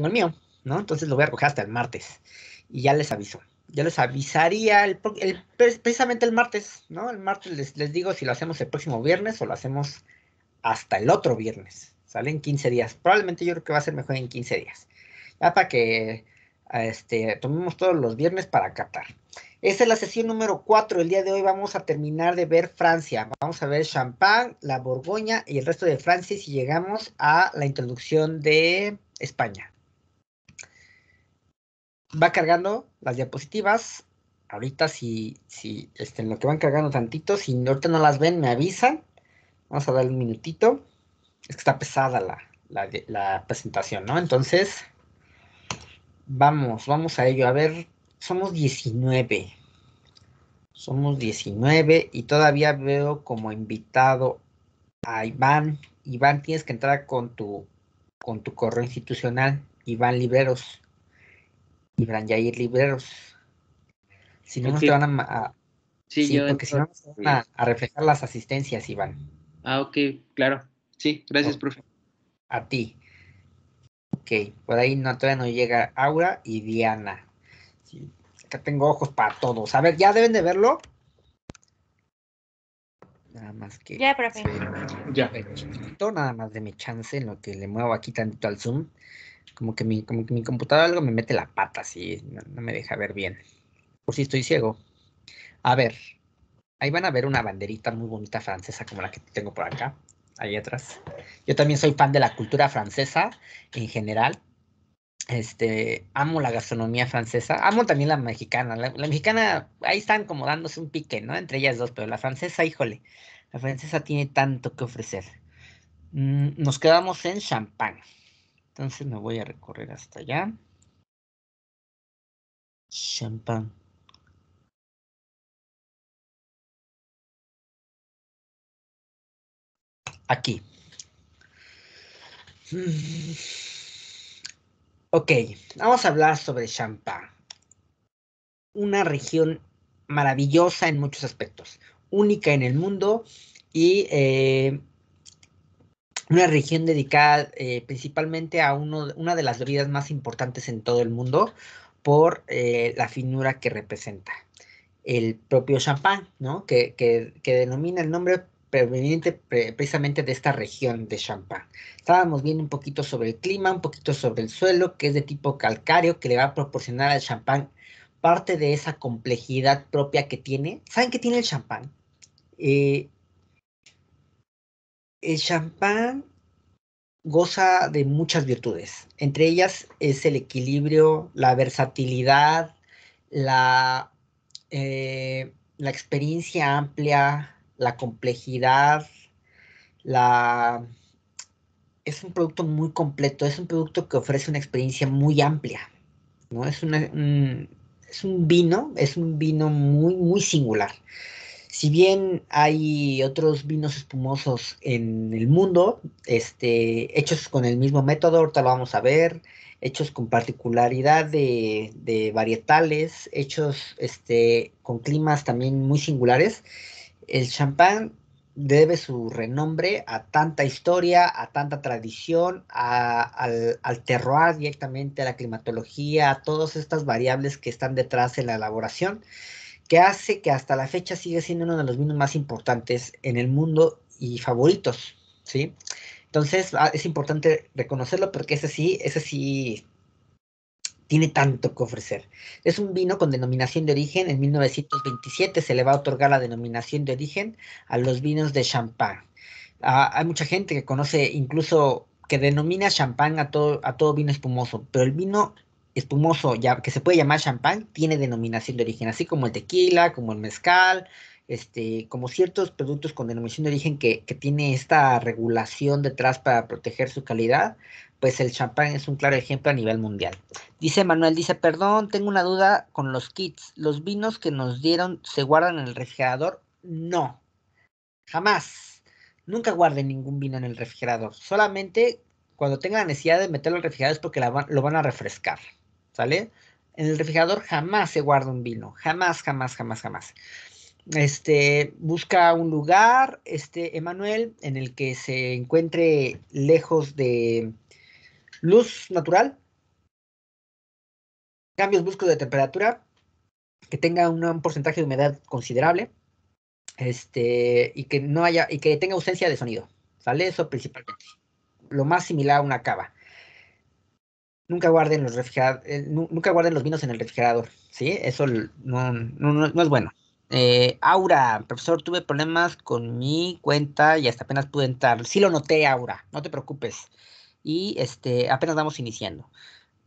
tengo el mío, ¿no? Entonces lo voy a recoger hasta el martes y ya les aviso. Ya les avisaría el, precisamente el martes, ¿no? El martes les, digo si lo hacemos el próximo viernes o lo hacemos hasta el otro viernes. salen 15 días. Probablemente yo creo que va a ser mejor en 15 días. Ya para que este, tomemos todos los viernes para captar. Esta es la sesión número 4. El día de hoy vamos a terminar de ver Francia. Vamos a ver Champagne, la Borgoña y el resto de Francia si llegamos a la introducción de España va cargando las diapositivas. Ahorita si, si este, lo que van cargando tantito, si ahorita no las ven, me avisan. Vamos a darle un minutito. Es que está pesada la, la, presentación, ¿no? Entonces, vamos, vamos a ello. A ver, somos 19. Somos 19 y todavía veo como invitado a Iván. Iván, tienes que entrar con tu, con tu correo institucional, Iván Liberos ya ir Libreros. Si no, pues no te van a, sí, porque si no, no van a, reflejar las asistencias, Iván. Ah, ok, claro. Sí, gracias, profe. A ti. Ok, por ahí no, todavía no llega Aura y Diana. Acá tengo ojos para todos. A ver, ¿ya deben de verlo? Nada más que... Ya, profe. Ya. Nada más de mi chance en lo que le muevo aquí tantito al Zoom como que mi, computadora algo me mete la pata, así, no, me deja ver bien. Por si estoy ciego. A ver, ahí van a ver una banderita muy bonita francesa como la que tengo por acá, ahí atrás. Yo también soy fan de la cultura francesa en general. Este, amo la gastronomía francesa, amo también la mexicana. La, mexicana, ahí están como dándose un pique, ¿no? Entre ellas dos, pero la francesa, híjole, la francesa tiene tanto que ofrecer. Mm, nos quedamos en champán. Entonces me voy a recorrer hasta allá. Champán. Aquí. Ok, vamos a hablar sobre Champán. Una región maravillosa en muchos aspectos, única en el mundo y eh, una región dedicada eh, principalmente a uno, una de las bebidas más importantes en todo el mundo por eh, la finura que representa el propio champán, ¿no? Que, que, denomina el nombre proveniente precisamente de esta región de champán. Estábamos viendo un poquito sobre el clima, un poquito sobre el suelo, que es de tipo calcáreo, que le va a proporcionar al champán parte de esa complejidad propia que tiene. ¿Saben qué tiene el champán? Eh, el champán goza de muchas virtudes. Entre ellas es el equilibrio, la versatilidad, la, eh, la experiencia amplia, la complejidad, la... Es un producto muy completo, es un producto que ofrece una experiencia muy amplia, ¿no? Es, un, es un vino, es un vino muy, muy singular si bien hay otros vinos espumosos en el mundo, este, hechos con el mismo método, ahorita lo vamos a ver, hechos con particularidad de, varietales, hechos este, con climas también muy singulares, el champán debe su renombre a tanta historia, a tanta tradición, a, al, al, terroir directamente, a la climatología, a todas estas variables que están detrás de la elaboración que hace que hasta la fecha sigue siendo uno de los vinos más importantes en el mundo y favoritos, ¿sí? Entonces ah, es importante reconocerlo porque ese sí, ese sí tiene tanto que ofrecer. Es un vino con denominación de origen. En 1927 se le va a otorgar la denominación de origen a los vinos de champán. Ah, hay mucha gente que conoce incluso que denomina champán a todo, a todo vino espumoso, pero el vino espumoso ya, que se puede llamar champán tiene denominación de origen, así como el tequila, como el mezcal, este, como ciertos productos con denominación de origen que, tiene esta regulación detrás para proteger su calidad, pues el champán es un claro ejemplo a nivel mundial. Dice Manuel, dice, perdón, tengo una duda con los kits. ¿Los vinos que nos dieron se guardan en el refrigerador? No, jamás. Nunca guarden ningún vino en el refrigerador. Solamente cuando tenga la necesidad de meterlo al refrigerador es porque lo van a refrescar. ¿sale? En el refrigerador jamás se guarda un vino, jamás, jamás, jamás, jamás. Este, busca un lugar, este, Emanuel, en el que se encuentre lejos de luz natural, cambios bruscos de temperatura, que tenga un, un, porcentaje de humedad considerable, este, y que no haya, y que tenga ausencia de sonido, ¿sale? Eso principalmente. Lo más similar a una cava nunca guarden los eh, nunca guarden los vinos en el refrigerador, ¿sí? Eso no, es bueno. Eh, Aura, profesor, tuve problemas con mi cuenta y hasta apenas pude entrar. Sí lo noté, Aura, no te preocupes. Y este, apenas vamos iniciando.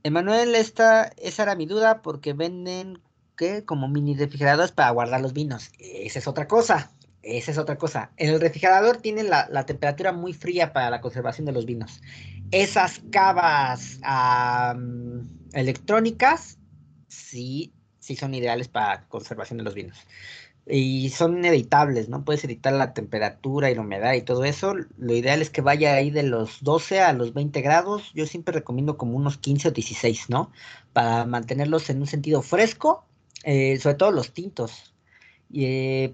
Emanuel, esta, esa era mi duda porque venden ¿qué? como mini refrigeradores para guardar los vinos. Esa es otra cosa, esa es otra cosa. el refrigerador tiene la, temperatura muy fría para la conservación de los vinos. Esas cavas electrónicas sí, sí son ideales para conservación de los vinos. Y son editables, ¿no? Puedes editar la temperatura y la humedad y todo eso. Lo ideal es que vaya ahí de los 12 a los 20 grados. Yo siempre recomiendo como unos 15 o 16, ¿no? Para mantenerlos en un sentido fresco, eh, sobre todo los tintos. Y, eh,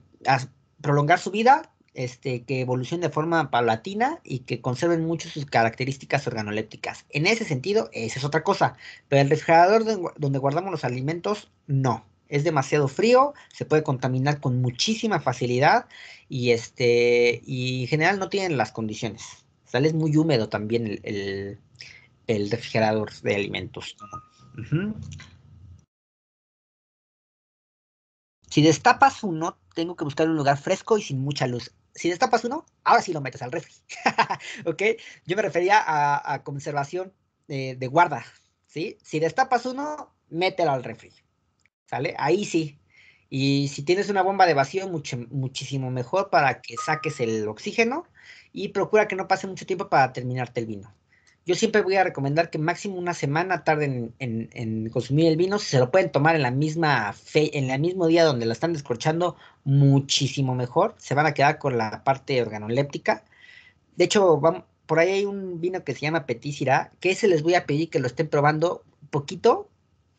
prolongar su vida, este, que evolucione de forma paulatina y que conserven mucho sus características organolépticas. En ese sentido, esa es otra cosa, pero el refrigerador donde guardamos los alimentos, no. Es demasiado frío, se puede contaminar con muchísima facilidad y, este, y en general no tienen las condiciones. Sale muy húmedo también el, refrigerador de alimentos. Si destapas uno, tengo que buscar un lugar fresco y sin mucha luz. Si destapas uno, ahora sí lo metes al refri. ¿Ok? Yo me refería a, conservación eh, de, guarda. Si destapas uno, mételo al refri. ¿Sale? Ahí sí. Y si tienes una bomba de vacío, mucho, muchísimo mejor para que saques el oxígeno y procura que no pase mucho tiempo para terminarte el vino yo siempre voy a recomendar que máximo una semana tarden en, consumir el vino. se lo pueden tomar en la misma fe, en el mismo día donde la están descorchando, muchísimo mejor. Se van a quedar con la parte organoléptica. De hecho, por ahí hay un vino que se llama Petit que ese les voy a pedir que lo estén probando poquito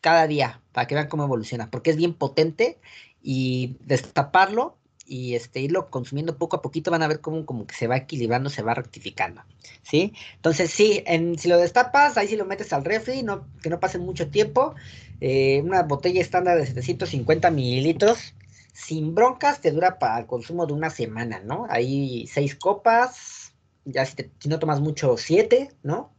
cada día para que vean cómo evoluciona, porque es bien potente y destaparlo y este, irlo consumiendo poco a poquito, van a ver cómo como que se va equilibrando, se va rectificando, ¿sí? Entonces, sí, en, si lo destapas, ahí sí lo metes al refri, no, que no pase mucho tiempo, eh, una botella estándar de 750 mililitros, sin broncas, te dura para el consumo de una semana, ¿no? Ahí seis copas, ya si no tomas mucho, siete, ¿no?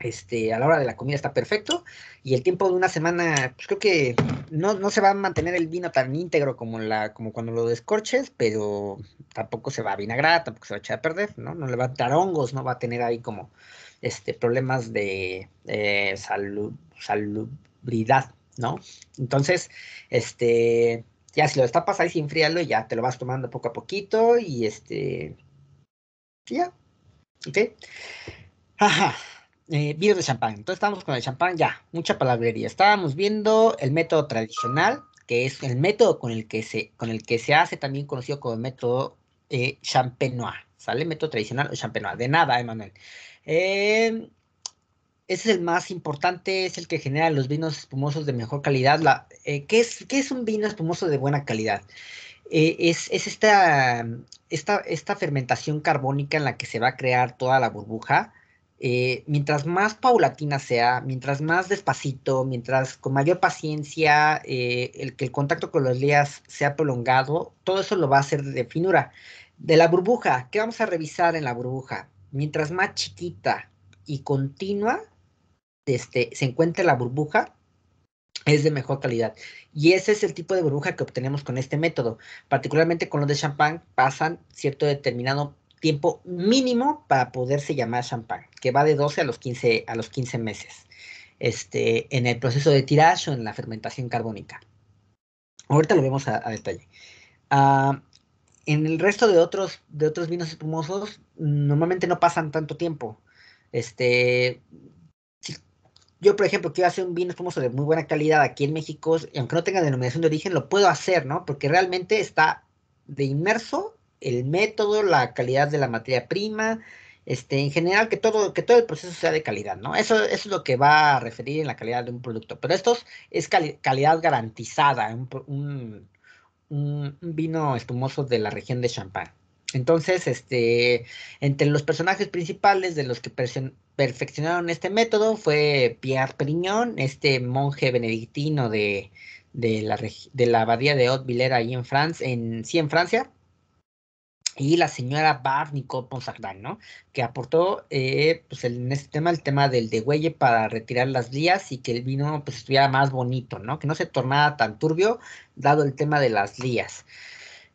este, a la hora de la comida está perfecto y el tiempo de una semana, pues creo que no, no, se va a mantener el vino tan íntegro como, la, como cuando lo descorches, pero tampoco se va a vinagrar, tampoco se va a echar a perder, ¿no? No le va a dar hongos, no va a tener ahí como este, problemas de eh, salud, salubridad, ¿no? Entonces, este, ya si lo destapas ahí sin y ya te lo vas tomando poco a poquito y este, ya, ¿ok? Ajá eh, de champán. Entonces estábamos con el champán ya, mucha palabrería. Estábamos viendo el método tradicional, que es el método con el que se, con el que se hace, también conocido como el método eh, champenois. ¿Sale? Método tradicional o champenois. De nada, Emanuel. Eh, ese es el más importante, es el que genera los vinos espumosos de mejor calidad. La, eh, ¿qué, es, ¿Qué es un vino espumoso de buena calidad? Eh, es, esta, esta, esta, fermentación carbónica en la que se va a crear toda la burbuja eh, mientras más paulatina sea, mientras más despacito, mientras con mayor paciencia, eh, el que el contacto con los lías sea prolongado, todo eso lo va a hacer de finura. De la burbuja, ¿qué vamos a revisar en la burbuja? Mientras más chiquita y continua este, se encuentre la burbuja, es de mejor calidad. Y ese es el tipo de burbuja que obtenemos con este método. Particularmente con los de champán pasan cierto determinado tiempo mínimo para poderse llamar champán, que va de 12 a los 15, a los 15 meses, este, en el proceso de tiraje o en la fermentación carbónica. Ahorita lo vemos a, detalle. Ah, en el resto de otros, de otros vinos espumosos, normalmente no pasan tanto tiempo. Este, yo, por ejemplo, quiero hacer un vino espumoso de muy buena calidad aquí en México, aunque no tenga denominación de origen, lo puedo hacer, ¿no? Porque realmente está de inmerso el método, la calidad de la materia prima, este, en general que todo, que todo el proceso sea de calidad, ¿no? Eso, es lo que va a referir en la calidad de un producto. Pero esto es calidad garantizada, un, vino espumoso de la región de Champagne. Entonces, este, entre los personajes principales de los que perfeccionaron este método fue Pierre Perignon, este monje benedictino de, la, de la abadía de Haute-Villers, ahí en Francia, en, sí, en Francia, y la señora Barney Ponsardán, ¿no? Que aportó eh, pues en este tema el tema del degüelle para retirar las lías y que el vino pues estuviera más bonito, ¿no? Que no se tornara tan turbio dado el tema de las lías.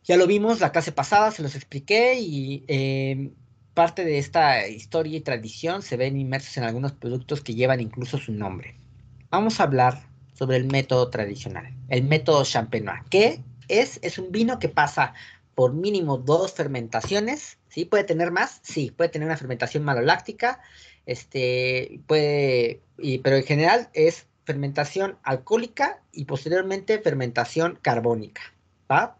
Ya lo vimos la clase pasada, se los expliqué y em, parte de esta historia y tradición se ven inmersos en algunos productos que llevan incluso su nombre. Vamos a hablar sobre el método tradicional, el método champenois. que es? Es un vino que pasa por mínimo dos fermentaciones, ¿sí? Puede tener más, sí, puede tener una fermentación maloláctica, este, puede, pero en general es fermentación alcohólica y posteriormente fermentación carbónica, ¿va?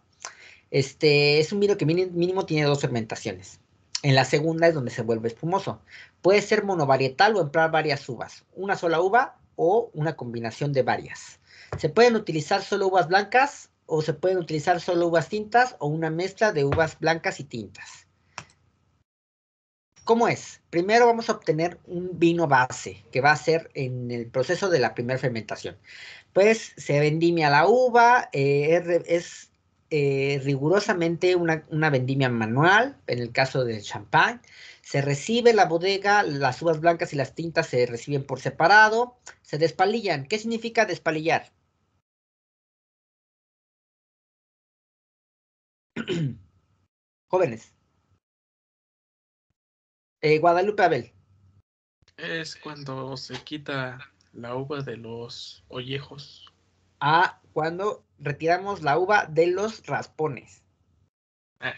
Este, es un vino que mínimo tiene dos fermentaciones. En la segunda es donde se vuelve espumoso. Puede ser monovarietal o emplear varias uvas, una sola uva o una combinación de varias. Se pueden utilizar solo uvas blancas o se pueden utilizar solo uvas tintas o una mezcla de uvas blancas y tintas. ¿Cómo es? Primero vamos a obtener un vino base, que va a ser en el proceso de la primera fermentación. Pues se vendimia la uva, eh, es eh, rigurosamente una, una, vendimia manual, en el caso del champán. Se recibe la bodega, las uvas blancas y las tintas se reciben por separado, se despalillan. ¿Qué significa despalillar? Jóvenes. Eh, Guadalupe Abel. Es cuando se quita la uva de los ollejos. Ah, cuando retiramos la uva de los raspones. Ah,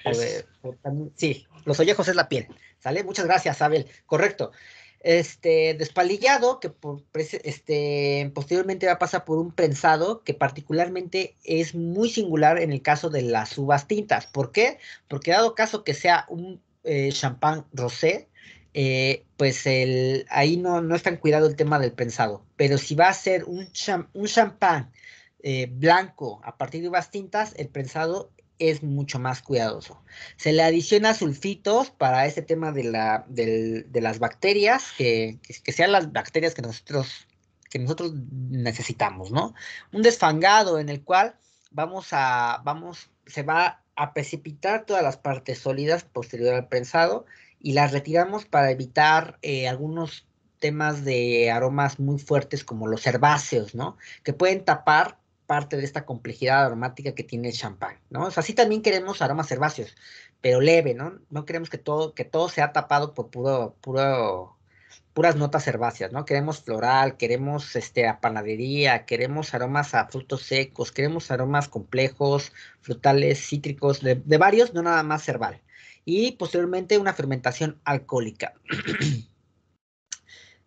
sí, los ollejos es la piel. ¿Sale? Muchas gracias, Abel. Correcto este, despalillado, que por, este, posteriormente va a pasar por un prensado, que particularmente es muy singular en el caso de las uvas tintas. ¿Por qué? Porque dado caso que sea un eh, champán rosé, eh, pues el, ahí no, no es tan cuidado el tema del prensado. Pero si va a ser un, un champán eh, blanco a partir de uvas tintas, el prensado es mucho más cuidadoso. Se le adiciona sulfitos para ese tema de, la, las bacterias, que, sean las bacterias que nosotros, que nosotros necesitamos, ¿no? Un desfangado en el cual vamos a, vamos, se va a precipitar todas las partes sólidas posterior al prensado y las retiramos para evitar eh, algunos temas de aromas muy fuertes como los herbáceos, ¿no? Que pueden tapar parte de esta complejidad aromática que tiene el champán, ¿no? O sea, sí también queremos aromas herbáceos, pero leve, ¿no? No queremos que todo, que todo sea tapado por puro, puras notas herbáceas, ¿no? Queremos floral, queremos este, panadería, queremos aromas a frutos secos, queremos aromas complejos, frutales, cítricos, de, de varios, no nada más herbal. Y posteriormente una fermentación alcohólica.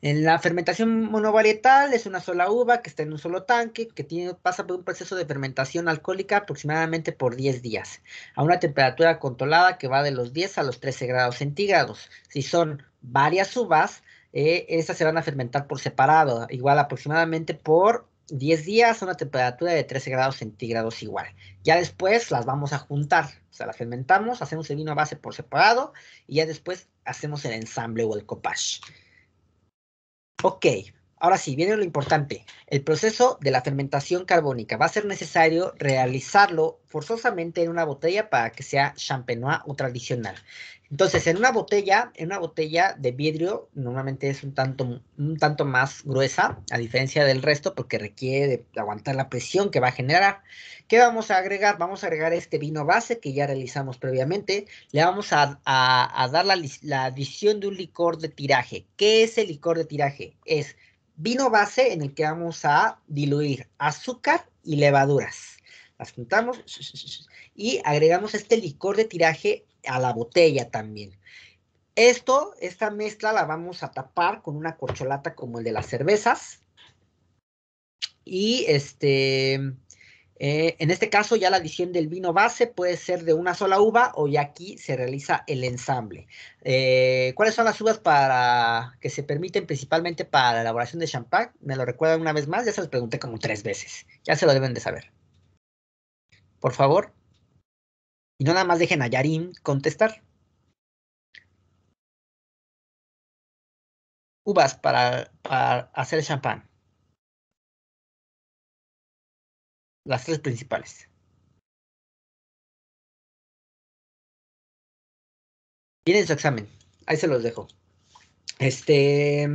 En la fermentación monovarietal es una sola uva que está en un solo tanque, que tiene, pasa por un proceso de fermentación alcohólica aproximadamente por 10 días, a una temperatura controlada que va de los 10 a los 13 grados centígrados. Si son varias uvas, eh, estas se van a fermentar por separado, igual aproximadamente por 10 días a una temperatura de 13 grados centígrados igual. Ya después las vamos a juntar, o sea, las fermentamos, hacemos el vino a base por separado y ya después hacemos el ensamble o el copage. Ok. Ahora sí, viene lo importante. El proceso de la fermentación carbónica va a ser necesario realizarlo forzosamente en una botella para que sea champenois o tradicional. Entonces, en una botella, en una botella de vidrio, normalmente es un tanto, un tanto más gruesa, a diferencia del resto, porque requiere aguantar la presión que va a generar. ¿Qué vamos a agregar? Vamos a agregar este vino base que ya realizamos previamente. Le vamos a, dar la, la adición de un licor de tiraje. ¿Qué es el licor de tiraje? Es vino base en el que vamos a diluir azúcar y levaduras. Las juntamos y agregamos este licor de tiraje a la botella también. Esto, esta mezcla la vamos a tapar con una corcholata como el de las cervezas. Y este, eh, en este caso ya la adición del vino base puede ser de una sola uva o ya aquí se realiza el ensamble. Eh, ¿Cuáles son las uvas para que se permiten principalmente para la elaboración de champán? Me lo recuerdan una vez más, ya se los pregunté como tres veces, ya se lo deben de saber. Por favor. Y no nada más dejen a Yarin contestar. Uvas para, para hacer champán. las tres principales. Tienen su examen, ahí se los dejo. Este.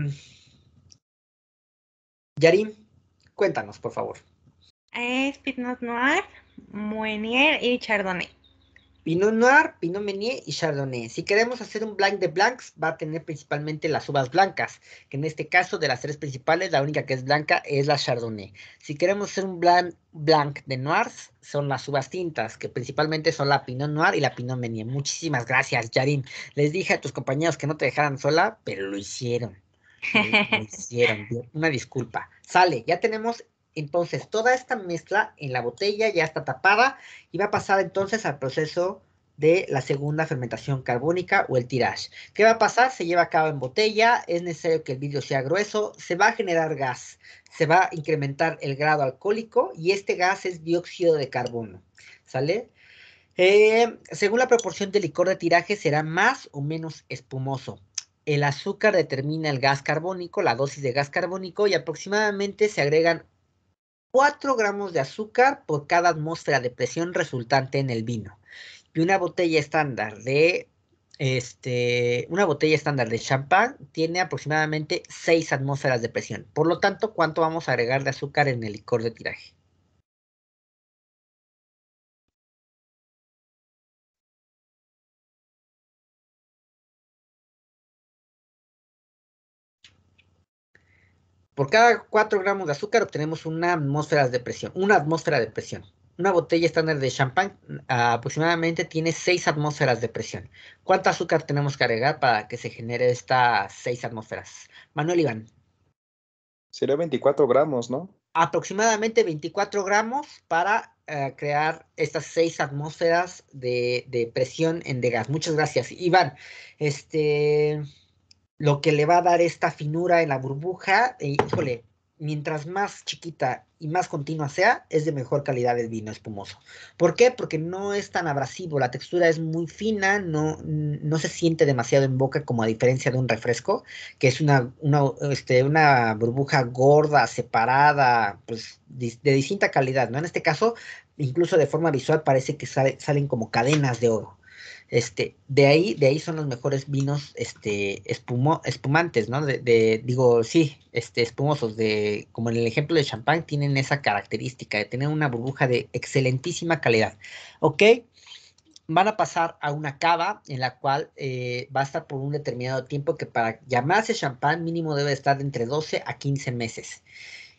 Yarim, cuéntanos, por favor. Es Pinot Noir, Muenier y Chardonnay. Pinot Noir, Pinot Meunier y Chardonnay. Si queremos hacer un blanc de blancs, va a tener principalmente las uvas blancas, que en este caso de las tres principales, la única que es blanca es la Chardonnay. Si queremos hacer un blanc, blanc de noirs, son las uvas tintas, que principalmente son la Pinot Noir y la Pinot Meunier. Muchísimas gracias, Yarin. Les dije a tus compañeros que no te dejaran sola, pero lo hicieron. lo hicieron. Una disculpa. Sale, ya tenemos entonces, toda esta mezcla en la botella ya está tapada y va a pasar entonces al proceso de la segunda fermentación carbónica o el tirage. ¿Qué va a pasar? Se lleva a cabo en botella, es necesario que el vidrio sea grueso, se va a generar gas, se va a incrementar el grado alcohólico y este gas es dióxido de carbono, ¿sale? Eh, según la proporción de licor de tiraje será más o menos espumoso. El azúcar determina el gas carbónico, la dosis de gas carbónico y aproximadamente se agregan 4 gramos de azúcar por cada atmósfera de presión resultante en el vino. Y una botella estándar de este, una botella estándar de champán tiene aproximadamente 6 atmósferas de presión. Por lo tanto, ¿cuánto vamos a agregar de azúcar en el licor de tiraje? Por cada 4 gramos de azúcar obtenemos una atmósfera de presión, una atmósfera de presión. Una botella estándar de champán ah, aproximadamente tiene 6 atmósferas de presión. ¿Cuánto azúcar tenemos que agregar para que se genere estas 6 atmósferas? Manuel Iván. Sería 24 gramos, ¿no? Aproximadamente 24 gramos para eh, crear estas 6 atmósferas de, de presión en de gas. Muchas gracias. Iván, este lo que le va a dar esta finura en la burbuja, híjole, mientras más chiquita y más continua sea, es de mejor calidad el vino espumoso. ¿Por qué? Porque no es tan abrasivo, la textura es muy fina, no, no se siente demasiado en boca como a diferencia de un refresco, que es una, una, este, burbuja gorda, separada, pues de, distinta calidad, ¿no? En este caso, incluso de forma visual parece que salen como cadenas de oro. Este, de ahí, de ahí son los mejores vinos, este, espumantes, ¿no? De, de, digo, sí, este, espumosos, de, como en el ejemplo de champán, tienen esa característica de tener una burbuja de excelentísima calidad, ¿ok? Van a pasar a una cava en la cual eh, va a estar por un determinado tiempo que para llamarse champán mínimo debe estar entre 12 a 15 meses.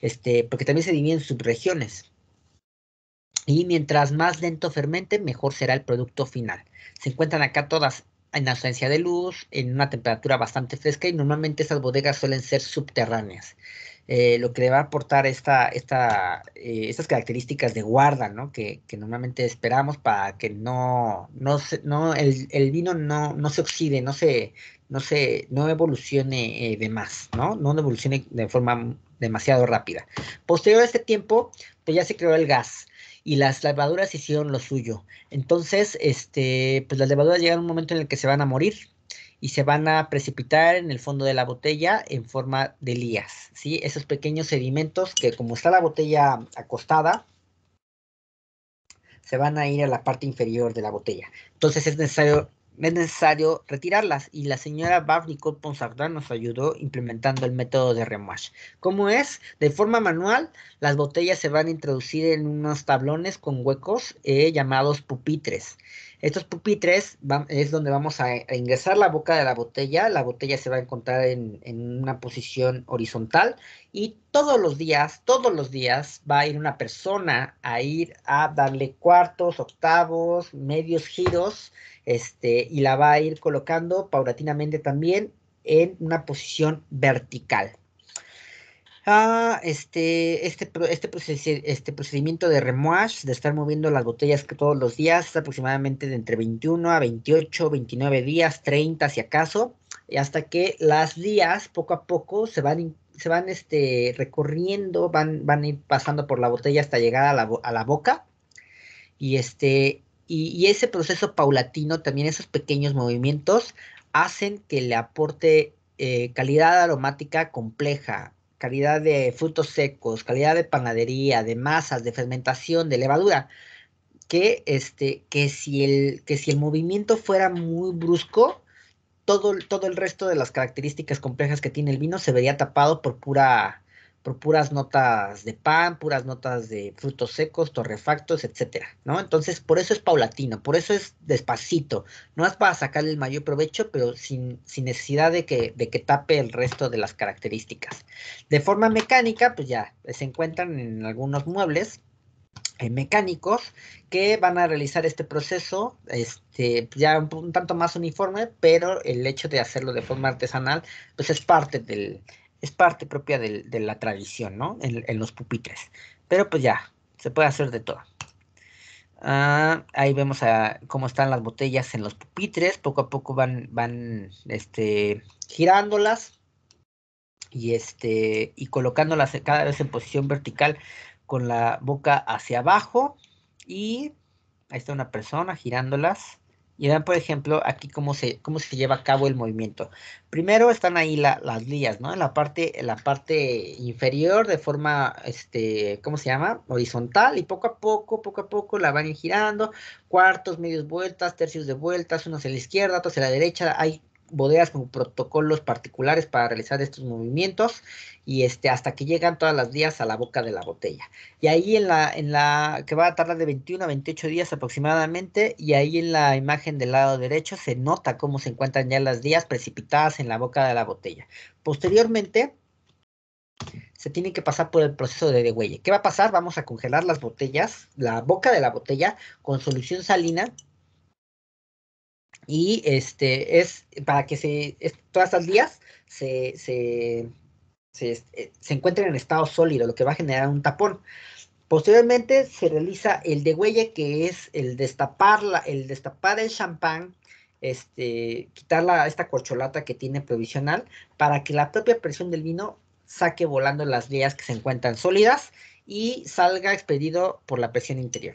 Este, porque también se dividen en subregiones. Y mientras más lento fermente, mejor será el producto final. Se encuentran acá todas en ausencia de luz, en una temperatura bastante fresca y normalmente estas bodegas suelen ser subterráneas. Eh, lo que le va a aportar esta, esta, eh, estas características de guarda, ¿no? que, normalmente esperamos para que no, no, el, vino no, se oxide, no se, no se, evolucione eh, de más, ¿no? No evolucione de forma demasiado rápida. Posterior a este tiempo, pues ya se creó el gas y las levaduras hicieron lo suyo. Entonces, este, pues las levaduras llegan a un momento en el que se van a morir y se van a precipitar en el fondo de la botella en forma de lías, ¿sí? Esos pequeños sedimentos que como está la botella acostada, se van a ir a la parte inferior de la botella. Entonces es necesario es necesario retirarlas y la señora bavnicot Ponsardán nos ayudó implementando el método de remoche. Como es? De forma manual, las botellas se van a introducir en unos tablones con huecos eh, llamados pupitres. Estos pupitres es donde vamos a, ingresar la boca de la botella. La botella se va a encontrar en, en, una posición horizontal y todos los días, todos los días va a ir una persona a ir a darle cuartos, octavos, medios giros, este, y la va a ir colocando paulatinamente también en una posición vertical ah, este, este, este, este procedimiento de remouage, de estar moviendo las botellas todos los días, aproximadamente de entre 21 a 28, 29 días, 30 si acaso, hasta que las días poco a poco se van, se van este, recorriendo, van, van a ir pasando por la botella hasta llegar a la, a la boca. Y, este, y, ese proceso paulatino, también esos pequeños movimientos, hacen que le aporte eh, calidad aromática compleja calidad de frutos secos, calidad de panadería, de masas, de fermentación, de levadura, que, este, que, si, el, que si el movimiento fuera muy brusco, todo, todo el resto de las características complejas que tiene el vino se vería tapado por pura por puras notas de pan, puras notas de frutos secos, torrefactos, etcétera, ¿no? Entonces, por eso es paulatino, por eso es despacito. No es para sacar el mayor provecho, pero sin, necesidad de que, de que tape el resto de las características. De forma mecánica, pues ya se encuentran en algunos muebles eh, mecánicos que van a realizar este proceso este, ya un tanto más uniforme, pero el hecho de hacerlo de forma artesanal, pues es parte del es parte propia de, la tradición, ¿no? En, los pupitres. Pero pues ya, se puede hacer de todo. Ah, ahí vemos a cómo están las botellas en los pupitres. Poco a poco van, van este, girándolas y, este, y colocándolas cada vez en posición vertical con la boca hacia abajo. Y ahí está una persona girándolas y vean, por ejemplo, aquí cómo se, cómo se lleva a cabo el movimiento. Primero están ahí las lías, ¿no? En la parte, en la parte inferior de forma, este, ¿cómo se llama? Horizontal y poco a poco, poco a poco la van girando. Cuartos, medios vueltas, tercios de vueltas, unos a la izquierda, otros a la derecha. Hay bodegas con protocolos particulares para realizar estos movimientos y este, hasta que llegan todas las días a la boca de la botella. Y ahí en la, en la, que va a tardar de 21 a 28 días aproximadamente, y ahí en la imagen del lado derecho se nota cómo se encuentran ya las días precipitadas en la boca de la botella. Posteriormente, se tiene que pasar por el proceso de degüelle. ¿Qué va a pasar? Vamos a congelar las botellas, la boca de la botella, con solución salina y este es para que se, todas las vías este, se, encuentren en estado sólido, lo que va a generar un tapón. Posteriormente se realiza el degüelle, que es el destapar, la, el, destapar el champán, este, quitar la, esta corcholata que tiene provisional, para que la propia presión del vino saque volando las vías que se encuentran sólidas y salga expedido por la presión interior.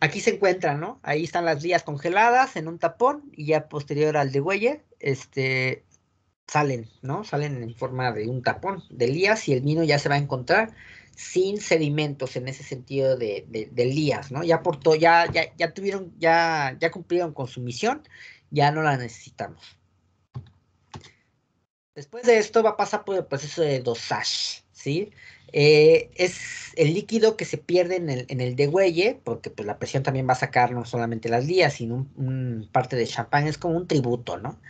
Aquí se encuentran, ¿no? Ahí están las lías congeladas en un tapón y ya posterior al degüelle, este, salen, ¿no? Salen en forma de un tapón de lías y el vino ya se va a encontrar sin sedimentos en ese sentido de, lías, ¿no? Ya por ya, ya, ya tuvieron, ya, ya cumplieron con su misión, ya no la necesitamos. Después de esto va a pasar por el proceso de dosage. Eh, es el líquido que se pierde en el, en degüelle, porque pues, la presión también va a sacar no solamente las lías, sino parte de champán, es como un tributo, ¿no?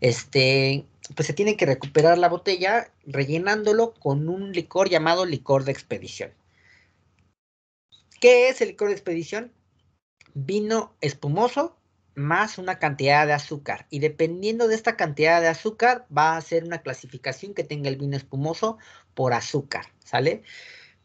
Este, pues se tiene que recuperar la botella rellenándolo con un licor llamado licor de expedición. ¿Qué es el licor de expedición? Vino espumoso más una cantidad de azúcar. Y dependiendo de esta cantidad de azúcar, va a ser una clasificación que tenga el vino espumoso por azúcar, ¿sale?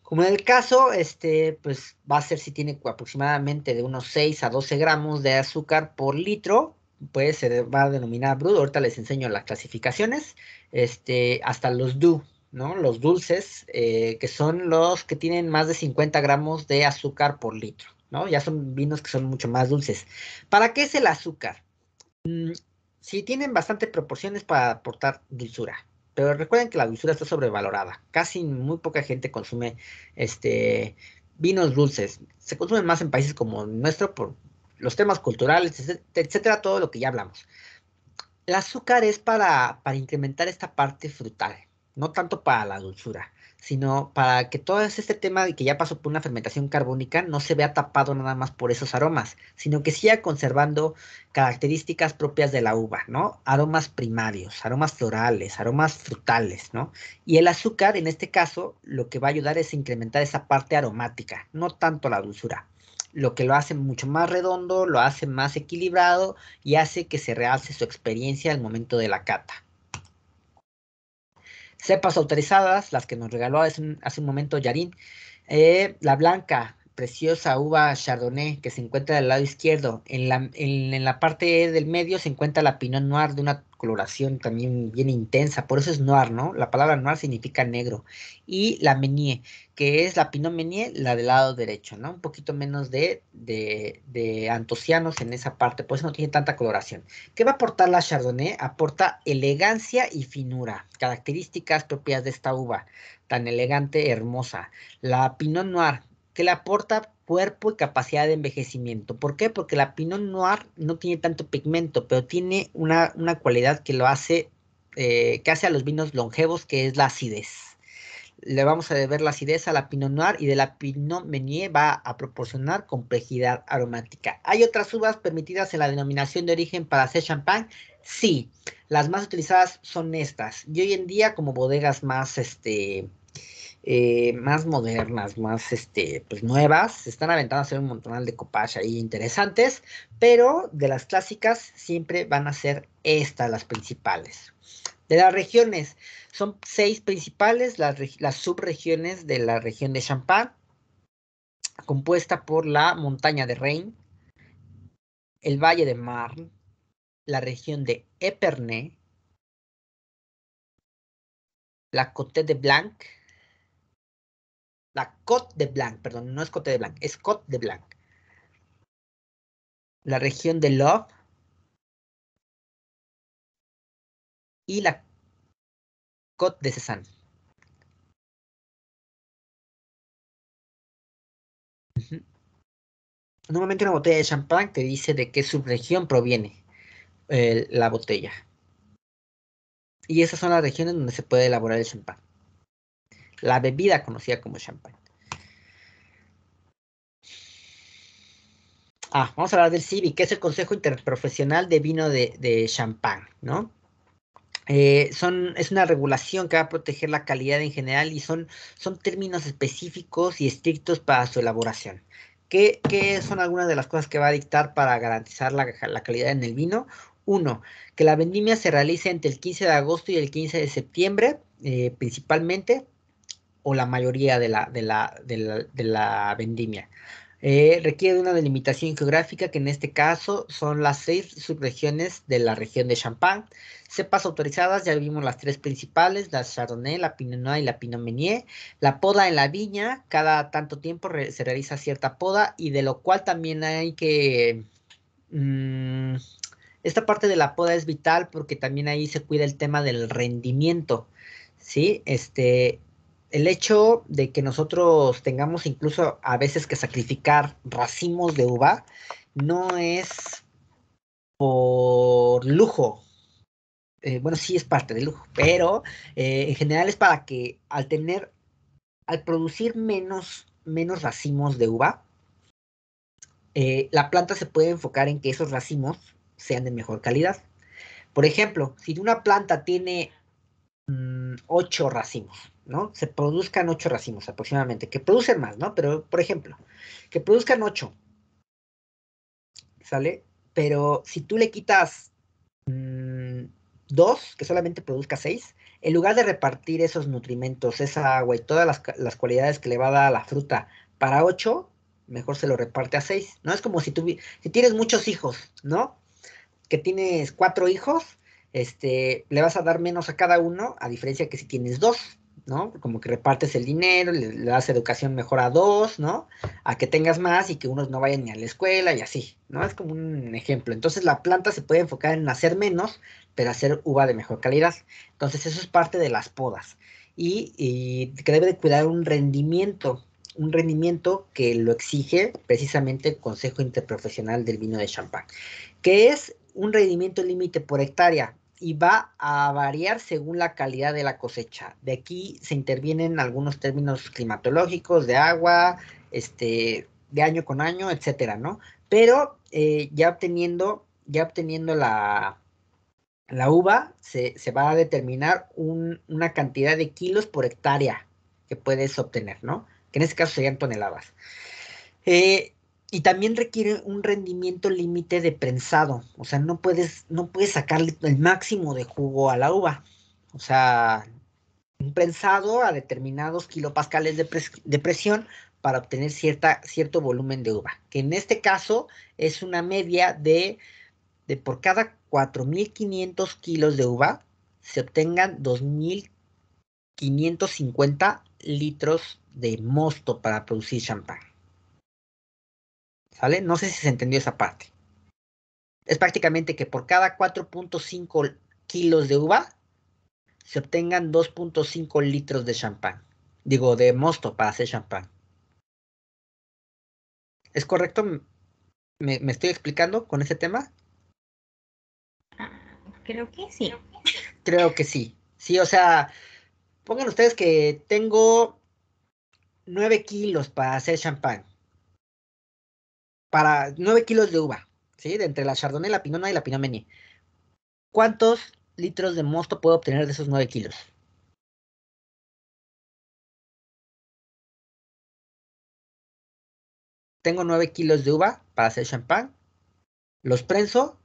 Como en el caso, este, pues va a ser si tiene aproximadamente de unos 6 a 12 gramos de azúcar por litro, pues se va a denominar bruto. Ahorita les enseño las clasificaciones, este, hasta los DU, ¿no? Los dulces, eh, que son los que tienen más de 50 gramos de azúcar por litro, ya son vinos que son mucho más dulces. ¿Para qué es el azúcar? Si mm, sí, tienen bastantes proporciones para aportar dulzura, pero recuerden que la dulzura está sobrevalorada. Casi muy poca gente consume este, vinos dulces. Se consumen más en países como nuestro por los temas culturales, etcétera, todo lo que ya hablamos. El azúcar es para incrementar esta parte frutal, no tanto para la dulzura sino para que todo este tema de que ya pasó por una fermentación carbónica no se vea tapado nada más por esos aromas, sino que siga conservando características propias de la uva, ¿no? Aromas primarios, aromas florales, aromas frutales, ¿no? Y el azúcar, en este caso, lo que va a ayudar es incrementar esa parte aromática, no tanto la dulzura lo que lo hace mucho más redondo, lo hace más equilibrado y hace que se realce su experiencia al momento de la cata cepas autorizadas, las que nos regaló hace un, momento Yarin. Eh, la blanca, preciosa uva Chardonnay que se encuentra del lado izquierdo. En la, en, la parte del medio se encuentra la Pinot Noir de una coloración también bien intensa, por eso es Noir, ¿no? La palabra Noir significa negro. Y la Meunier, que es la Pinot Meunier, la del lado derecho, ¿no? Un poquito menos de, de, de antocianos en esa parte, por eso no tiene tanta coloración. ¿Qué va a aportar la Chardonnay? Aporta elegancia y finura, características propias de esta uva tan elegante, hermosa. La Pinot Noir que le aporta cuerpo y capacidad de envejecimiento. ¿Por qué? Porque la Pinot Noir no tiene tanto pigmento, pero tiene una, cualidad que lo hace, eh, que hace a los vinos longevos, que es la acidez. Le vamos a deber la acidez a la Pinot Noir y de la Pinot Meunier va a proporcionar complejidad aromática. ¿Hay otras uvas permitidas en la denominación de origen para hacer champán? Sí, las más utilizadas son estas. Y hoy en día, como bodegas más, este, eh, más modernas, más este, pues, nuevas. Se están aventando a hacer un montón de copas ahí interesantes, pero de las clásicas siempre van a ser estas las principales. De las regiones, son seis principales las, subregiones de la región de Champagne, compuesta por la montaña de Rein, el valle de Marne, la región de Epernay la Côte de Blanc, la Côte de Blanc, perdón, no es Côte de Blanc, es Côte de Blanc. La región de Love. Y la Côte de Cézanne. Normalmente una botella de champán te dice de qué subregión proviene eh, la botella. Y esas son las regiones donde se puede elaborar el champán la bebida conocida como champán. Ah, vamos a hablar del CIVI, que es el Consejo Interprofesional de Vino de, Champán, ¿no? Eh, son, es una regulación que va a proteger la calidad en general y son, son términos específicos y estrictos para su elaboración. ¿Qué, son algunas de las cosas que va a dictar para garantizar la, la calidad en el vino? Uno, que la vendimia se realice entre el 15 de agosto y el 15 de septiembre, eh, principalmente o la mayoría de la, de la, de la, vendimia. Eh, requiere una delimitación geográfica que en este caso son las seis subregiones de la región de Champagne. Cepas autorizadas, ya vimos las tres principales, la Chardonnay, la Pinot Noir y la Pinot Meunier. La poda en la viña, cada tanto tiempo se realiza cierta poda y de lo cual también hay que... Mm, esta parte de la poda es vital porque también ahí se cuida el tema del rendimiento, ¿sí? Este, el hecho de que nosotros tengamos incluso a veces que sacrificar racimos de uva no es por lujo. Eh, bueno, sí es parte del lujo, pero eh, en general es para que al tener, al producir menos, menos racimos de uva, eh, la planta se puede enfocar en que esos racimos sean de mejor calidad. Por ejemplo, si una planta tiene mm, ocho racimos, ¿no? Se produzcan ocho racimos aproximadamente, que producen más, ¿no? Pero, por ejemplo, que produzcan ocho, ¿sale? Pero si tú le quitas mm, dos, que solamente produzca seis, en lugar de repartir esos nutrimentos, esa agua y todas las, cualidades que le va a dar a la fruta para ocho, mejor se lo reparte a seis, ¿no? Es como si, tú, si tienes muchos hijos, ¿no? Que tienes cuatro hijos, este, le vas a dar menos a cada uno, a diferencia que si tienes dos, ¿no? Como que repartes el dinero, le, das educación mejor a dos, ¿no? A que tengas más y que unos no vayan ni a la escuela y así, ¿no? Es como un ejemplo. Entonces la planta se puede enfocar en hacer menos, pero hacer uva de mejor calidad. Entonces eso es parte de las podas. Y, y que debe de cuidar un rendimiento, un rendimiento que lo exige precisamente el Consejo Interprofesional del Vino de Champán, que es un rendimiento límite por hectárea y va a variar según la calidad de la cosecha. De aquí se intervienen algunos términos climatológicos, de agua, este, de año con año, etcétera, ¿no? Pero eh, ya obteniendo, ya obteniendo la, la uva, se, va a determinar una cantidad de kilos por hectárea que puedes obtener, ¿no? Que en este caso serían toneladas. Eh, y también requiere un rendimiento límite de prensado, o sea, no puedes, no puedes sacarle el máximo de jugo a la uva, o sea, un prensado a determinados kilopascales de, de presión para obtener cierta, cierto volumen de uva, que en este caso es una media de, de por cada 4.500 kilos de uva se obtengan 2.550 litros de mosto para producir champán. No sé si se entendió esa parte. Es prácticamente que por cada 4.5 kilos de uva se obtengan 2.5 litros de champán. Digo, de mosto para hacer champán. ¿Es correcto? ¿Me, ¿Me, estoy explicando con ese tema? Ah, creo que sí. Creo que sí. Sí, o sea, pongan ustedes que tengo 9 kilos para hacer champán para 9 kilos de uva, ¿sí? De entre la chardonnay, la pinona y la pinot ¿Cuántos litros de mosto puedo obtener de esos 9 kilos? Tengo 9 kilos de uva para hacer champán. Los prenso.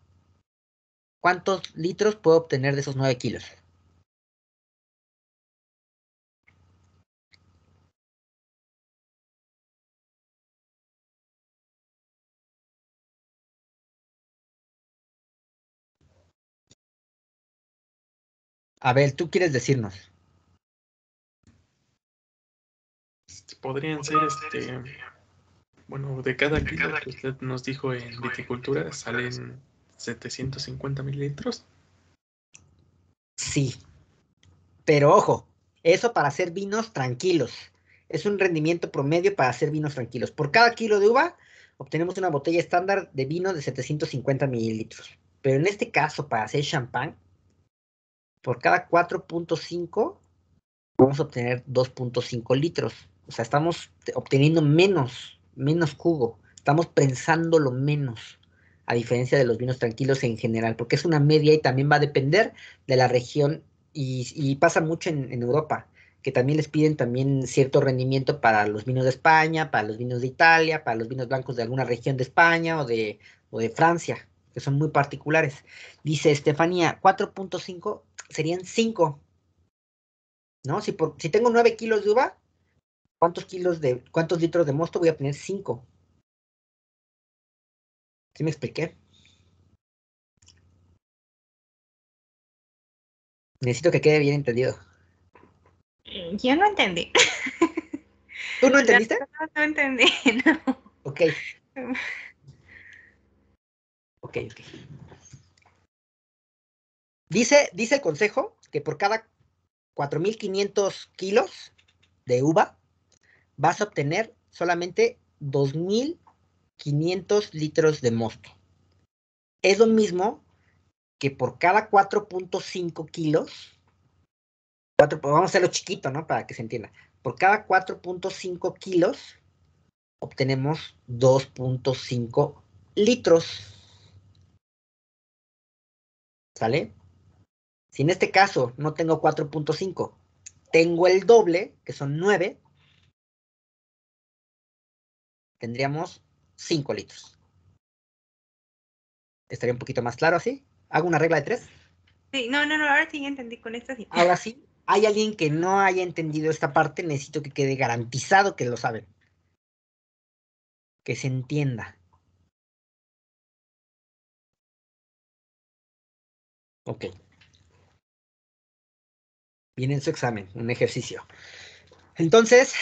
¿Cuántos litros puedo obtener de esos 9 kilos? ver, tú quieres decirnos. Podrían ser este. Bueno, de cada kilo que usted nos dijo en viticultura salen 750 mililitros. Sí. Pero ojo, eso para hacer vinos tranquilos. Es un rendimiento promedio para hacer vinos tranquilos. Por cada kilo de uva obtenemos una botella estándar de vino de 750 mililitros. Pero en este caso, para hacer champán, por cada 4.5 vamos a obtener 2.5 litros. O sea, estamos obteniendo menos, menos jugo. Estamos pensándolo menos, a diferencia de los vinos tranquilos en general, porque es una media y también va a depender de la región y, pasa mucho en, Europa, que también les piden también cierto rendimiento para los vinos de España, para los vinos de Italia, para los vinos blancos de alguna región de España o de, o de Francia, que son muy particulares. Dice Estefanía, 4.5 serían 5. ¿No? Si, si tengo 9 kilos de uva, ¿cuántos kilos de, cuántos litros de mosto voy a tener? 5. ¿Sí me expliqué? Necesito que quede bien entendido. Mm, yo no entendí. ¿Tú no entendiste? No, no, no entendí, no. Ok. Ok, ok. Dice, el consejo que por cada 4.500 kilos de uva vas a obtener solamente 2.500 litros de mosto. Es lo mismo que por cada 4.5 kilos, vamos a hacerlo chiquito, ¿no? Para que se entienda. Por cada 4.5 kilos obtenemos 2.5 litros. ¿Sale? Si en este caso no tengo 4.5, tengo el doble, que son 9, tendríamos 5 litros. Estaría un poquito más claro así. ¿Hago una regla de 3? Sí, no, no, no, ahora sí entendí con esto. Ahora sí, hay alguien que no haya entendido esta parte, necesito que quede garantizado que lo saben. Que se entienda. Ok viene en su examen, un ejercicio. Entonces,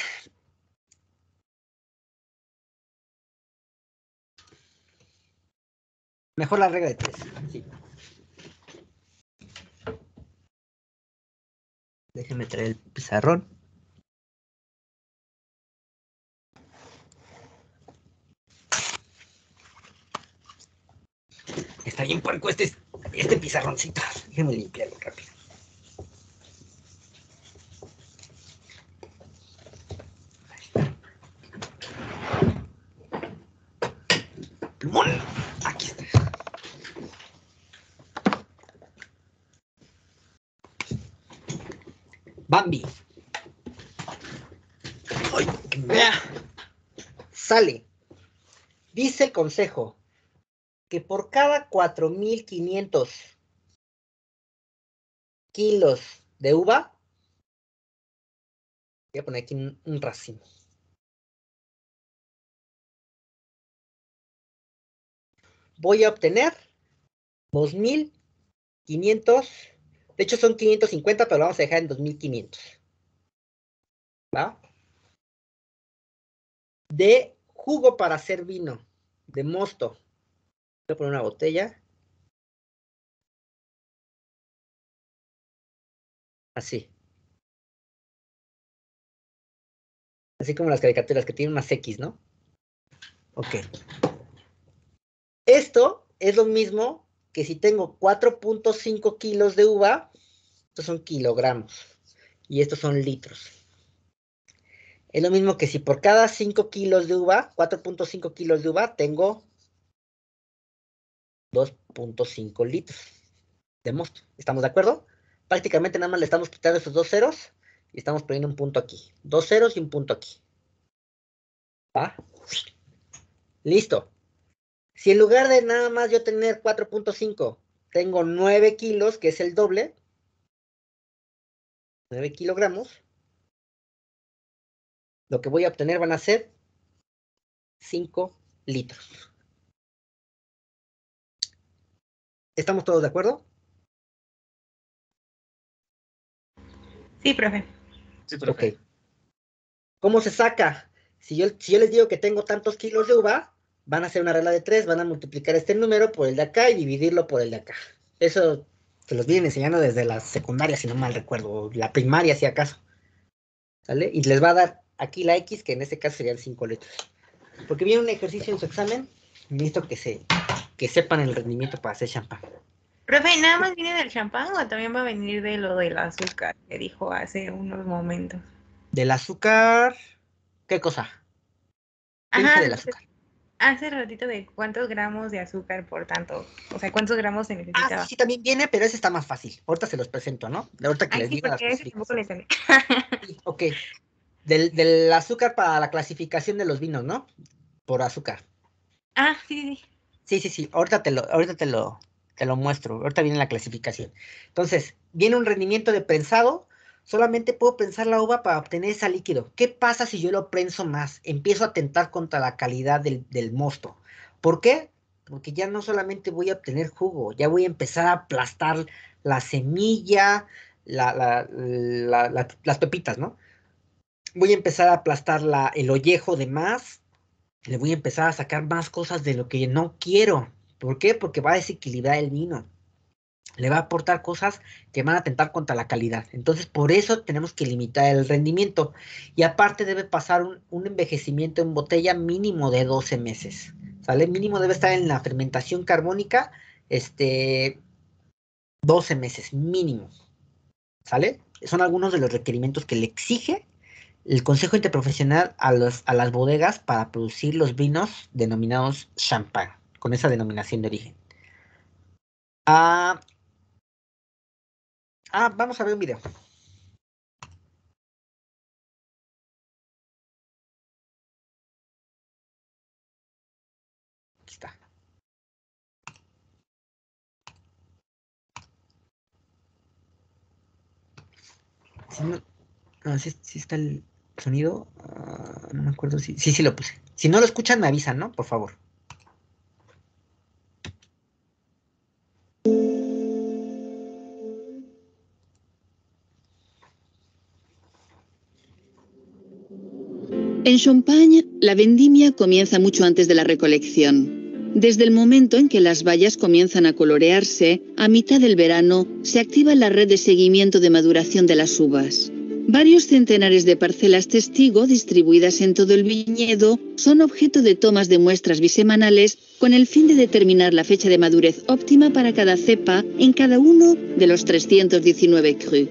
mejor la regla de tres. Déjenme traer el pizarrón. Está bien puerco este, este pizarroncito. Déjenme limpiarlo rápido. aquí Bambi. que Sale. Dice el consejo que por cada 4.500 kilos de uva, voy a poner aquí un racimo. voy a obtener 2500, de hecho son 550, pero lo vamos a dejar en 2500. ¿Va? De jugo para hacer vino, de mosto. Voy a poner una botella. Así. Así como las caricaturas que tienen más X, ¿no? Ok. Esto es lo mismo que si tengo 4.5 kilos de uva, estos son kilogramos y estos son litros. Es lo mismo que si por cada 5 kilos de uva, 4.5 kilos de uva, tengo 2.5 litros de mosto. ¿Estamos de acuerdo? Prácticamente nada más le estamos quitando esos dos ceros y estamos poniendo un punto aquí. Dos ceros y un punto aquí. ¿Va? Listo. Si en lugar de nada más yo tener 4.5, tengo 9 kilos, que es el doble, 9 kilogramos, lo que voy a obtener van a ser 5 litros. ¿Estamos todos de acuerdo? Sí, profe. Sí, profe. ¿Cómo se saca? Si yo, si yo les digo que tengo tantos kilos de uva, van a hacer una regla de tres, van a multiplicar este número por el de acá y dividirlo por el de acá. Eso se los viene enseñando desde la secundaria, si no mal recuerdo, la primaria si acaso. ¿Sale? Y les va a dar aquí la X, que en este caso sería el 5 letras. Porque viene un ejercicio en su examen, listo que se que sepan el rendimiento para hacer champán. Profe, ¿nada más viene del champán o también va a venir de lo del azúcar que dijo hace unos momentos? ¿Del azúcar? ¿Qué cosa? ¿Qué Ajá, del azúcar? hace ratito de cuántos gramos de azúcar por tanto, o sea, cuántos gramos se necesitan? Ah, sí, también viene, pero ese está más fácil. Ahorita se los presento, ¿no? Ahorita que les sí, porque les sí, ok. Del, azúcar para la clasificación de los vinos, ¿no? Por azúcar. Ah, sí, sí. Sí, sí, sí. Ahorita te lo, ahorita te lo, te lo muestro. Ahorita viene la clasificación. Entonces, viene un rendimiento de prensado, solamente puedo prensar la uva para obtener ese líquido. ¿Qué pasa si yo lo prenso más? Empiezo a atentar contra la calidad del, mosto. ¿Por qué? Porque ya no solamente voy a obtener jugo, ya voy a empezar a aplastar la semilla, las pepitas, ¿no? Voy a empezar a aplastar el ollejo de más, le voy a empezar a sacar más cosas de lo que no quiero. ¿Por qué? Porque va a desequilibrar el vino le va a aportar cosas que van a atentar contra la calidad. Entonces, por eso tenemos que limitar el rendimiento. Y aparte debe pasar un, envejecimiento en botella mínimo de 12 meses. ¿Sale? Mínimo debe estar en la fermentación carbónica, este, 12 meses mínimo. ¿Sale? Son algunos de los requerimientos que le exige el Consejo Interprofesional a, las bodegas para producir los vinos denominados champagne con esa denominación de origen. Ah, Ah, vamos a ver un video. Aquí está. Si ah, si, está el sonido, ah, no me acuerdo si, sí, si, sí lo puse. Si no lo escuchan, me avisan, ¿no? Por favor. En Champagne, la vendimia comienza mucho antes de la recolección. Desde el momento en que las vallas comienzan a colorearse, a mitad del verano se activa la red de seguimiento de maduración de las uvas. Varios centenares de parcelas testigo distribuidas en todo el viñedo son objeto de tomas de muestras bisemanales con el fin de determinar la fecha de madurez óptima para cada cepa en cada uno de los 319 crus.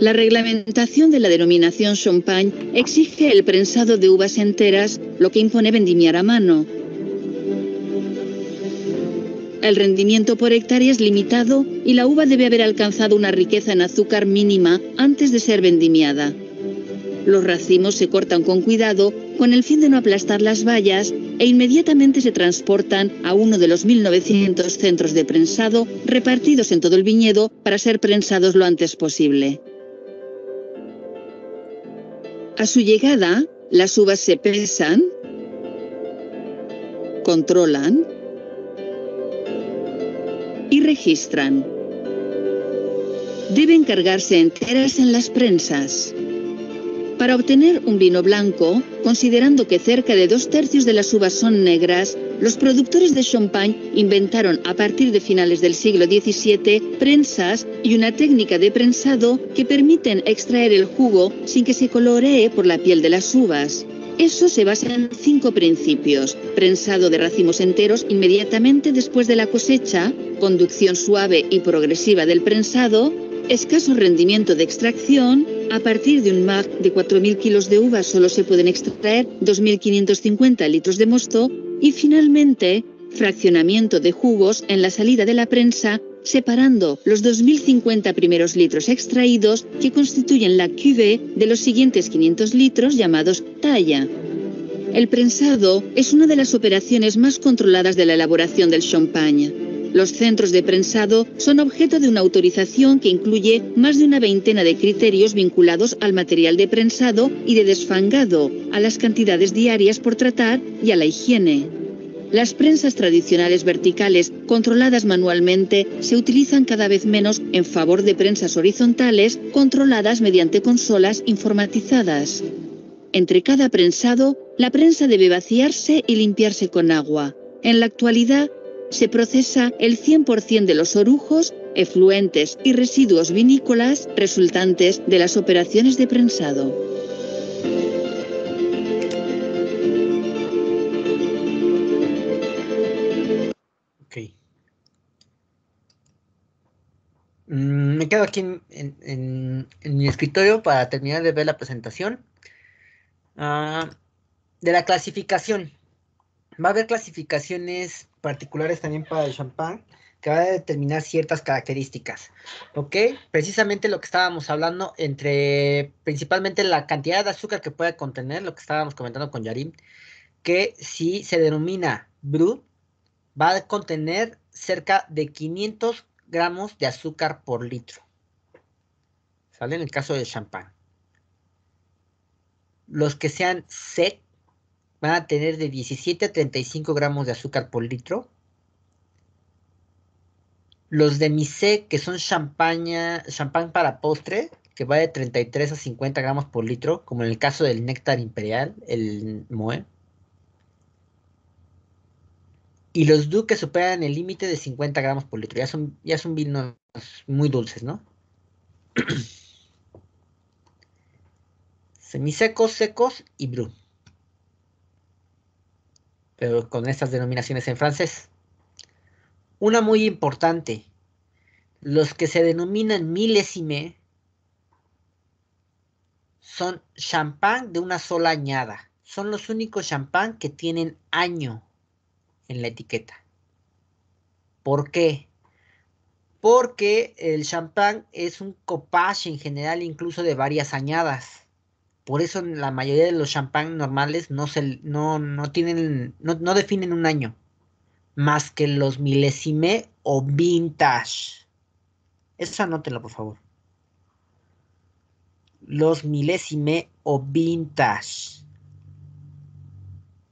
La reglamentación de la denominación champagne exige el prensado de uvas enteras, lo que impone vendimiar a mano. El rendimiento por hectárea es limitado y la uva debe haber alcanzado una riqueza en azúcar mínima antes de ser vendimiada. Los racimos se cortan con cuidado con el fin de no aplastar las vallas e inmediatamente se transportan a uno de los 1.900 centros de prensado repartidos en todo el viñedo para ser prensados lo antes posible. A su llegada, las uvas se pesan, controlan y registran. Deben cargarse enteras en las prensas. Para obtener un vino blanco, considerando que cerca de dos tercios de las uvas son negras, los productores de champagne inventaron a partir de finales del siglo XVII prensas y una técnica de prensado que permiten extraer el jugo sin que se coloree por la piel de las uvas. Eso se basa en cinco principios. Prensado de racimos enteros inmediatamente después de la cosecha, conducción suave y progresiva del prensado, Escaso rendimiento de extracción. A partir de un MAC de 4.000 kilos de uva solo se pueden extraer 2.550 litros de mosto. Y finalmente, fraccionamiento de jugos en la salida de la prensa, separando los 2.050 primeros litros extraídos que constituyen la cuvée de los siguientes 500 litros llamados talla. El prensado es una de las operaciones más controladas de la elaboración del champagne. Los centros de prensado son objeto de una autorización que incluye más de una veintena de criterios vinculados al material de prensado y de desfangado, a las cantidades diarias por tratar y a la higiene. Las prensas tradicionales verticales, controladas manualmente, se utilizan cada vez menos en favor de prensas horizontales, controladas mediante consolas informatizadas. Entre cada prensado, la prensa debe vaciarse y limpiarse con agua. En la actualidad, se procesa el 100% de los orujos, efluentes y residuos vinícolas resultantes de las operaciones de prensado. Mm, me quedo aquí en, mi escritorio para terminar de ver la presentación. Ah, de la clasificación. Va a haber clasificaciones particulares también para el champán que va a determinar ciertas características. ¿Ok? Precisamente lo que estábamos hablando entre principalmente la cantidad de azúcar que puede contener, lo que estábamos comentando con Yarim, que si se denomina brut, va a contener cerca de 500 gramos de azúcar por litro. ¿Sale? En el caso del champán. Los que sean sec, van a tener de 17 a 35 gramos de azúcar por litro. Los de Misé, que son champaña, champán para postre, que va de 33 a 50 gramos por litro, como en el caso del néctar imperial, el Moe. Y los duques superan el límite de 50 gramos por litro. Ya son, ya son vinos muy dulces, ¿no? Semisecos, secos y brut pero con estas denominaciones en francés. Una muy importante, los que se denominan milésime son champán de una sola añada. Son los únicos champán que tienen año en la etiqueta. ¿Por qué? Porque el champán es un copage en general, incluso de varias añadas. Por eso la mayoría de los champán normales no, se, no, tienen, no, definen un año, más que los milésime o vintage. Eso anótelo, por favor. Los milésime o vintage.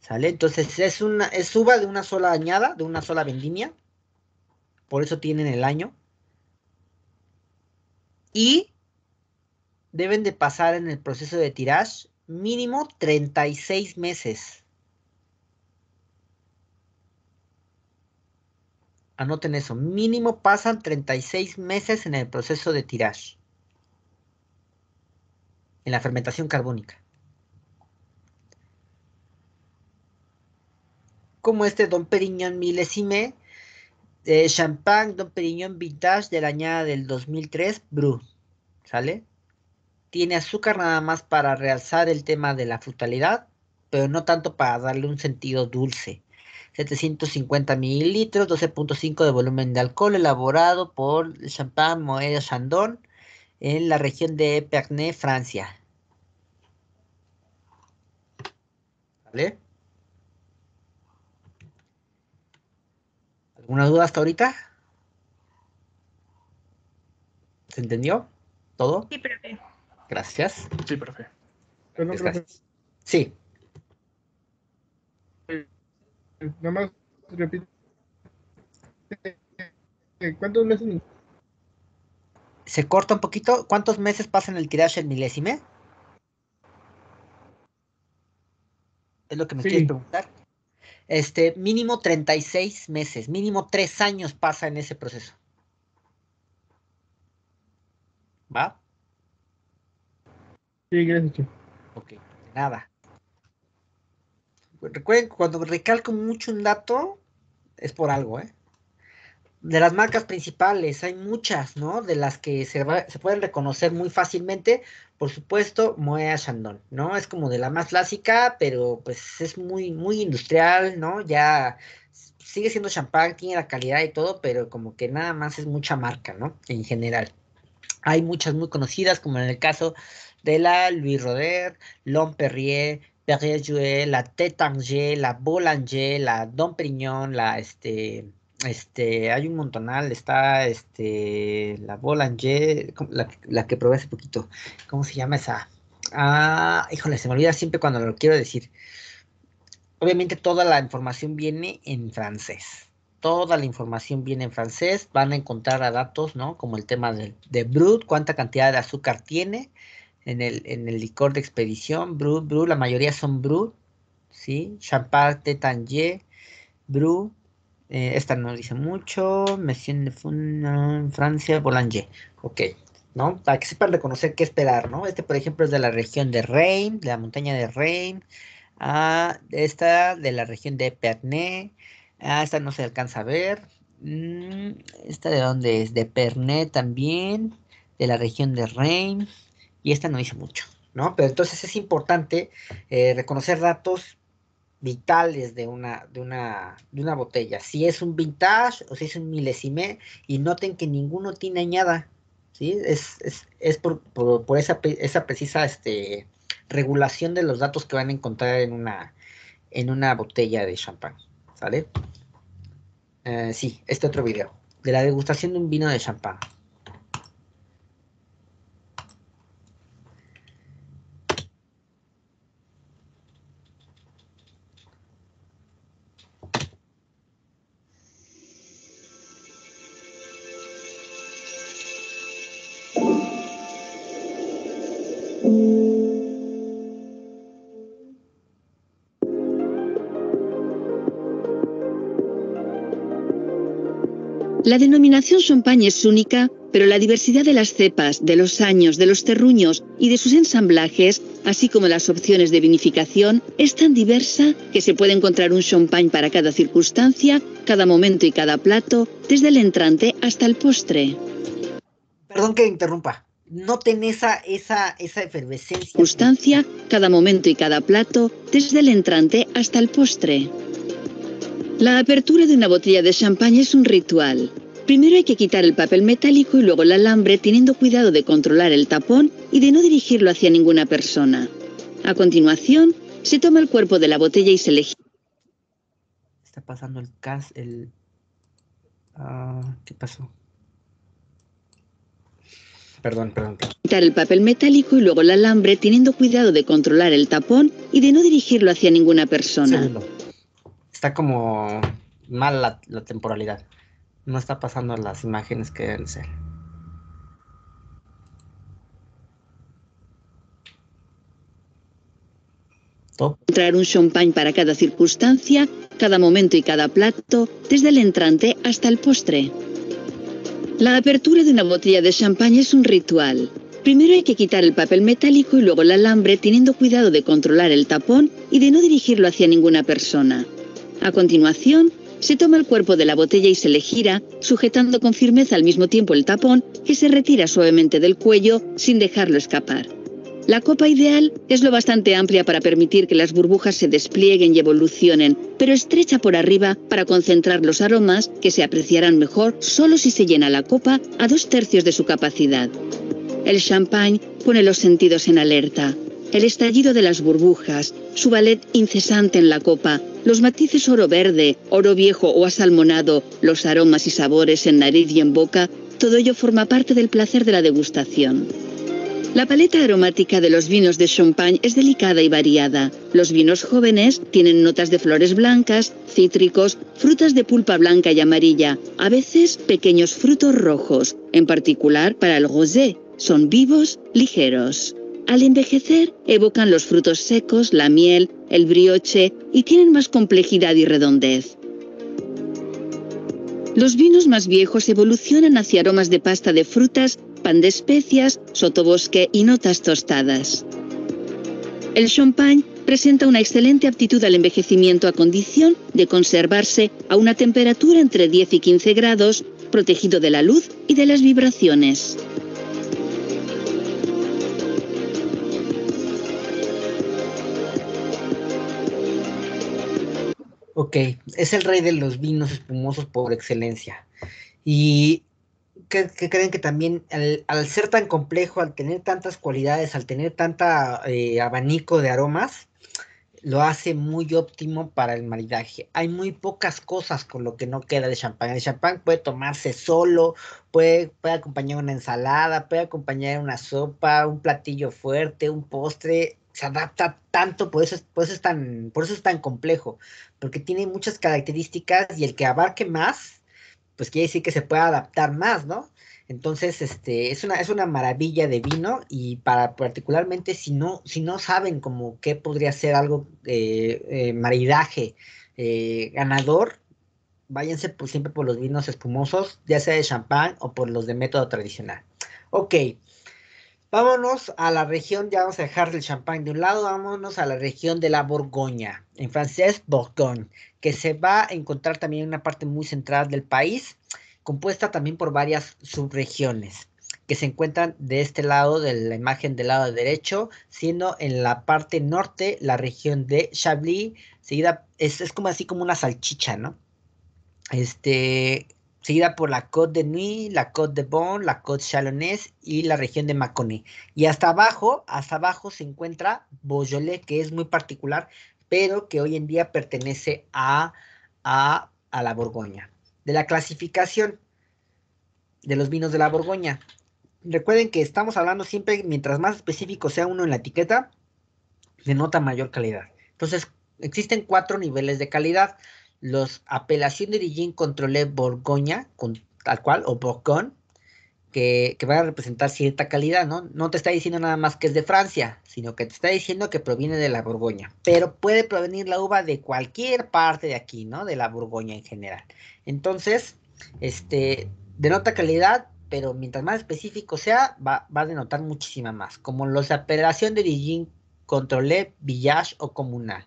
¿Sale? Entonces es una es uva de una sola añada, de una sola vendimia. Por eso tienen el año. Y deben de pasar en el proceso de tirage mínimo 36 meses. Anoten eso, mínimo pasan 36 meses en el proceso de tirage. En la fermentación carbónica. Como este Don Periñón Milesime, eh, Champagne Don Periñón Vintage de la añada del 2003, Bru. ¿Sale? tiene azúcar nada más para realzar el tema de la frutalidad, pero no tanto para darle un sentido dulce. 750 mililitros, 12.5 de volumen de alcohol, elaborado por Champagne Moët Chandon en la región de Epernay, Francia. ¿Vale? ¿Alguna duda hasta ahorita? ¿Se entendió todo? Sí, perfecto. Gracias. Sí, profe. Sí. profe. Eh, sí. Nomás repito. Eh, ¿Cuántos meses? Se corta un poquito. ¿Cuántos meses pasa en el tiraje en milésime? Es lo que me sí. quieres preguntar. Este, mínimo 36 meses, mínimo 3 años pasa en ese proceso. ¿Va? Sí, gracias, Ok, nada. Pues recuerden, cuando recalco mucho un dato, es por algo, ¿eh? De las marcas principales, hay muchas, ¿no? De las que se, pueden reconocer muy fácilmente. Por supuesto, Moea Chandon, ¿no? Es como de la más clásica, pero pues es muy, muy industrial, ¿no? Ya sigue siendo champán, tiene la calidad y todo, pero como que nada más es mucha marca, ¿no? En general. Hay muchas muy conocidas, como en el caso la Louis Roder, Lomperrier, Perrier Jouet, la Tétanger, la Boulanger, la Don Perignon, la este este, hay un montonal, está este, la Bollinger, la, que probé hace poquito, ¿cómo se llama esa? Ah, híjole, se me olvida siempre cuando lo quiero decir. Obviamente toda la información viene en francés. Toda la información viene en francés. Van a encontrar datos, ¿no? Como el tema de Brut, cuánta cantidad de azúcar tiene, en el, licor de expedición, Bru, Bru, la mayoría son Brut, ¿sí? Champagne, Tangier, Bru, eh, esta no dice mucho, Messiaen de Fun, ah, Francia, Boulanger, ok, ¿no? Para que sepan reconocer qué esperar, ¿no? Este, por ejemplo, es de la región de reims de la montaña de reims ah, esta de la región de Pernet, ah, esta no se alcanza a ver, mm, esta de dónde es, de Pernet también, de la región de reims y esta no hizo mucho, ¿no? Pero entonces es importante eh, reconocer datos vitales de una, de, una, de una botella. Si es un vintage o si es un milesime, y noten que ninguno tiene añada, ¿sí? Es, por, esa, precisa este, regulación de los datos que van a encontrar en una, en una botella de champán, ¿sale? Eh, sí, este otro video, de la degustación de un vino de champán. La denominación champagne es única, pero la diversidad de las cepas, de los años, de los terruños y de sus ensamblajes, así como las opciones de vinificación, es tan diversa que se puede encontrar un champagne para cada circunstancia, cada momento y cada plato, desde el entrante hasta el postre. Perdón que interrumpa. No esa, esa, esa efervescencia. Circunstancia, cada momento y cada plato, desde el entrante hasta el postre. La apertura de una botella de champán es un ritual. Primero hay que quitar el papel metálico y luego el alambre teniendo cuidado de controlar el tapón y de no dirigirlo hacia ninguna persona. A continuación, se toma el cuerpo de la botella y se le... Está pasando el el... Ah, ¿Qué pasó? Perdón, perdón, Quitar el papel metálico y luego el alambre teniendo cuidado de controlar el tapón y de no dirigirlo hacia ninguna persona. está como mal la temporalidad no está pasando las imágenes que deben ser. Traer un champán para cada circunstancia, cada momento y cada plato, desde el entrante hasta el postre. La apertura de una botella de champán es un ritual. Primero hay que quitar el papel metálico y luego el alambre teniendo cuidado de controlar el tapón y de no dirigirlo hacia ninguna persona. A continuación, se toma el cuerpo de la botella y se le gira, sujetando con firmeza al mismo tiempo el tapón que se retira suavemente del cuello sin dejarlo escapar. La copa ideal es lo bastante amplia para permitir que las burbujas se desplieguen y evolucionen, pero estrecha por arriba para concentrar los aromas que se apreciarán mejor solo si se llena la copa a dos tercios de su capacidad. El champagne pone los sentidos en alerta. El estallido de las burbujas, su ballet incesante en la copa, los matices oro verde, oro viejo o asalmonado, los aromas y sabores en nariz y en boca, todo ello forma parte del placer de la degustación. La paleta aromática de los vinos de Champagne es delicada y variada. Los vinos jóvenes tienen notas de flores blancas, cítricos, frutas de pulpa blanca y amarilla, a veces pequeños frutos rojos, en particular para el rosé. Son vivos, ligeros. Al envejecer, evocan los frutos secos, la miel, el brioche y tienen más complejidad y redondez. Los vinos más viejos evolucionan hacia aromas de pasta de frutas, pan de especias, sotobosque y notas tostadas. El champagne presenta una excelente aptitud al envejecimiento a condición de conservarse a una temperatura entre 10 y 15 grados, protegido de la luz y de las vibraciones. Ok, es el rey de los vinos espumosos por excelencia. Y que, creen que también al, ser tan complejo, al tener tantas cualidades, al tener tanta eh, abanico de aromas, lo hace muy óptimo para el maridaje. Hay muy pocas cosas con lo que no queda de champán. El champán puede tomarse solo, puede, puede acompañar una ensalada, puede acompañar una sopa, un platillo fuerte, un postre, se adapta tanto, por eso, es, por eso es tan, por eso es tan complejo, porque tiene muchas características y el que abarque más, pues quiere decir que se puede adaptar más, ¿no? Entonces, este, es una, es una maravilla de vino y para particularmente si no, si no saben como qué podría ser algo eh, eh, maridaje eh, ganador, váyanse por, siempre por los vinos espumosos, ya sea de champán o por los de método tradicional. Ok, Vámonos a la región, ya vamos a dejar el champán de un lado, vámonos a la región de la Borgoña, en francés Bourgogne, que se va a encontrar también en una parte muy central del país, compuesta también por varias subregiones que se encuentran de este lado de la imagen del lado derecho, siendo en la parte norte la región de Chablis, seguida, es, es como así como una salchicha, ¿no? Este, seguida por la Côte de Nuit, la Côte de Bon, la Côte Chalonnaise y la región de Maconé. Y hasta abajo, hasta abajo se encuentra Beaujolais, que es muy particular, pero que hoy en día pertenece a, a, a la Borgoña. De la clasificación de los vinos de la Borgoña. Recuerden que estamos hablando siempre, mientras más específico sea uno en la etiqueta, denota mayor calidad. Entonces, existen cuatro niveles de calidad los apelación de origen Controlé Borgoña, tal cual, o Borgón, que, que, van a representar cierta calidad, ¿no? No te está diciendo nada más que es de Francia, sino que te está diciendo que proviene de la Borgoña. Pero puede provenir la uva de cualquier parte de aquí, ¿no? De la Borgoña en general. Entonces, este, denota calidad, pero mientras más específico sea, va, a denotar muchísima más. Como los apelación de origen controlé, village o comunal.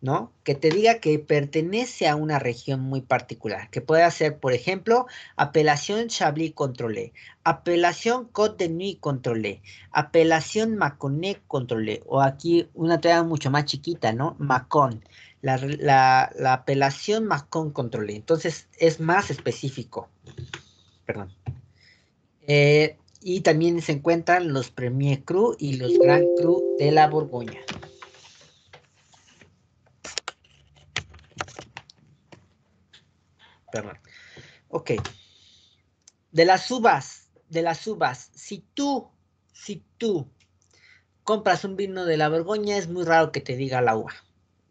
¿no? Que te diga que pertenece a una región muy particular, que puede ser por ejemplo, apelación Chablis controlé, apelación Côte de Nuit controlé, apelación Maconé controlé, o aquí una tarea mucho más chiquita, ¿no? Macon, la, la, apelación Macón controlé, entonces es más específico, perdón. Eh, y también se encuentran los Premier Cru y los Grand Cru de la Borgoña. Ok. De las uvas, de las uvas, si tú, si tú compras un vino de la vergoña, es muy raro que te diga la uva.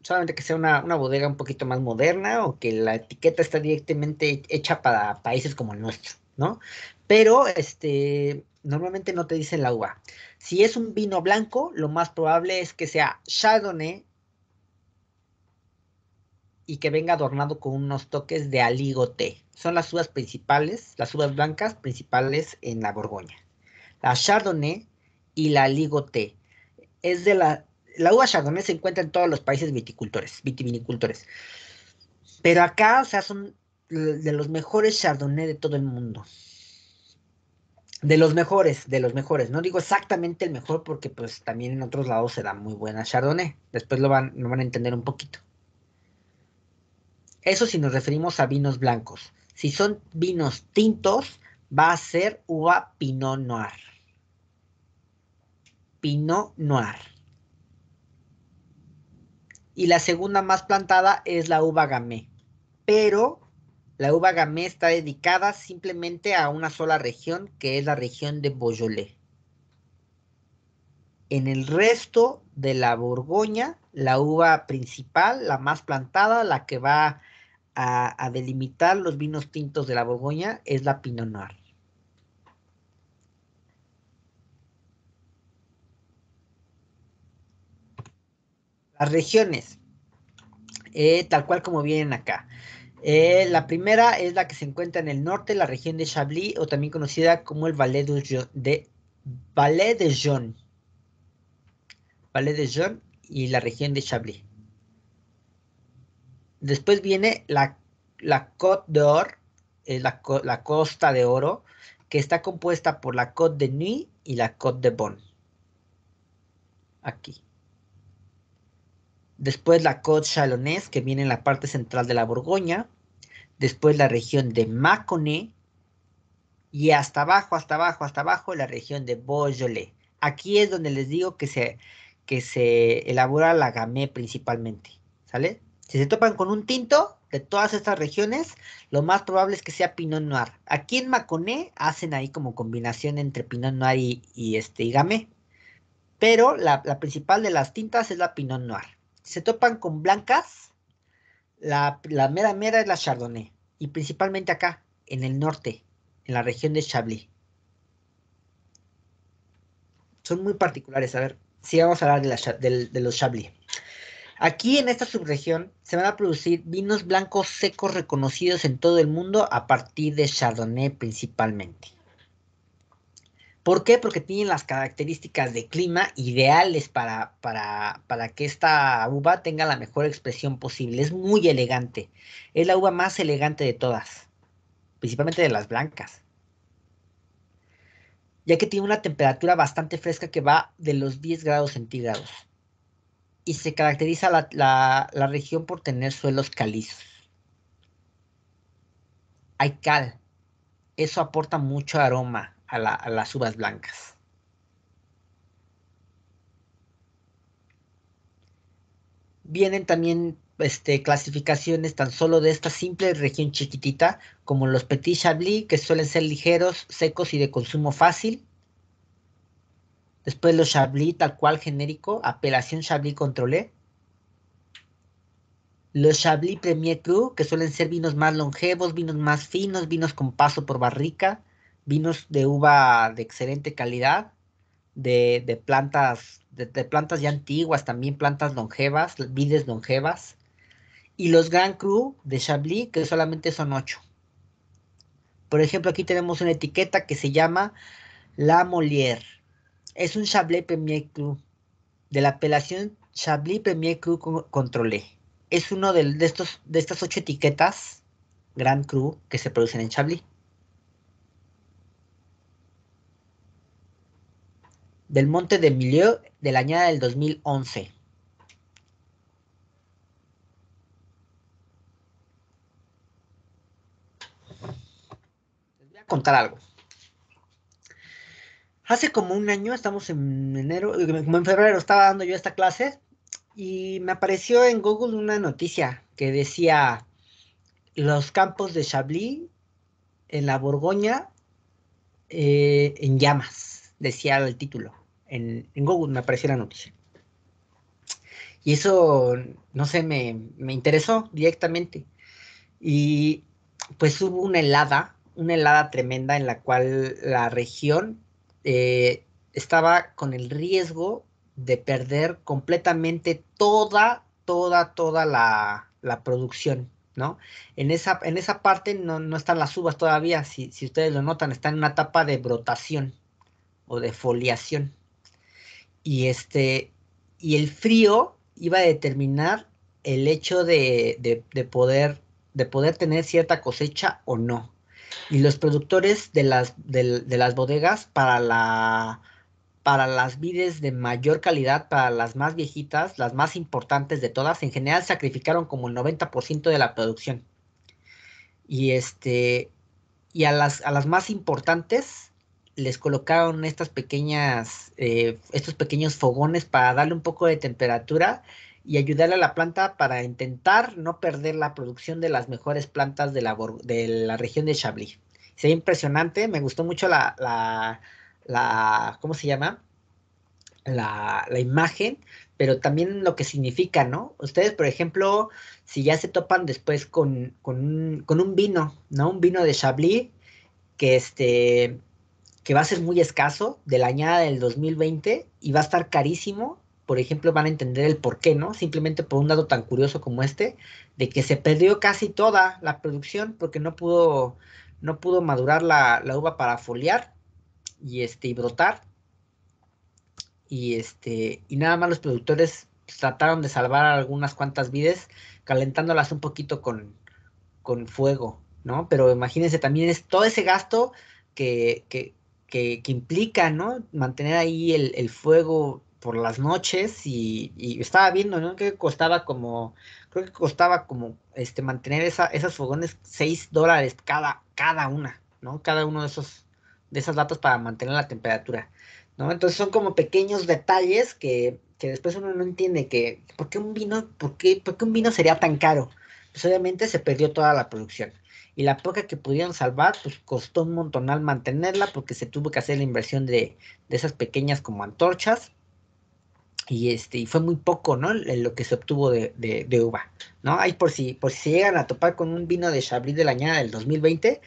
Solamente que sea una, una bodega un poquito más moderna o que la etiqueta está directamente hecha para países como el nuestro, ¿no? Pero, este, normalmente no te dicen la uva. Si es un vino blanco, lo más probable es que sea Chardonnay, y que venga adornado con unos toques de aligoté. Son las uvas principales, las uvas blancas principales en la Borgoña. La Chardonnay y la aligoté. Es de la, la uva Chardonnay se encuentra en todos los países viticultores, vitivinicultores. Pero acá, o sea, son de los mejores Chardonnay de todo el mundo. De los mejores, de los mejores. No digo exactamente el mejor porque pues también en otros lados se da muy buena Chardonnay. Después lo van, lo van a entender un poquito. Eso si nos referimos a vinos blancos. Si son vinos tintos, va a ser uva Pinot Noir. Pinot Noir. Y la segunda más plantada es la uva Gamay. Pero la uva Gamay está dedicada simplemente a una sola región, que es la región de Beaujolais. En el resto de la Borgoña, la uva principal, la más plantada, la que va a, delimitar los vinos tintos de la Borgoña es la Pinot Noir. Las regiones, eh, tal cual como vienen acá. Eh, la primera es la que se encuentra en el norte, la región de Chablis, o también conocida como el Valais de, de, Valais de Jon. Valais de y la región de Chablis. Después viene la, la Côte d'Or, eh, la, Costa de Oro, que está compuesta por la Côte de Nuit y la Côte de Bonn. Aquí. Después la Côte Chalonnaise, que viene en la parte central de la Borgoña. Después la región de Mâconnais. Y hasta abajo, hasta abajo, hasta abajo, la región de Beaujolais. Aquí es donde les digo que se, que se elabora la gamé principalmente. ¿Sale? Si se topan con un tinto de todas estas regiones, lo más probable es que sea Pinot Noir. Aquí en Maconé hacen ahí como combinación entre Pinot Noir y, este Gamay. Pero la, principal de las tintas es la Pinot Noir. Si se topan con blancas, la, mera mera es la Chardonnay. Y principalmente acá, en el norte, en la región de Chablis. Son muy particulares. A ver, si vamos a hablar de, la, de los Chablis. Aquí en esta subregión se van a producir vinos blancos secos reconocidos en todo el mundo a partir de Chardonnay principalmente. ¿Por qué? Porque tienen las características de clima ideales para, que esta uva tenga la mejor expresión posible. Es muy elegante. Es la uva más elegante de todas, principalmente de las blancas. Ya que tiene una temperatura bastante fresca que va de los 10 grados centígrados y se caracteriza la, región por tener suelos calizos. Hay cal. Eso aporta mucho aroma a, las uvas blancas. Vienen también este, clasificaciones tan solo de esta simple región chiquitita, como los Petit Chablis, que suelen ser ligeros, secos y de consumo fácil, Después los Chablis tal cual genérico, apelación Chablis Controlé. E. Los Chablis Premier Cru, que suelen ser vinos más longevos, vinos más finos, vinos con paso por barrica, vinos de uva de excelente calidad, de, plantas, de, plantas ya antiguas, también plantas longevas, vides longevas. Y los Grand Cru de Chablis, que solamente son ocho. Por ejemplo, aquí tenemos una etiqueta que se llama La Molière es un Chablis Premier Cru, de la apelación Chablis Premier Cru Controlé. Es uno de, estos, de estas ocho etiquetas Grand Cru que se producen en Chablis. Del Monte de Milieu de la añada del 2011. Les voy a contar algo hace como un año, estamos en enero, eh, como en febrero estaba dando yo esta clase y me apareció en Google una noticia que decía los campos de Chablis en la Borgoña eh, en llamas, decía el título. En, Google me apareció la noticia. Y eso, no sé, me, me interesó directamente. Y pues hubo una helada, una helada tremenda en la cual la región eh, estaba con el riesgo de perder completamente toda, toda, toda la, producción, ¿no? En esa, en esa parte no, están las uvas todavía, si, ustedes lo notan, está en una etapa de brotación o de foliación. Y este, y el frío iba a determinar el hecho de, poder, de poder tener cierta cosecha o no y los productores de las, bodegas para, la, las vides de mayor calidad, para las más viejitas, las más importantes de todas, en general sacrificaron como el 90% de la producción. Y, este, y a, las, a las más importantes les colocaron estas pequeñas, eh, estos pequeños fogones para darle un poco de temperatura y ayudarle a la planta para intentar no perder la producción de las mejores plantas de la, de la región de Chablis. Sería impresionante, me gustó mucho la, la, la ¿cómo se llama? La, imagen, pero también lo que significa, ¿no? Ustedes, por ejemplo, si ya se topan después con, un, vino, ¿no? Un vino de Chablis que este que va a ser muy escaso de la añada del 2020 y va a estar carísimo por ejemplo, van a entender el por qué, ¿no? Simplemente por un dato tan curioso como este, de que se perdió casi toda la producción porque no pudo, no pudo madurar la, uva para foliar y, este, y brotar. Y, este, y nada más los productores trataron de salvar algunas cuantas vides calentándolas un poquito con, con fuego, ¿no? Pero imagínense también es todo ese gasto que, que, que, implica, ¿no? Mantener ahí el, el fuego por las noches y, estaba viendo, Que costaba como, creo que costaba como este mantener esa, esas fogones 6 dólares cada, cada una, ¿no? Cada uno de esos, de esas latas para mantener la temperatura, ¿no? Entonces son como pequeños detalles que, que después uno no entiende que, ¿por qué un vino, por qué, un vino sería tan caro? Pues obviamente se perdió toda la producción y la poca que pudieron salvar, pues costó un montonal mantenerla porque se tuvo que hacer la inversión de, de esas pequeñas como antorchas y este fue muy poco no lo que se obtuvo de, uva no ahí por si por si se llegan a topar con un vino de Chablis de la añada del 2020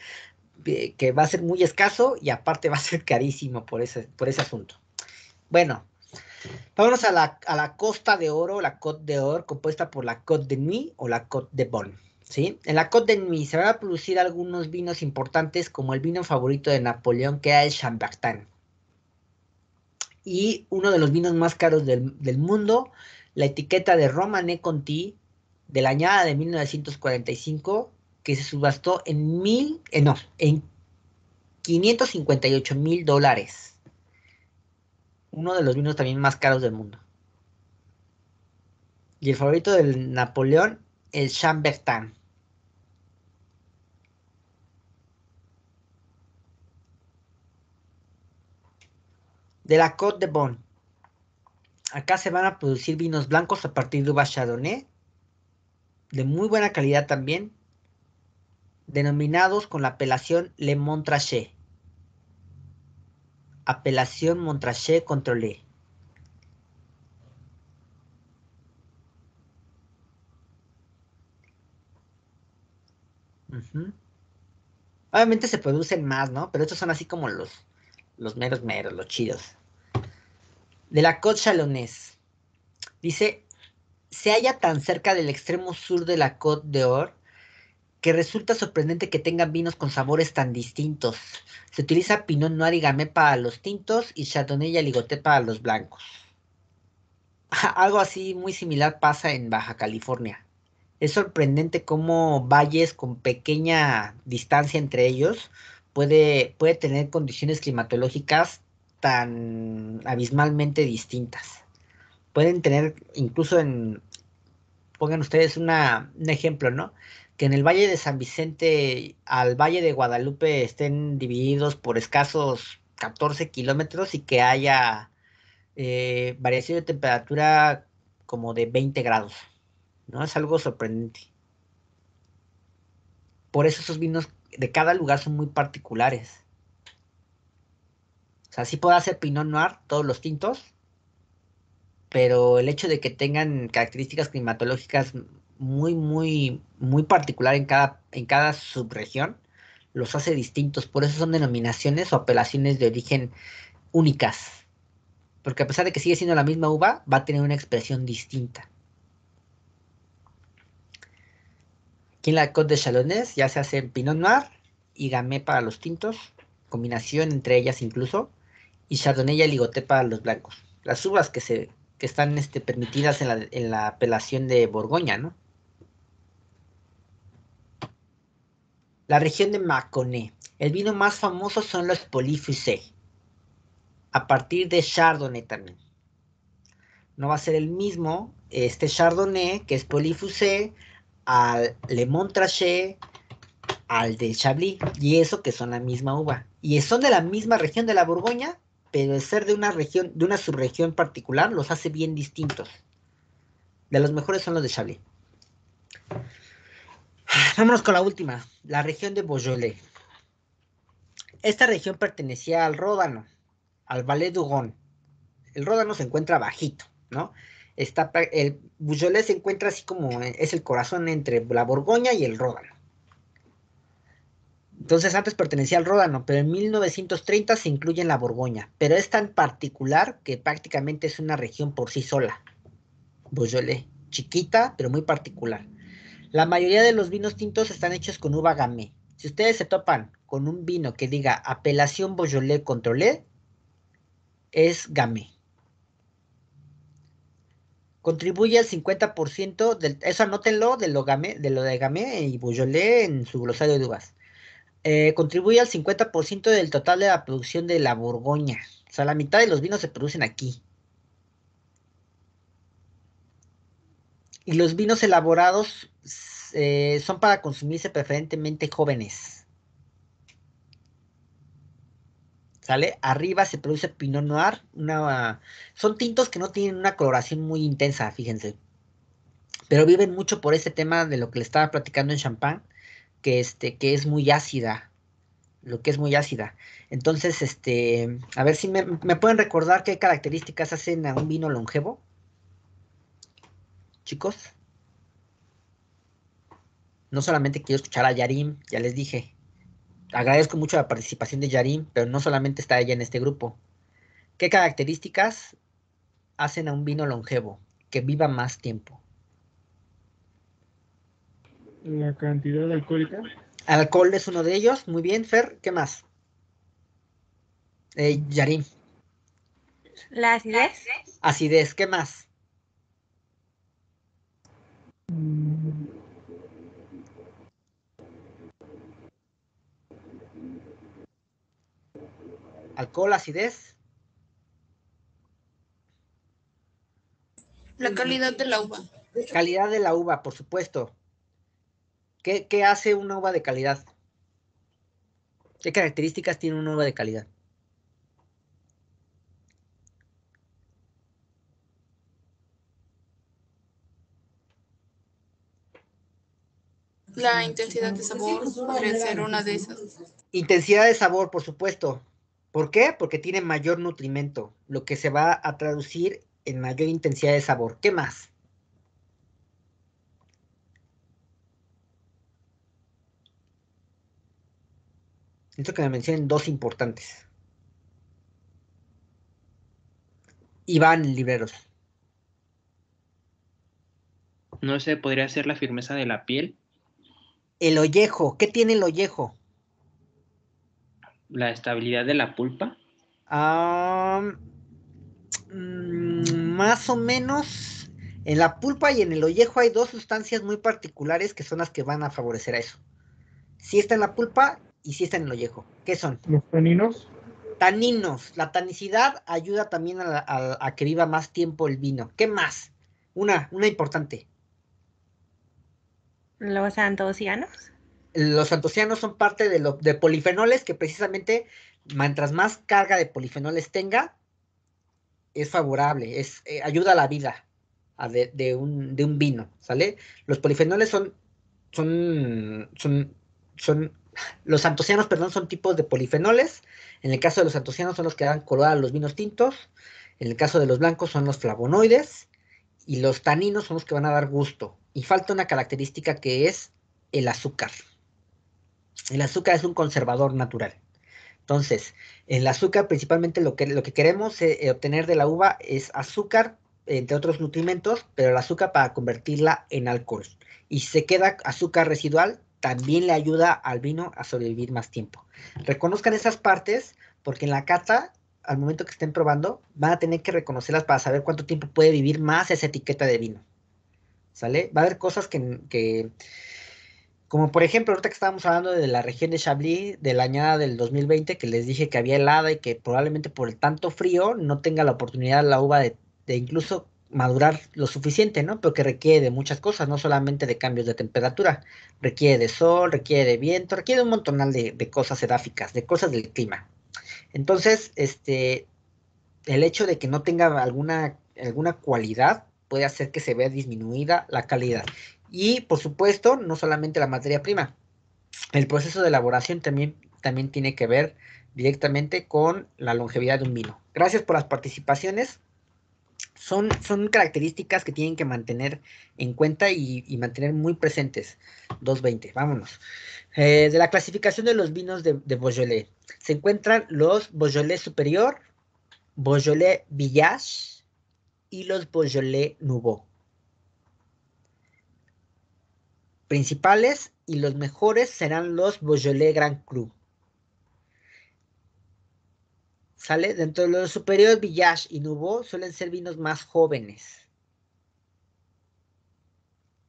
eh, que va a ser muy escaso y aparte va a ser carísimo por ese por ese asunto bueno vámonos a la, costa de oro la Côte de oro compuesta por la Côte de Nuit o la Côte de Bonne ¿Sí? En la Côte de Nuit se van a producir algunos vinos importantes como el vino favorito de Napoleón que es el Chambertin y uno de los vinos más caros del, mundo, la etiqueta de Romané Conti de la añada de 1945 que se subastó en mil, eh, en 558 mil dólares. Uno de los vinos también más caros del mundo. Y el favorito del Napoleón, el Chambertin, de la Côte de Bonn. Acá se van a producir vinos blancos a partir de uva Chardonnay, de muy buena calidad también, denominados con la apelación Le Montrachet. Apelación Montrachet Controlé. Obviamente se producen más, ¿no? Pero estos son así como los, los meros meros, los chidos de la Côte Chalonnais. Dice, se halla tan cerca del extremo sur de la Côte d'Or que resulta sorprendente que tengan vinos con sabores tan distintos. Se utiliza Pinot Noir y Gamay para los tintos y Chardonnay y Aligoté para los blancos. Algo así muy similar pasa en Baja California. Es sorprendente cómo valles con pequeña distancia entre ellos puede, puede tener condiciones climatológicas tan abismalmente distintas. Pueden tener incluso en, pongan ustedes una, un ejemplo, ¿no? Que en el Valle de San Vicente al Valle de Guadalupe estén divididos por escasos 14 kilómetros y que haya eh, variación de temperatura como de 20 grados, ¿no? Es algo sorprendente. Por eso esos vinos de cada lugar son muy particulares. Así sí puedo hacer Pinot Noir, todos los tintos, pero el hecho de que tengan características climatológicas muy, muy, muy particular en cada, en cada subregión, los hace distintos. Por eso son denominaciones o apelaciones de origen únicas. Porque a pesar de que sigue siendo la misma uva, va a tener una expresión distinta. Aquí en la Côte de Chalonnais ya se hace Pinot Noir y Gamay para los tintos, combinación entre ellas incluso y Chardonnay y Aligoté para los blancos. Las uvas que se están este, permitidas en la, apelación de Borgoña, ¿no? La región de Maconé. El vino más famoso son los Polifusé. A partir de Chardonnay también. No va a ser el mismo este Chardonnay, que es Polifusé, al Le Montrachet, al de Chablis, y eso que son la misma uva. Y son de la misma región de la Borgoña, pero el ser de una región, de una subregión particular, los hace bien distintos. De los mejores son los de Chablis. Vámonos con la última, la región de Beaujolais. Esta región pertenecía al Ródano, al Valais d'Ugon. El Ródano se encuentra bajito, ¿no? Está, el Beaujolais se encuentra así como eh, es el corazón entre la Borgoña y el Ródano. Entonces antes pertenecía al Ródano, pero en 1930 se incluye en la Borgoña, pero es tan particular que prácticamente es una región por sí sola. Beaujolais, pues chiquita, pero muy particular. La mayoría de los vinos tintos están hechos con uva gamé. Si ustedes se topan con un vino que diga apelación Beaujolais Controlé, es gamé. Contribuye al 50% del, eso anótenlo de lo, de lo de gamé y Beaujolais en su glosario de uvas. Eh, contribuye al 50% del total de la producción de la Borgoña. O sea, la mitad de los vinos se producen aquí. Y los vinos elaborados eh, son para consumirse preferentemente jóvenes. ¿Sale? Arriba se produce Pinot Noir. Una, son tintos que no tienen una coloración muy intensa, fíjense. Pero viven mucho por este tema de lo que le estaba platicando en champán que, este, que es muy ácida, lo que es muy ácida. Entonces, este, a ver si me, me pueden recordar qué características hacen a un vino longevo. Chicos. No solamente quiero escuchar a Yarim, ya les dije. Agradezco mucho la participación de Yarim, pero no solamente está ella en este grupo. ¿Qué características hacen a un vino longevo, que viva más tiempo? la cantidad alcohólica. Alcohol es uno de ellos. Muy bien, Fer, ¿qué más? Eh, La acidez. Acidez, ¿qué más? Alcohol, acidez. La calidad de la uva. Calidad de la uva, por supuesto. ¿Qué, hace una uva de calidad? ¿Qué características tiene una uva de calidad? La intensidad de sabor podría ser una de esas. Intensidad de sabor, por supuesto. ¿Por qué? Porque tiene mayor nutrimento, lo que se va a traducir en mayor intensidad de sabor. ¿Qué más? Necesito que me mencionen dos importantes. Iván Libreros. No sé, podría ser la firmeza de la piel. El ollejo. ¿Qué tiene el ollejo? La estabilidad de la pulpa. Mm, más o menos. En la pulpa y en el ollejo hay dos sustancias muy particulares que son las que van a favorecer a eso. Si está en la pulpa y si están en el ollejo. ¿Qué son? Los taninos. Taninos. La tanicidad ayuda también a, que viva más tiempo el vino. ¿Qué más? Una, una importante. ¿Los antocianos? Los antocianos son parte de, los de polifenoles que precisamente, mientras más carga de polifenoles tenga, es favorable, es, eh, ayuda a la vida de, un, vino, ¿sale? Los polifenoles son, son, son, son los antocianos, perdón, son tipos de polifenoles. En el caso de los antocianos son los que dan color a los vinos tintos. En el caso de los blancos son los flavonoides. Y los taninos son los que van a dar gusto. Y falta una característica que es el azúcar. El azúcar es un conservador natural. Entonces, el azúcar principalmente lo que, lo que queremos eh, eh, obtener de la uva es azúcar, entre otros nutrimentos, pero el azúcar para convertirla en alcohol. Y se queda azúcar residual también le ayuda al vino a sobrevivir más tiempo. Reconozcan esas partes porque en la cata, al momento que estén probando, van a tener que reconocerlas para saber cuánto tiempo puede vivir más esa etiqueta de vino. ¿Sale? Va a haber cosas que, como por ejemplo, ahorita que estábamos hablando de la región de Chablis, de la añada del 2020, que les dije que había helada y que probablemente por el tanto frío no tenga la oportunidad la uva de, de incluso madurar lo suficiente, ¿no? Pero que requiere de muchas cosas, no solamente de cambios de temperatura, requiere de sol, requiere de viento, requiere un montón de, cosas edáficas, de cosas del clima. Entonces, este, el hecho de que no tenga alguna, alguna cualidad puede hacer que se vea disminuida la calidad. Y, por supuesto, no solamente la materia prima, el proceso de elaboración también, también tiene que ver directamente con la longevidad de un vino. Gracias por las participaciones son, características que tienen que mantener en cuenta y, mantener muy presentes. 220, vámonos. Eh, de la clasificación de los vinos de, de Beaujolais, se encuentran los Beaujolais Superior, Beaujolais Village y los Beaujolais Nouveau. Principales y los mejores serán los Beaujolais Grand Cru. ¿Sale? Dentro de los superiores, Village y Nouveau suelen ser vinos más jóvenes.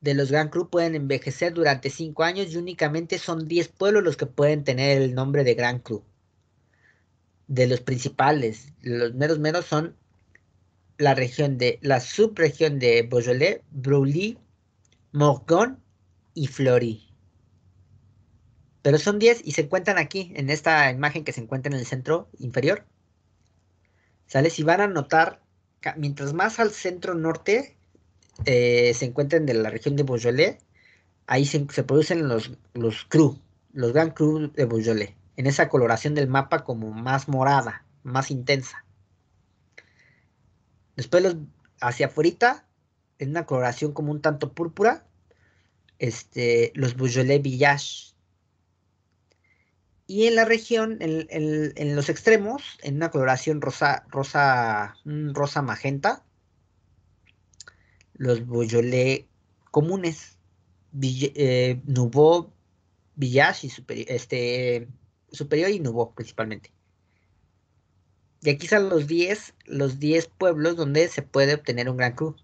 De los Grand Cru pueden envejecer durante 5 años y únicamente son 10 pueblos los que pueden tener el nombre de Gran Cru. De los principales, los menos meros son la región de la subregión de Beaujolais, Broly, Morgon y Flory. Pero son 10 y se encuentran aquí, en esta imagen que se encuentra en el centro inferior. ¿sale? Si van a notar, mientras más al centro norte eh, se encuentren de la región de Beaujolais, ahí se, producen los, los cru, los gran cru de Beaujolais, en esa coloración del mapa como más morada, más intensa. Después los hacia afuera, en una coloración como un tanto púrpura, este, los Beaujolais Village, y en la región, en, los extremos, en una coloración rosa, rosa, rosa magenta, los boyolé comunes, Nubo, eh, y este, Superior y Nubó principalmente. Y aquí están los 10, los 10 pueblos donde se puede obtener un Gran Cru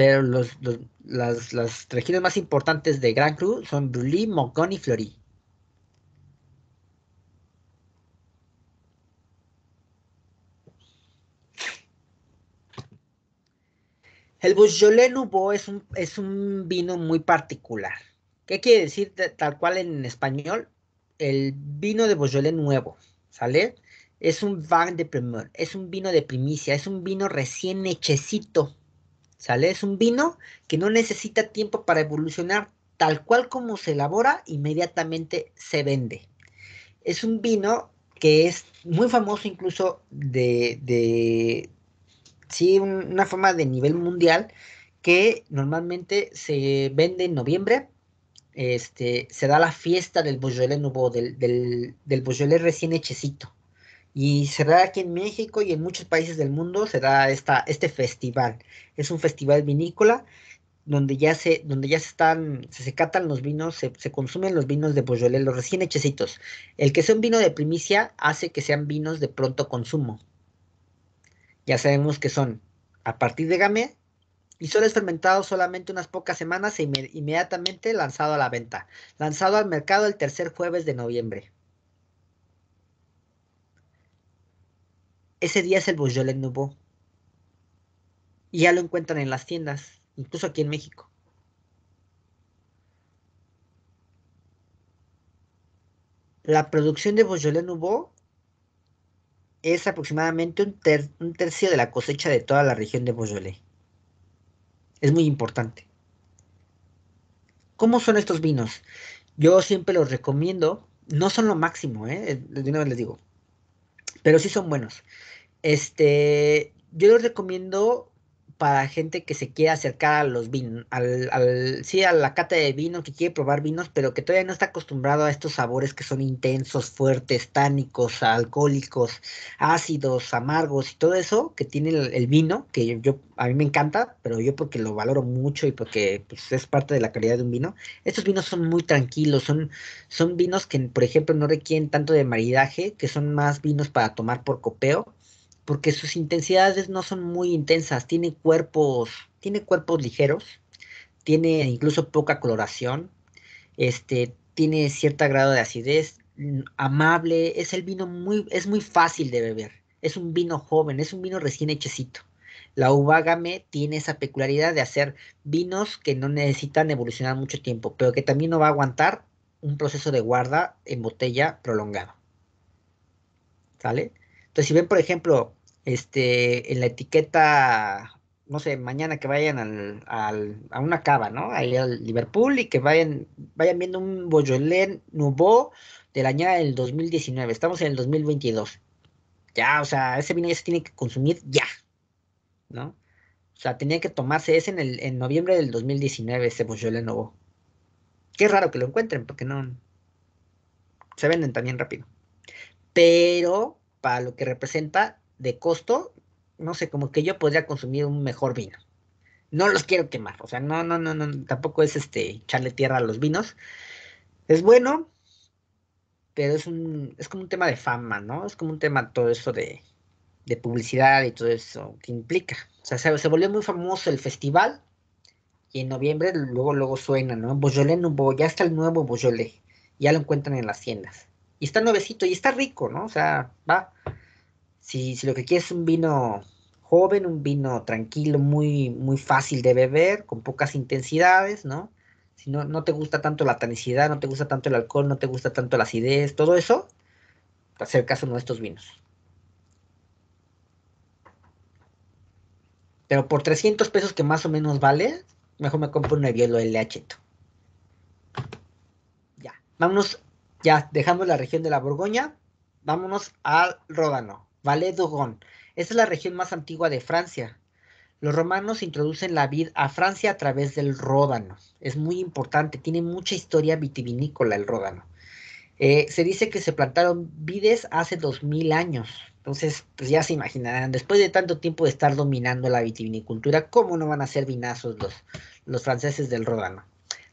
pero los, las, las, regiones más importantes de Gran Cru son Brulí, mogoni, y Florí. El Beaujolais Nouveau es un, vino muy particular. ¿Qué quiere decir tal cual en español? El vino de Beaujolais nuevo, ¿sale? Es un vin de primer, es un vino de primicia, es un vino recién hechecito ¿Sale? Es un vino que no necesita tiempo para evolucionar, tal cual como se elabora, inmediatamente se vende. Es un vino que es muy famoso incluso de, de sí, una fama de nivel mundial que normalmente se vende en noviembre. Este, se da la fiesta del boyolé, nuevo, del, del, recién hechecito. Y será aquí en México y en muchos países del mundo será esta, este festival. Es un festival vinícola donde ya se, donde ya se están, se, los vinos, se, consumen los vinos de Beaujolais, los recién hechecitos. El que sea un vino de primicia hace que sean vinos de pronto consumo. Ya sabemos que son a partir de Gamé y solo es fermentado solamente unas pocas semanas e inmediatamente lanzado a la venta. Lanzado al mercado el tercer jueves de noviembre. Ese día es el Beaujolais Nouveau. Y ya lo encuentran en las tiendas, incluso aquí en México. La producción de Beaujolais Nouveau es aproximadamente un, tercio de la cosecha de toda la región de Beaujolais. Es muy importante. ¿Cómo son estos vinos? Yo siempre los recomiendo. No son lo máximo, ¿eh? eh de una vez les digo. Pero sí son buenos. Este, yo les recomiendo para gente que se quiere acercar a los vinos, al, al, sí, a la cata de vino, que quiere probar vinos, pero que todavía no está acostumbrado a estos sabores que son intensos, fuertes, tánicos, alcohólicos, ácidos, amargos y todo eso que tiene el, vino, que yo, a mí me encanta, pero yo porque lo valoro mucho y porque pues, es parte de la calidad de un vino. Estos vinos son muy tranquilos, son, son vinos que, por ejemplo, no requieren tanto de maridaje, que son más vinos para tomar por copeo porque sus intensidades no son muy intensas, tiene cuerpos, tiene cuerpos ligeros, tiene incluso poca coloración, este, tiene cierto grado de acidez, mm, amable, es el vino muy, es muy fácil de beber, es un vino joven, es un vino recién hechecito. La uva tiene esa peculiaridad de hacer vinos que no necesitan evolucionar mucho tiempo, pero que también no va a aguantar un proceso de guarda en botella prolongado. ¿Sale? Entonces, si ven, por ejemplo, este, en la etiqueta, no sé, mañana que vayan al, a una cava, ¿no? Ahí al Liverpool y que vayan, vayan viendo un Boyolén Nouveau del año del 2019. Estamos en el 2022. Ya, o sea, ese vino ya se tiene que consumir ya, ¿no? O sea, tenía que tomarse ese en, el, en noviembre del 2019, ese Boyolén Nouveau. Qué raro que lo encuentren, porque no... Se venden también rápido. Pero para lo que representa, de costo, no sé, como que yo podría consumir un mejor vino. No los quiero quemar, o sea, no, no, no, no, tampoco es este echarle tierra a los vinos. Es bueno, pero es un, es como un tema de fama, ¿no? Es como un tema todo eso de, de publicidad y todo eso que implica. O sea, se, volvió muy famoso el festival y en noviembre luego, luego suena, ¿no? Boyolé ya está el nuevo Boyolé, ya lo encuentran en las tiendas. Y está nuevecito y está rico, ¿no? O sea, va si, lo que quieres es un vino joven, un vino tranquilo, muy, muy fácil de beber, con pocas intensidades, ¿no? Si no, no te gusta tanto la tanicidad, no te gusta tanto el alcohol, no te gusta tanto la acidez, todo eso, caso uno de estos vinos. Pero por 300 pesos que más o menos vale, mejor me compro un el LH. Ya, vámonos, ya dejamos la región de la Borgoña, vámonos al Ródano. Valais d'Ogon. Esta es la región más antigua de Francia. Los romanos introducen la vid a Francia a través del ródano. Es muy importante, tiene mucha historia vitivinícola el ródano. Eh, se dice que se plantaron vides hace 2000 años. Entonces, pues ya se imaginarán, después de tanto tiempo de estar dominando la vitivinicultura, ¿cómo no van a ser vinazos los, los franceses del Ródano?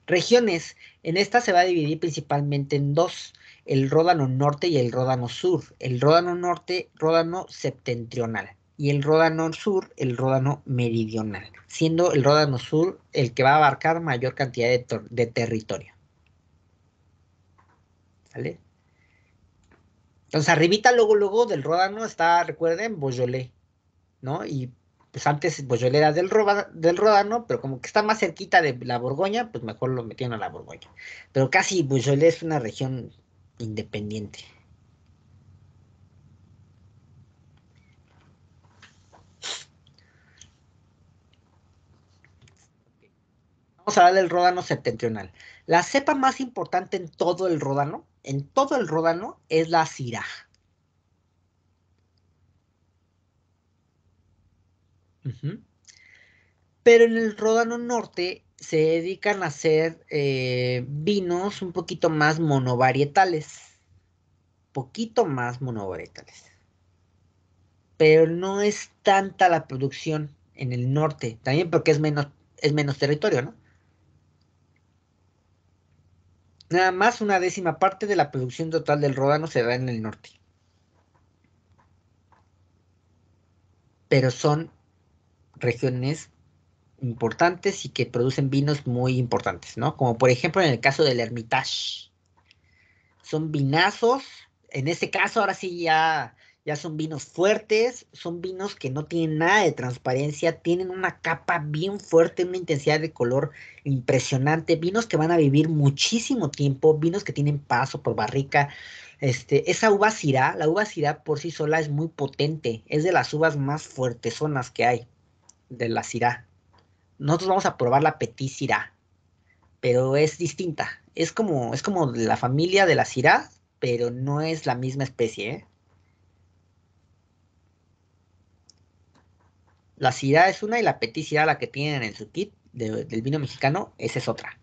Regiones. En esta se va a dividir principalmente en dos el Ródano Norte y el Ródano Sur. El Ródano Norte, Ródano Septentrional. Y el Ródano Sur, el Ródano Meridional. Siendo el Ródano Sur el que va a abarcar mayor cantidad de, territorio. ¿Sale? Entonces, arribita luego, luego del Ródano está, recuerden, Boyolé, ¿no? Y pues antes Boyolé era del, del Ródano, pero como que está más cerquita de la Borgoña, pues mejor lo metieron a la Borgoña. Pero casi Boyolé es una región independiente. Vamos a hablar del ródano septentrional. La cepa más importante en todo el ródano, en todo el ródano, es la cira. Pero en el ródano norte se dedican a hacer eh, vinos un poquito más monovarietales. Poquito más monovarietales. Pero no es tanta la producción en el norte, también porque es menos, es menos territorio, ¿no? Nada más una décima parte de la producción total del Ródano se da en el norte. Pero son regiones importantes y que producen vinos muy importantes, ¿no? Como por ejemplo en el caso del Hermitage. Son vinazos, en este caso ahora sí ya, ya son vinos fuertes, son vinos que no tienen nada de transparencia, tienen una capa bien fuerte, una intensidad de color impresionante, vinos que van a vivir muchísimo tiempo, vinos que tienen paso por barrica. Este, esa uva cirá, la uva cirá por sí sola es muy potente, es de las uvas más fuertes zonas que hay de la cirá nosotros vamos a probar la petit pero es distinta. Es como, es como la familia de la sirá, pero no es la misma especie. ¿eh? La sirá es una y la petit la que tienen en su kit del vino mexicano, esa es otra.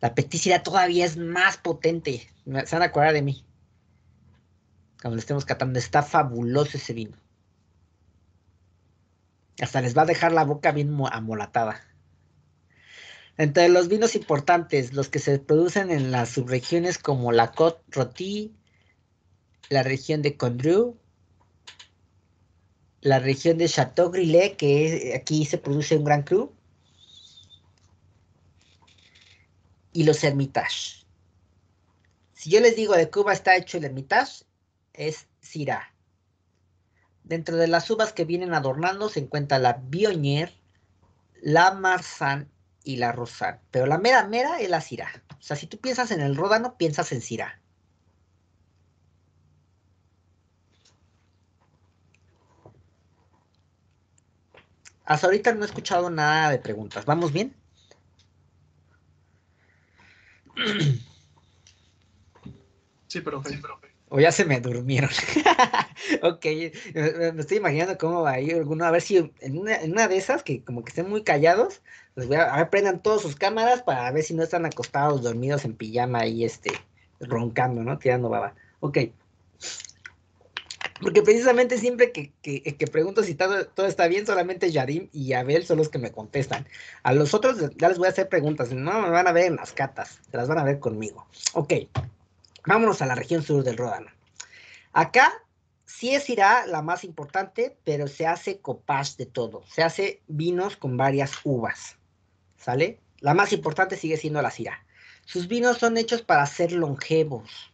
La petit todavía es más potente. Se van a acordar de mí. Cuando le estemos catando, está fabuloso ese vino. Hasta les va a dejar la boca bien amolatada. Entre los vinos importantes, los que se producen en las subregiones como la Côte Rôtie, la región de Condru, la región de Chateau Grillet, que aquí se produce un gran cru, y los Hermitage. Si yo les digo de Cuba está hecho el Hermitage, es Syrah. Dentro de las uvas que vienen adornando se encuentra la Bionier, la Marsan y la Rosan. Pero la mera mera es la Sirá. O sea, si tú piensas en el Ródano, piensas en Sirá. Hasta ahorita no he escuchado nada de preguntas. ¿Vamos bien? Sí, pero... Sí, profe. O ya se me durmieron. ok, me estoy imaginando cómo va a ir alguno. A ver si en una, de esas, que como que estén muy callados, les voy a, a, ver, prendan todas sus cámaras para ver si no están acostados, dormidos en pijama ahí, este, roncando, ¿no? Tirando baba. Ok. Porque precisamente siempre que, pregunto si todo, todo, está bien, solamente Yadim y Abel son los que me contestan. A los otros ya les voy a hacer preguntas. No me van a ver en las catas, se las van a ver conmigo. Ok. Vámonos a la región sur del Ródano. Acá sí es Irá la más importante, pero se hace copage de todo. Se hace vinos con varias uvas. ¿Sale? La más importante sigue siendo la Syrah. Sus vinos son hechos para ser longevos.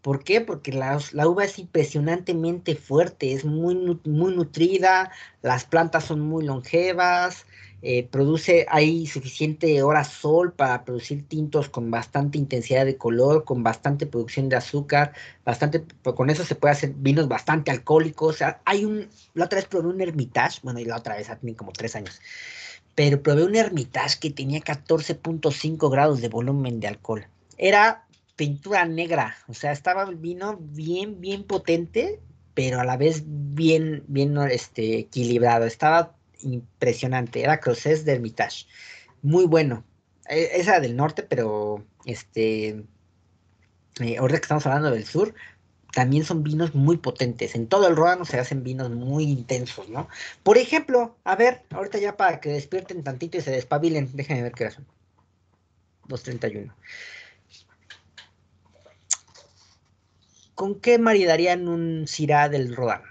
¿Por qué? Porque la, la uva es impresionantemente fuerte, es muy, muy nutrida, las plantas son muy longevas, eh, produce, hay suficiente hora sol para producir tintos con bastante intensidad de color, con bastante producción de azúcar, bastante, pues, con eso se puede hacer vinos bastante alcohólicos. sea, hay un, la otra vez probé un Hermitage, bueno, y la otra vez, tiene como tres años, pero probé un Hermitage que tenía 14.5 grados de volumen de alcohol. Era pintura negra, o sea, estaba el vino bien, bien potente, pero a la vez bien, bien este, equilibrado. Estaba impresionante. Era Crozes de Hermitage. Muy bueno. E, Esa del norte, pero este. Eh, ahora que estamos hablando del sur, también son vinos muy potentes. En todo el Ródano se hacen vinos muy intensos, ¿no? Por ejemplo, a ver, ahorita ya para que despierten tantito y se despabilen, déjenme ver qué razón 2.31. ¿Con qué maridarían un Syrah del rodano?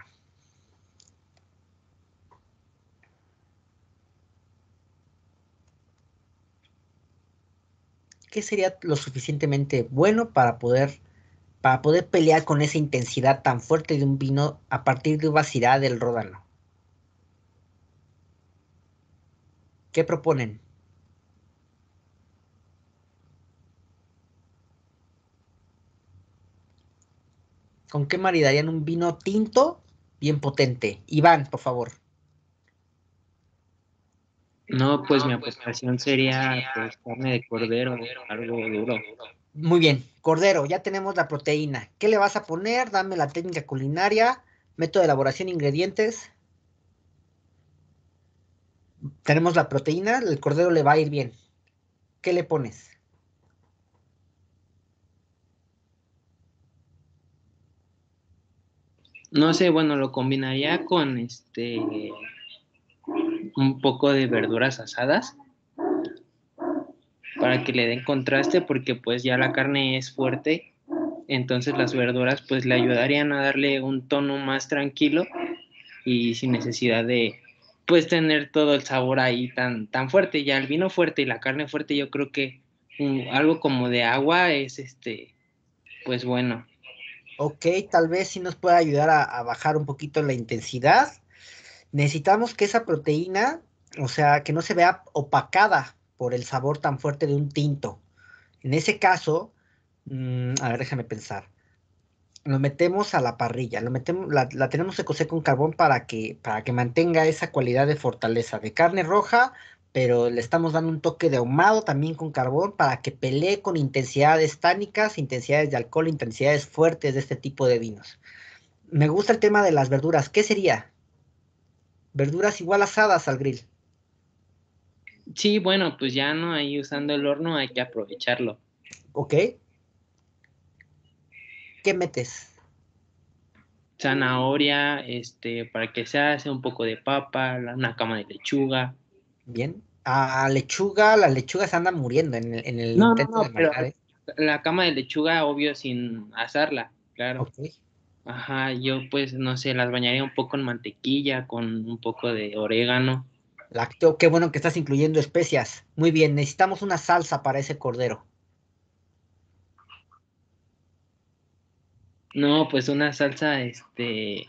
¿qué sería lo suficientemente bueno para poder, para poder pelear con esa intensidad tan fuerte de un vino a partir de uvasidad del ródano? ¿Qué proponen? ¿Con qué maridarían un vino tinto bien potente? Iván, por favor. Pues, no, pues mi aportación sería pues, carne de cordero, algo duro. Muy bien, cordero, ya tenemos la proteína. ¿Qué le vas a poner? Dame la técnica culinaria, método de elaboración, ingredientes. Tenemos la proteína, el cordero le va a ir bien. ¿Qué le pones? No sé, bueno, lo combinaría con este un poco de verduras asadas para que le den contraste porque pues ya la carne es fuerte, entonces las verduras pues le ayudarían a darle un tono más tranquilo y sin necesidad de pues tener todo el sabor ahí tan, tan fuerte. Ya el vino fuerte y la carne fuerte yo creo que algo como de agua es este pues bueno. Ok, tal vez sí nos pueda ayudar a bajar un poquito la intensidad necesitamos que esa proteína, o sea, que no se vea opacada por el sabor tan fuerte de un tinto. En ese caso, mm, a ver, déjame pensar. Lo metemos a la parrilla, lo metemos, la, tenemos que cocer con carbón para que, para que mantenga esa cualidad de fortaleza de carne roja, pero le estamos dando un toque de ahumado también con carbón para que pelee con intensidades tánicas, intensidades de alcohol, intensidades fuertes de este tipo de vinos. Me gusta el tema de las verduras. ¿Qué sería? verduras igual asadas al grill. Sí, bueno, pues ya no ahí usando el horno hay que aprovecharlo. Ok. ¿Qué metes? Zanahoria, este, para que se hace un poco de papa, una cama de lechuga. Bien. A lechuga, las lechugas andan muriendo en el, no, no, ¿eh? La cama de lechuga, obvio, sin asarla, claro. Ajá, yo pues no sé, las bañaría un poco en mantequilla, con un poco de orégano. lacto qué bueno que estás incluyendo especias. Muy bien, necesitamos una salsa para ese cordero. No, pues una salsa, este,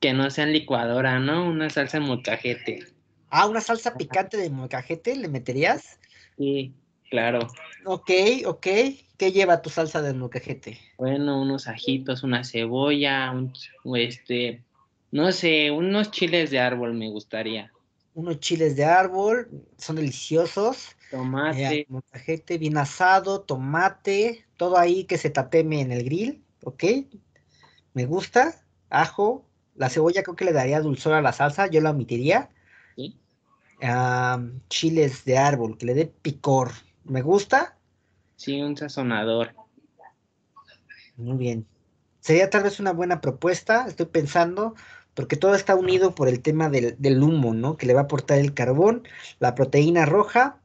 que no sea en licuadora, ¿no? Una salsa en molcajete. Ah, una salsa picante de mocajete ¿le meterías? Sí, claro. Ok, ok. ¿Qué lleva tu salsa de mucajete? Bueno, unos ajitos, una cebolla, un, este, no sé, unos chiles de árbol me gustaría. Unos chiles de árbol, son deliciosos. Tomate. Eh, bien asado, tomate, todo ahí que se tateme en el grill, ok. Me gusta, ajo, la cebolla creo que le daría dulzor a la salsa, yo la omitiría. ¿Sí? Ah, chiles de árbol, que le dé picor, ¿Me gusta? Sí, un sazonador. Muy bien. Sería tal vez una buena propuesta, estoy pensando, porque todo está unido por el tema del, humo, ¿no? Que le va a aportar el carbón, la proteína roja,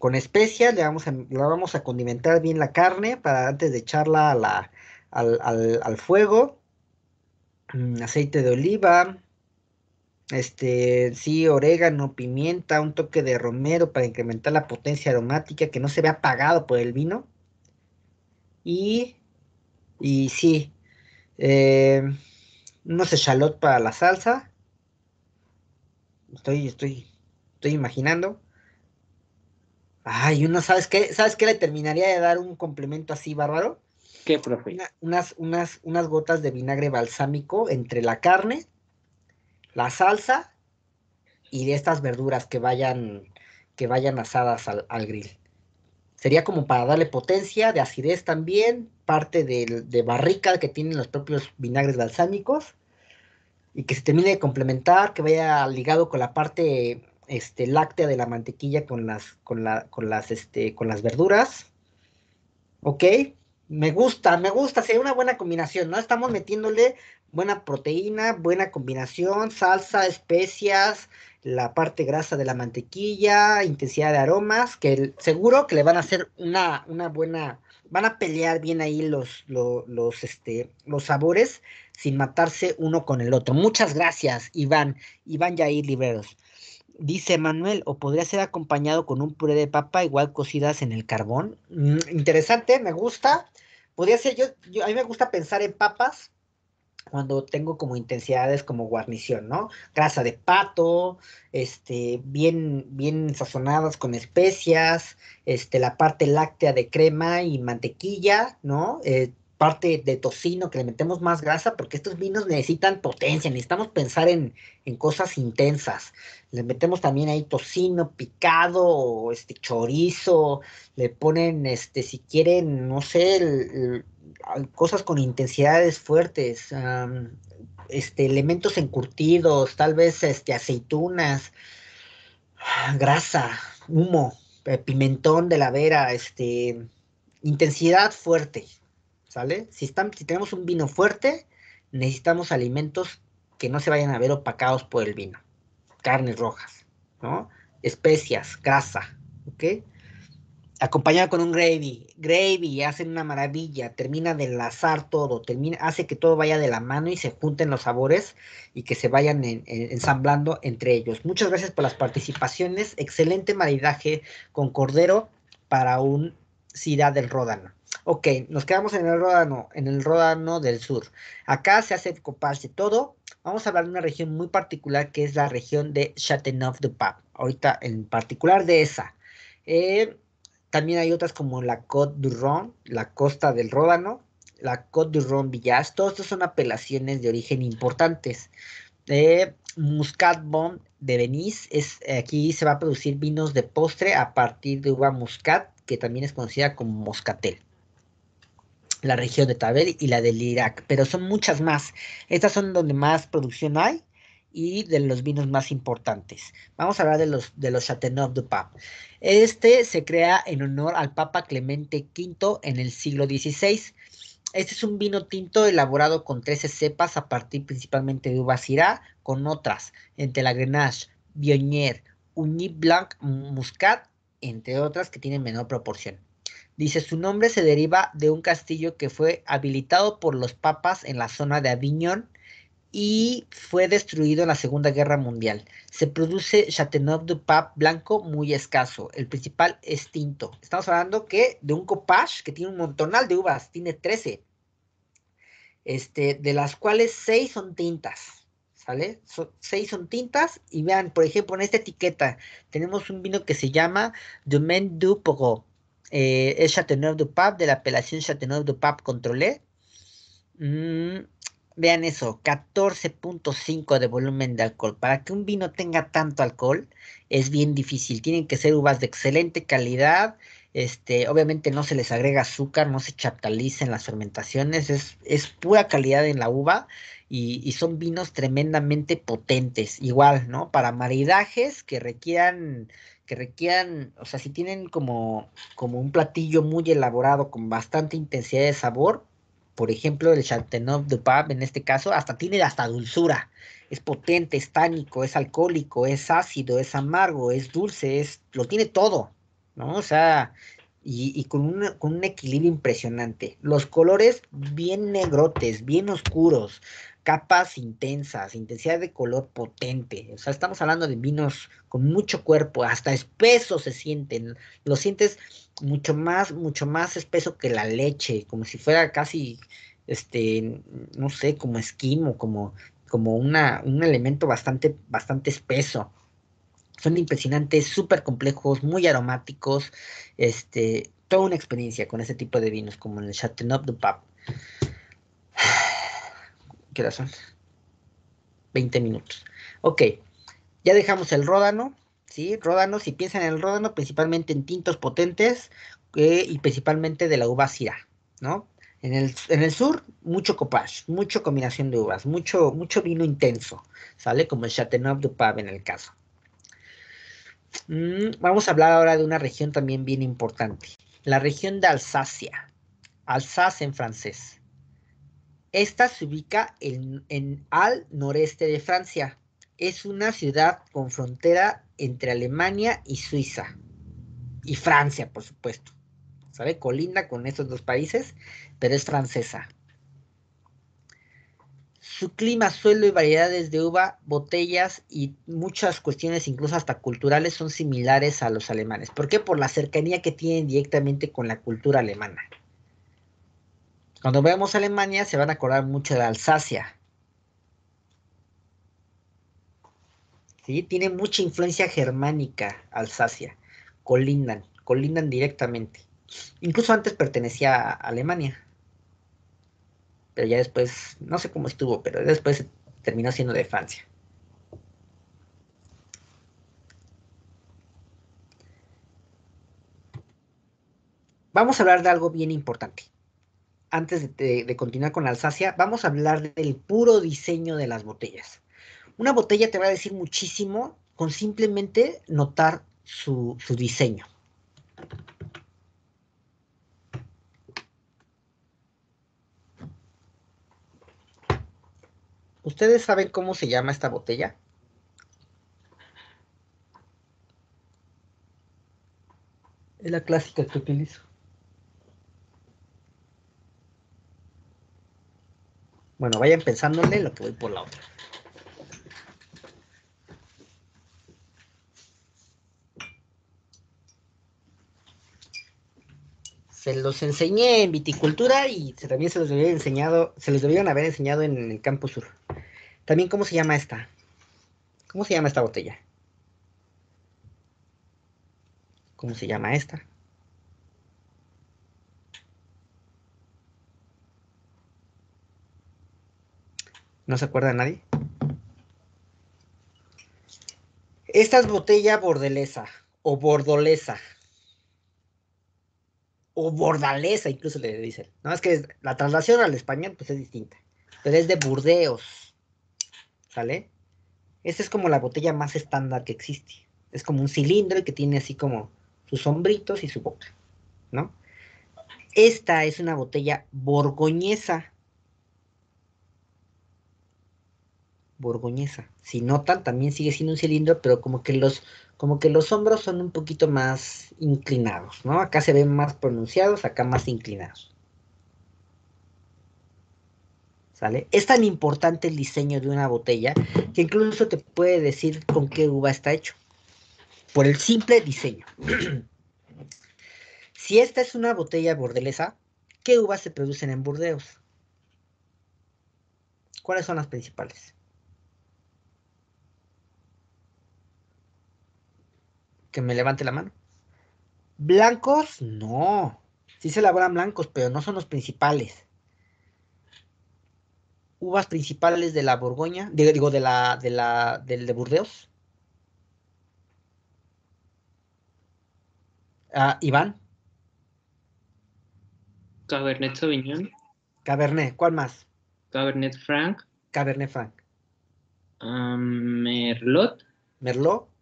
con especias, le vamos a, la vamos a condimentar bien la carne para antes de echarla a la, al, al, al fuego, mm, aceite de oliva, este, sí, orégano, pimienta, un toque de romero para incrementar la potencia aromática que no se ve apagado por el vino. Y, y sí, eh, unos echalot para la salsa. Estoy, estoy, estoy imaginando. Ay, uno, ¿sabes qué? ¿Sabes qué le terminaría de dar un complemento así bárbaro? ¿Qué, profe? unas, unas, unas gotas de vinagre balsámico entre la carne la salsa y de estas verduras que vayan, que vayan asadas al, grill. Sería como para darle potencia, de acidez también, parte de, barrica que tienen los propios vinagres balsámicos y que se termine de complementar, que vaya ligado con la parte este, láctea de la mantequilla con las, con, las, este, con las verduras. Ok, me gusta, me gusta, sería una buena combinación, ¿no? Estamos metiéndole buena proteína, buena combinación, salsa, especias, la parte grasa de la mantequilla, intensidad de aromas, que seguro que le van a hacer una, una buena, van a pelear bien ahí los, los, los, este, los sabores sin matarse uno con el otro. Muchas gracias, Iván, Iván Yair Libreros. Dice Manuel, o podría ser acompañado con un puré de papa igual cocidas en el carbón. Mm, interesante, me gusta. Podría ser, yo, yo, a mí me gusta pensar en papas, cuando tengo como intensidades como guarnición, ¿no? Grasa de pato, este, bien, bien sazonadas con especias, este, la parte láctea de crema y mantequilla, ¿no? Eh, parte de tocino, que le metemos más grasa, porque estos vinos necesitan potencia, necesitamos pensar en, en cosas intensas. Le metemos también ahí tocino picado, este chorizo, le ponen, este, si quieren, no sé, el, cosas con intensidades fuertes, este, elementos encurtidos, tal vez este, aceitunas, grasa, humo, pimentón de la vera, este, intensidad fuerte, ¿sale? Si, si tenemos un vino fuerte, necesitamos alimentos que no se vayan a ver opacados por el vino, carnes rojas, ¿no? Especias, grasa, ¿ok? acompañado con un gravy. Gravy hacen una maravilla, termina de enlazar todo, termina, hace que todo vaya de la mano y se junten los sabores y que se vayan ensamblando entre ellos. Muchas gracias por las participaciones. Excelente maridaje con cordero para un sida del Ródano. Ok, nos quedamos en el Ródano, en el Ródano del Sur. Acá se hace coparse todo. Vamos a hablar de una región muy particular que es la región de Chateauneuf-du-Pape. Ahorita en particular de esa. Eh, también hay otras como la Côte du Rhône, la Costa del Ródano, la Côte du Rhône Village. Todos estos son apelaciones de origen importantes. Eh, Muscat Bon de Venise, es, aquí se va a producir vinos de postre a partir de uva Muscat, que también es conocida como Moscatel la región de Tabel y la del Irak, pero son muchas más. Estas son donde más producción hay y de los vinos más importantes. Vamos a hablar de los, de los Chateauneuf du Pape. Este se crea en honor al Papa Clemente V en el siglo XVI. Este es un vino tinto elaborado con 13 cepas a partir principalmente de uva syrah, con otras, entre la Grenache, Viognier, Uñi Blanc, Muscat, entre otras que tienen menor proporción. Dice, su nombre se deriva de un castillo que fue habilitado por los papas en la zona de Aviñón y fue destruido en la Segunda Guerra Mundial. Se produce Chateauneuf du Pape blanco muy escaso, el principal es tinto. Estamos hablando que de un copage que tiene un montonal de uvas, tiene 13, este, de las cuales 6 son tintas, ¿sale? 6 son, tintas y vean, por ejemplo, en esta etiqueta tenemos un vino que se llama Domaine du Pogo. Eh, es Chateauneuf du Pape de la apelación Chateauneuf du Pape Controlé. Mm, Vean eso, 14.5 de volumen de alcohol. Para que un vino tenga tanto alcohol es bien difícil. Tienen que ser uvas de excelente calidad. Este, obviamente no se les agrega azúcar, no se chaptalicen las fermentaciones. Es, pura calidad en la uva y, y, son vinos tremendamente potentes. Igual, ¿no? Para maridajes que requieran que requieran, o sea, si tienen como, como un platillo muy elaborado con bastante intensidad de sabor, por ejemplo, el Chateauneuf du Pape, en este caso, hasta tiene hasta dulzura. Es potente, es tánico, es alcohólico, es ácido, es amargo, es dulce, es, lo tiene todo, ¿no? O sea, y, y con, con un equilibrio impresionante. Los colores bien negrotes, bien oscuros, capas intensas, intensidad de color potente. O sea, estamos hablando de vinos con mucho cuerpo, hasta espeso se sienten. Lo sientes mucho más, mucho más espeso que la leche, como si fuera casi, este, no sé, como esquimo, como, como una, un elemento bastante, bastante espeso. Son impresionantes, súper complejos, muy aromáticos, este, toda una experiencia con ese tipo de vinos, como en el Chateauneuf du Pape. ¿Qué hora son? 20 minutos. Ok, ya dejamos el ródano, ¿sí? Ródano, si piensan en el ródano, principalmente en tintos potentes eh, y principalmente de la uva ¿no? En el, sur, mucho copage, mucho combinación de uvas, mucho, mucho vino intenso, ¿sale? Como el Chateauneuf du Pape en el caso. Mm, vamos a hablar ahora de una región también bien importante, la región de Alsacia, Alsace en francés. Esta se ubica en, al noreste de Francia. Es una ciudad con frontera entre Alemania y Suiza. Y Francia, por supuesto. ¿Sabe? Colinda con estos dos países, pero es francesa. Su clima, suelo y variedades de uva, botellas y muchas cuestiones, incluso hasta culturales, son similares a los alemanes. ¿Por qué? Por la cercanía que tienen directamente con la cultura alemana. Cuando veamos Alemania se van a acordar mucho de Alsacia. ¿Sí? Tiene mucha influencia germánica Alsacia. Colindan, colindan directamente. Incluso antes pertenecía a Alemania. Pero ya después, no sé cómo estuvo, pero después terminó siendo de Francia. Vamos a hablar de algo bien importante antes de, continuar con la Alsacia, vamos a hablar del puro diseño de las botellas. Una botella te va a decir muchísimo con simplemente notar su diseño. ¿Ustedes saben cómo se llama esta botella? Es la clásica que utilizo. Bueno, vayan pensándole lo que voy por la otra. Se los enseñé en viticultura y también se los había enseñado, se los debían haber enseñado en el campo sur. También, ¿cómo se llama esta? ¿Cómo se llama esta botella? ¿Cómo se llama esta? ¿No se acuerda de nadie? Esta es botella bordelesa o bordolesa. O bordalesa, incluso le dicen. No, es que la traducción al español pues es distinta. Pero es de Burdeos. ¿Sale? Esta es como la botella más estándar que existe. Es como un cilindro que tiene así como sus sombritos y su boca, ¿no? Esta es una botella borgoñesa borgoñesa. Si notan, también sigue siendo un cilindro, pero como que los, como que los hombros son un poquito más inclinados, ¿no? Acá se ven más pronunciados, acá más inclinados. ¿Sale? Es tan importante el diseño de una botella que incluso te puede decir con qué uva está hecho. Por el simple diseño. si esta es una botella bordelesa, ¿qué uvas se producen en Burdeos? ¿Cuáles son las principales? que me levante la mano. Blancos, no. Sí se elaboran blancos, pero no son los principales. Uvas principales de la Borgoña, digo, de la, de la, del de Burdeos. Ah, Iván. Cabernet Sauvignon. Cabernet, ¿cuál más? Cabernet Franc. Cabernet Franc. Ah, Merlot. Merlot.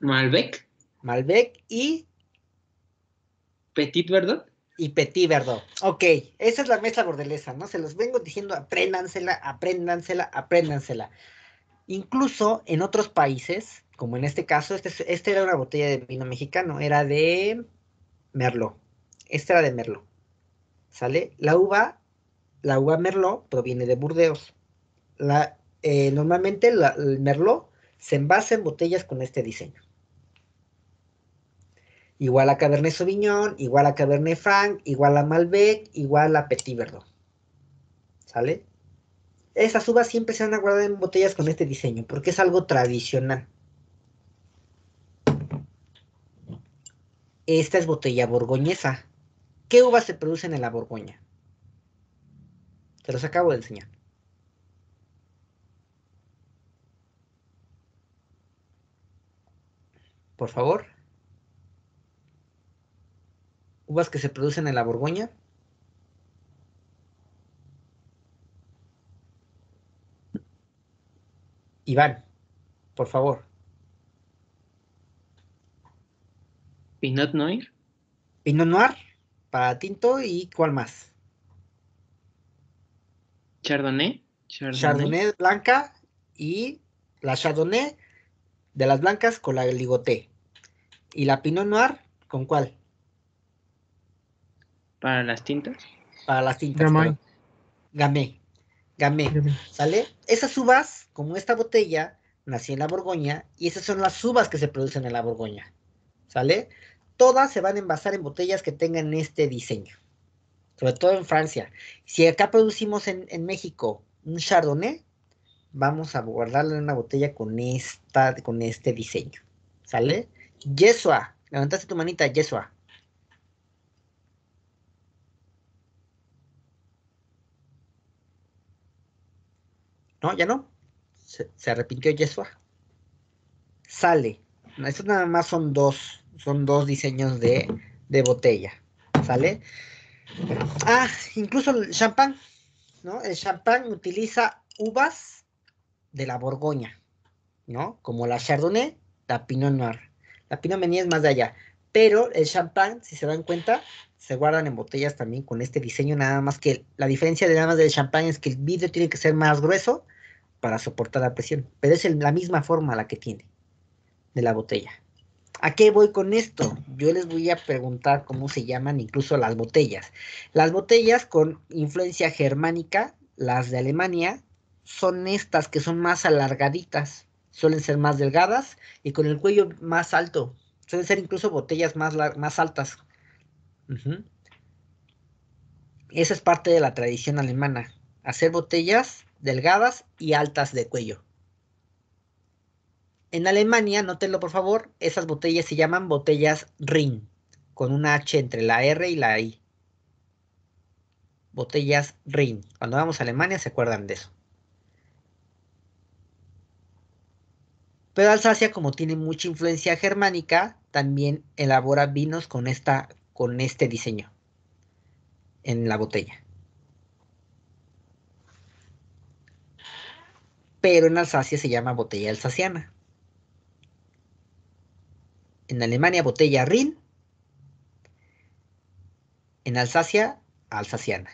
Malbec. Malbec y. Petit Verdot. Y Petit Verdot. Ok, esa es la mezcla bordelesa, ¿no? Se los vengo diciendo, apréndansela, apréndansela, apréndansela. Incluso en otros países, como en este caso, este, este era una botella de vino mexicano, era de Merlot. Esta era de Merlot. ¿Sale? La uva, la uva Merlot proviene de Burdeos. La, eh, normalmente la, el Merlot se envasa en botellas con este diseño igual a Cabernet Sauvignon, igual a Cabernet Franc, igual a Malbec, igual a Petit Verdot. ¿Sale? Esas uvas siempre se van a guardar en botellas con este diseño, porque es algo tradicional. Esta es botella borgoñesa. ¿Qué uvas se producen en la Borgoña? Se los acabo de enseñar. Por favor uvas que se producen en la Borgoña. Iván, por favor. Pinot Noir. Pinot Noir para tinto y cuál más. Chardonnay. Chardonnay, blanca y la Chardonnay de las blancas con la ligoté. ¿Y la Pinot Noir con cuál? para las tintas. Para las tintas. Gamay. Gamé. Gamé. ¿Sale? Esas uvas, como esta botella, Nací en la Borgoña y esas son las uvas que se producen en la Borgoña. ¿Sale? Todas se van a envasar en botellas que tengan este diseño. Sobre todo en Francia. Si acá producimos en, México un Chardonnay, vamos a guardarle en una botella con, esta, con este diseño. ¿Sale? Yesua. Levantaste tu manita, Yesua. No, ya no. Se, arrepintió Yeshua. Sale. Estos nada más son dos. Son dos diseños de, de botella. ¿Sale? Ah, incluso el champán. ¿no? El champán utiliza uvas de la Borgoña. ¿no? Como la Chardonnay, la Pinot Noir. La Pinot Meunier es más de allá. Pero el champán, si se dan cuenta, se guardan en botellas también con este diseño, nada más que la diferencia de nada más del champán es que el vidrio tiene que ser más grueso para soportar la presión, pero es la misma forma la que tiene de la botella. ¿A qué voy con esto? Yo les voy a preguntar cómo se llaman incluso las botellas. Las botellas con influencia germánica, las de Alemania, son estas que son más alargaditas, suelen ser más delgadas y con el cuello más alto. Suelen ser incluso botellas más, más altas, esa es parte de la tradición alemana, hacer botellas delgadas y altas de cuello. En Alemania, notenlo por favor, esas botellas se llaman botellas Rin, con una H entre la R y la I. Botellas Rin. Cuando vamos a Alemania se acuerdan de eso. Pero Alsacia, como tiene mucha influencia germánica, también elabora vinos con esta con este diseño en la botella. Pero en Alsacia se llama botella alsaciana. En Alemania, botella Rin. En Alsacia, alsaciana.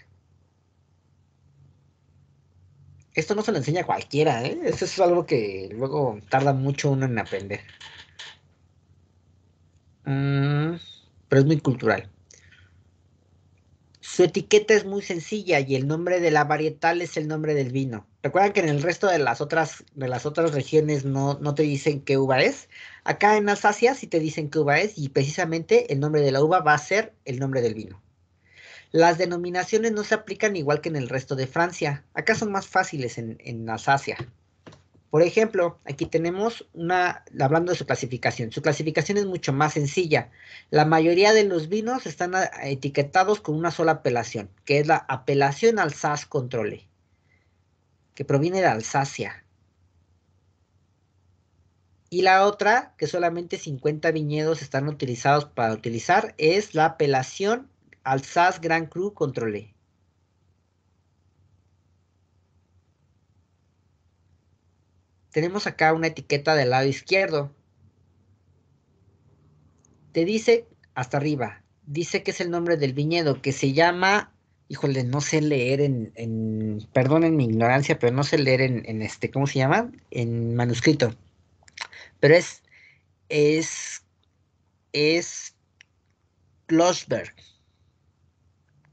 Esto no se lo enseña a cualquiera, ¿eh? Eso es algo que luego tarda mucho uno en aprender. Mm pero es muy cultural. Su etiqueta es muy sencilla y el nombre de la varietal es el nombre del vino. Recuerda que en el resto de las otras, de las otras regiones no, te dicen qué uva es. Acá en Alsacia sí te dicen qué uva es y precisamente el nombre de la uva va a ser el nombre del vino. Las denominaciones no se aplican igual que en el resto de Francia. Acá son más fáciles en, en Alsacia. Por ejemplo, aquí tenemos una, hablando de su clasificación, su clasificación es mucho más sencilla. La mayoría de los vinos están etiquetados con una sola apelación, que es la apelación Alsace Controle, que proviene de Alsacia. Y la otra, que solamente 50 viñedos están utilizados para utilizar, es la apelación Alsace Grand Cru Controle. tenemos acá una etiqueta del lado izquierdo. Te dice hasta arriba, dice que es el nombre del viñedo, que se llama, híjole, no sé leer en, perdonen mi ignorancia, pero no sé leer en, este, ¿cómo se llama? En manuscrito. Pero es, es, es Klosberg.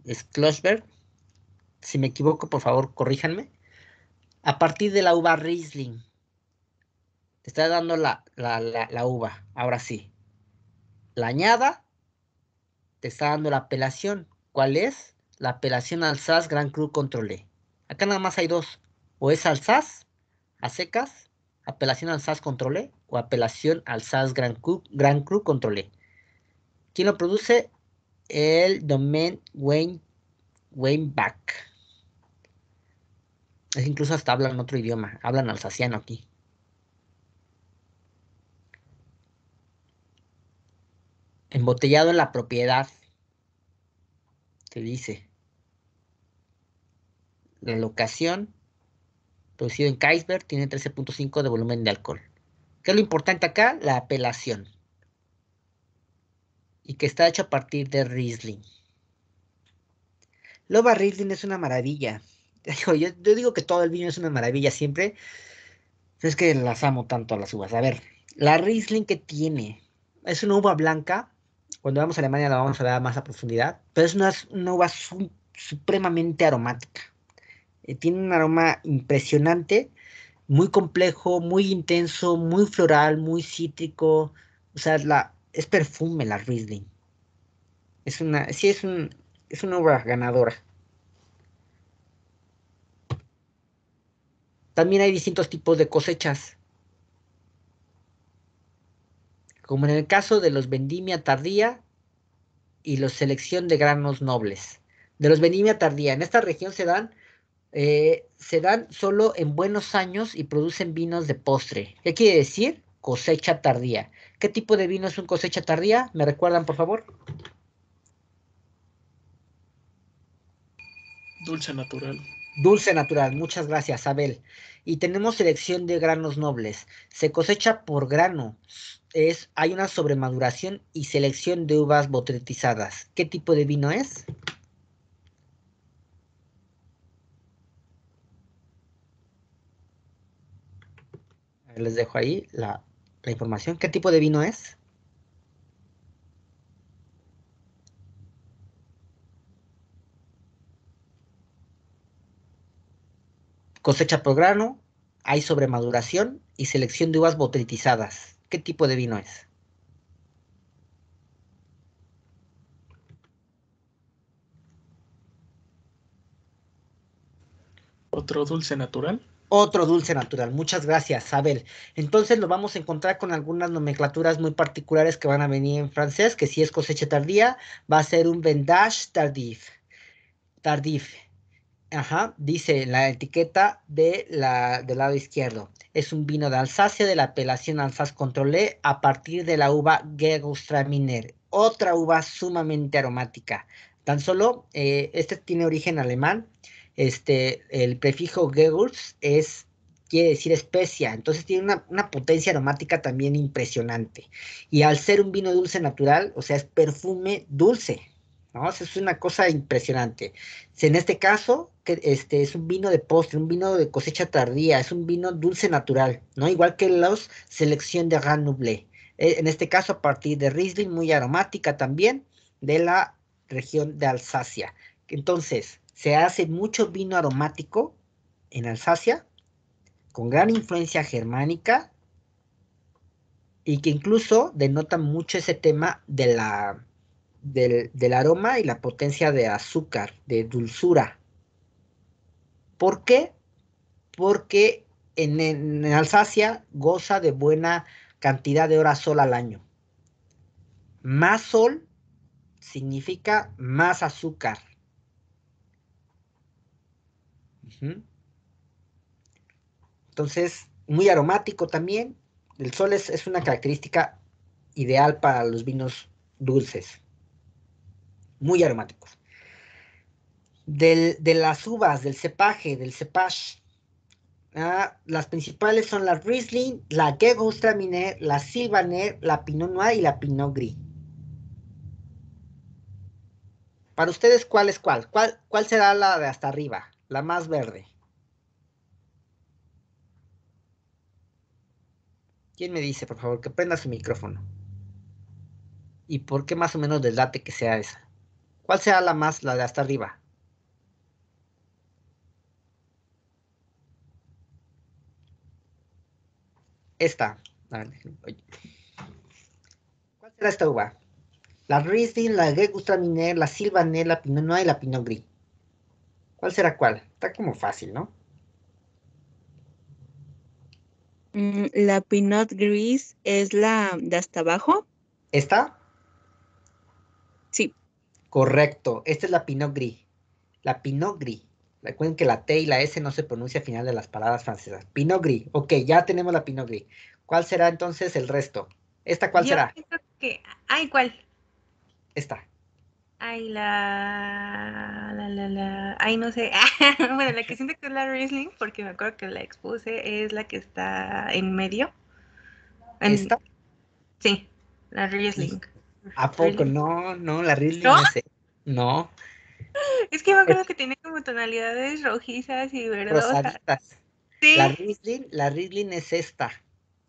Es Klosberg. Si me equivoco, por favor, corríjanme. A partir de la uva Riesling te está dando la, uva, ahora sí. La añada te está dando la apelación. ¿Cuál es? La apelación SAS Gran Cru Controlé. E. Acá nada más hay dos. O es SAS. a secas, apelación Alsace Controlé, e, o apelación Alsace Gran Cru, Gran Cru Controlé. E. ¿Quién lo produce? El Domain Wayne, Wayne Back. Es incluso hasta hablan otro idioma, hablan alsaciano aquí. embotellado en la propiedad, Se dice. La locación, producido en Kaisberg, tiene 13.5 de volumen de alcohol. ¿Qué es lo importante acá? La apelación. Y que está hecho a partir de Riesling. Loba Riesling es una maravilla. Yo, yo, digo que todo el vino es una maravilla siempre. Es que las amo tanto a las uvas. A ver, la Riesling que tiene es una uva blanca cuando vamos a Alemania la vamos a ver más a profundidad, pero es una, una uva supremamente aromática. Eh, tiene un aroma impresionante, muy complejo, muy intenso, muy floral, muy cítrico. O sea, la, es perfume la Riesling. Es una, sí, es, es una uva ganadora. También hay distintos tipos de cosechas. como en el caso de los vendimia tardía y los selección de granos nobles. De los vendimia tardía, en esta región se dan, eh, se dan solo en buenos años y producen vinos de postre. ¿Qué quiere decir? Cosecha tardía. ¿Qué tipo de vino es un cosecha tardía? ¿Me recuerdan, por favor? Dulce natural. Dulce natural, muchas gracias, Abel. Y tenemos selección de granos nobles. Se cosecha por grano es, hay una sobremaduración y selección de uvas botretizadas. ¿Qué tipo de vino es? Les dejo ahí la, la información. ¿Qué tipo de vino es? Cosecha por grano, hay sobremaduración y selección de uvas botretizadas. ¿Qué tipo de vino es? Otro dulce natural. Otro dulce natural. Muchas gracias, Abel. Entonces lo vamos a encontrar con algunas nomenclaturas muy particulares que van a venir en francés, que si es cosecha tardía, va a ser un vendage tardif. Tardif. Ajá, dice la etiqueta de la, del lado izquierdo. Es un vino de Alsacia de la apelación Alsace Controlé e, a partir de la uva Gewürztraminer, otra uva sumamente aromática. Tan solo, eh, este tiene origen alemán. Este, el prefijo Gewürz es, quiere decir especia, entonces tiene una, una potencia aromática también impresionante. Y al ser un vino dulce natural, o sea, es perfume dulce, es una cosa impresionante. En este caso, este es un vino de postre, un vino de cosecha tardía, es un vino dulce natural, ¿no? Igual que los selección de Ranouble. E, en este caso, a partir de Riesling, muy aromática también, de la región de Alsacia. Entonces, se hace mucho vino aromático en Alsacia, con gran influencia germánica, y que incluso denota mucho ese tema de la del, aroma y la potencia de azúcar, de dulzura. ¿Por qué? Porque en, Alsacia goza de buena cantidad de horas sol al año. Más sol significa más azúcar. Entonces, muy aromático también. El sol es una característica ideal para los vinos dulces muy aromáticos. de las uvas, del cepaje, del cepage. ¿ah? las principales son la Riesling, la Miner, la Silvaner, la Pinot Noir y la Pinot Gris. Para ustedes, ¿cuál es cuál? ¿Cuál, cuál será la de hasta arriba? La más verde. ¿Quién me dice, por favor, que prenda su micrófono? ¿Y por qué más o menos del date que sea esa? ¿Cuál será la más, la de hasta arriba? Esta. ¿Cuál será esta uva? La Riesling, la Greg la Silvaner, la Pinot Noir y la Pinot Gris. ¿Cuál será cuál? Está como fácil, ¿no? Mm, la Pinot Gris es la de hasta abajo. ¿Esta? Sí. Correcto. Esta es la Pinot Gris. La Pinot Gris. Recuerden que la T y la S no se pronuncia al final de las palabras francesas. Pinot Gris. Ok, ya tenemos la Pinot Gris. ¿Cuál será entonces el resto? ¿Esta cuál será? Que... Ay, ¿cuál? Esta. Ay, la... la, la, Ay, no sé. bueno, la que siento que es la Riesling, porque me acuerdo que la expuse, es la que está en medio. ¿Esta? Sí, la Riesling. ¿A poco? No, no, la Rislin no, no Es que me acuerdo que tiene como tonalidades rojizas y verdosas. Rosaditas. Sí. La Rislin, la es esta.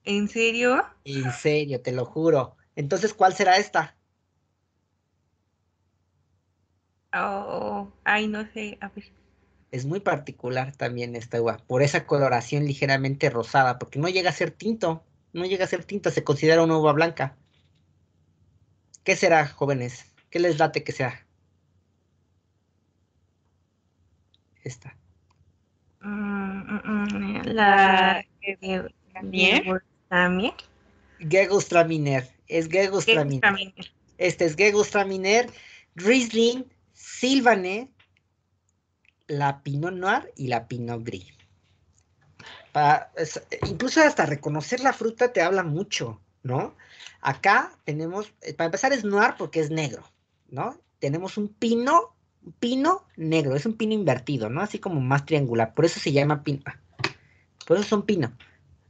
¿En serio? En serio, te lo juro. Entonces, ¿cuál será esta? Oh, ay, no sé, a ver. Es muy particular también esta uva, por esa coloración ligeramente rosada, porque no llega a ser tinto, no llega a ser tinto, se considera una uva blanca. ¿Qué será, jóvenes? ¿Qué les date que sea? Esta. Mm, mm, mm, la Gegustraminer. Gegustraminer. Es Gegustraminer. Este es Gegustraminer, Riesling, Sylvane, la Pinot Noir y la Pinot Gris. incluso hasta reconocer la fruta te habla mucho. ¿no? Acá tenemos, eh, para empezar es noir porque es negro, ¿no? Tenemos un pino, pino negro, es un pino invertido, ¿no? Así como más triangular, por eso se llama pino. Ah, por eso son pino,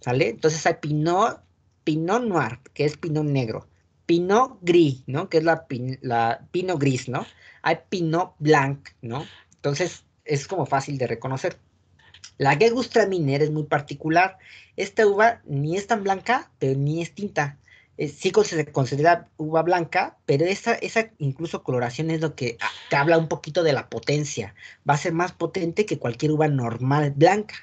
¿sale? Entonces hay pino, pino noir, que es pino negro. Pino gris, ¿no? Que es la, la pino gris, ¿no? Hay pino blanc, ¿no? Entonces es como fácil de reconocer. La Gegustraminer es muy particular. Esta uva ni es tan blanca, pero ni es tinta. Eh, sí se considera uva blanca, pero esa, esa incluso coloración es lo ah, que habla un poquito de la potencia. Va a ser más potente que cualquier uva normal blanca,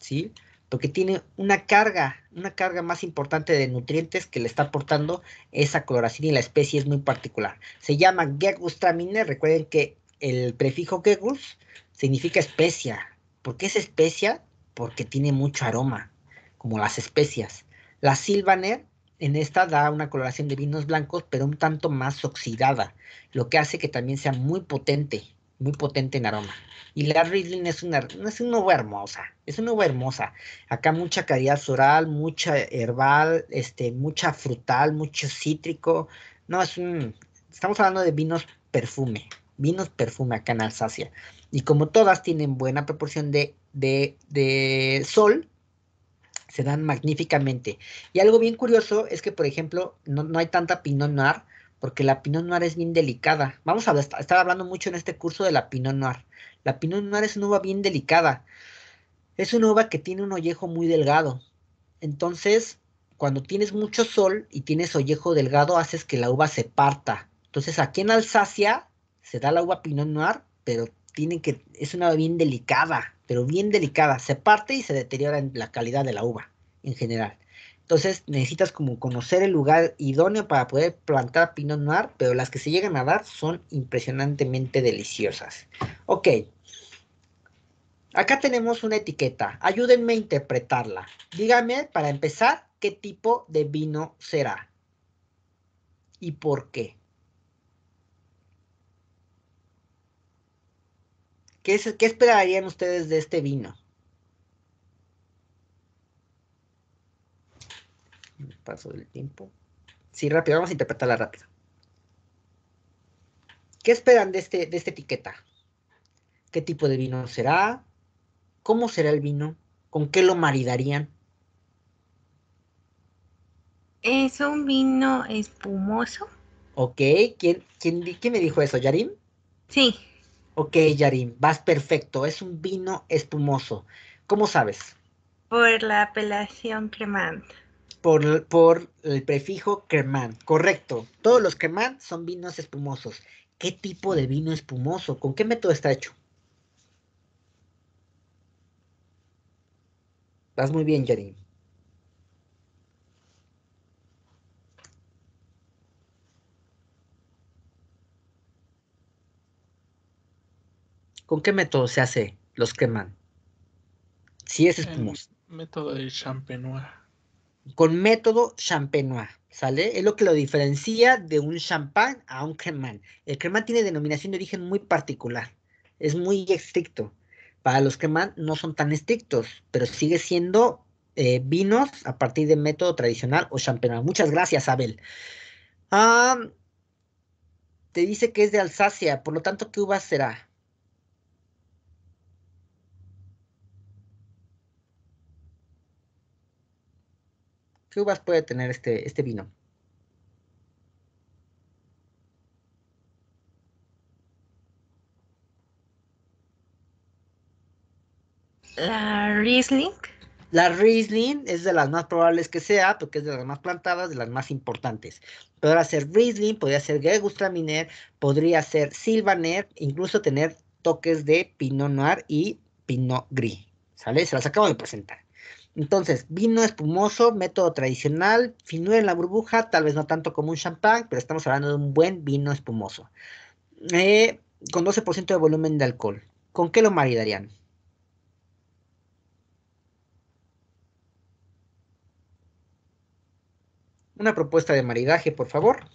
¿sí? Porque tiene una carga, una carga más importante de nutrientes que le está aportando esa coloración y la especie es muy particular. Se llama Gegustraminer, recuerden que el prefijo Gegus significa especia, ¿Por qué es especia? Porque tiene mucho aroma, como las especias. La Silvaner en esta da una coloración de vinos blancos, pero un tanto más oxidada, lo que hace que también sea muy potente, muy potente en aroma. Y la Riesling es una, es una uva hermosa, es una uva hermosa. Acá mucha calidad floral, mucha herbal, este, mucha frutal, mucho cítrico. No, es un, estamos hablando de vinos perfume, vinos perfume acá en Alsacia. Y como todas tienen buena proporción de, sol, se dan magníficamente. Y algo bien curioso es que, por ejemplo, no, no, hay tanta Pinot Noir, porque la Pinot Noir es bien delicada. Vamos a estar hablando mucho en este curso de la Pinot Noir. La Pinot Noir es una uva bien delicada. Es una uva que tiene un ollejo muy delgado. Entonces, cuando tienes mucho sol y tienes ollejo delgado, haces que la uva se parta. Entonces, aquí en Alsacia se da la uva Pinot Noir, pero tienen que, es una uva bien delicada, pero bien delicada. Se parte y se deteriora en la calidad de la uva en general. Entonces necesitas como conocer el lugar idóneo para poder plantar Pinot Noir, pero las que se llegan a dar son impresionantemente deliciosas. Ok. Acá tenemos una etiqueta. Ayúdenme a interpretarla. Díganme, para empezar, qué tipo de vino será y por qué. ¿Qué, esperarían ustedes de este vino? Paso del tiempo. Sí, rápido, vamos a interpretarla rápido. ¿Qué esperan de, este, de esta etiqueta? ¿Qué tipo de vino será? ¿Cómo será el vino? ¿Con qué lo maridarían? Es un vino espumoso. Ok, ¿quién, quién, quién me dijo eso? ¿Yarim? Sí. Ok, Yarim, vas perfecto. Es un vino espumoso. ¿Cómo sabes? Por la apelación cremant. Por, el prefijo cremant, correcto. Todos los cremant son vinos espumosos. ¿Qué tipo de vino espumoso? ¿Con qué método está hecho? Vas muy bien, Yarim. ¿Con qué método se hace? Los queman. Si es espumoso. método de champenois. Con método champenois, ¿sale? Es lo que lo diferencia de un champán a un cremán. El cremán tiene denominación de origen muy particular. Es muy estricto. Para los cremán no son tan estrictos, pero sigue siendo eh, vinos a partir de método tradicional o champenois. Muchas gracias, Abel. Ah, te dice que es de Alsacia, por lo tanto, ¿qué uva será? ¿Qué uvas puede tener este, este vino? La Riesling. La Riesling es de las más probables que sea, porque es de las más plantadas, de las más importantes. Podría ser Riesling, podría ser Gewürztraminer, podría ser Silvaner, incluso tener toques de Pinot Noir y Pinot Gris. ¿Sale? Se las acabo de presentar. Entonces, vino espumoso, método tradicional, finura en la burbuja, tal vez no tanto como un champán, pero estamos hablando de un buen vino espumoso. Eh, con 12% de volumen de alcohol. ¿Con qué lo maridarían? Una propuesta de maridaje, por favor.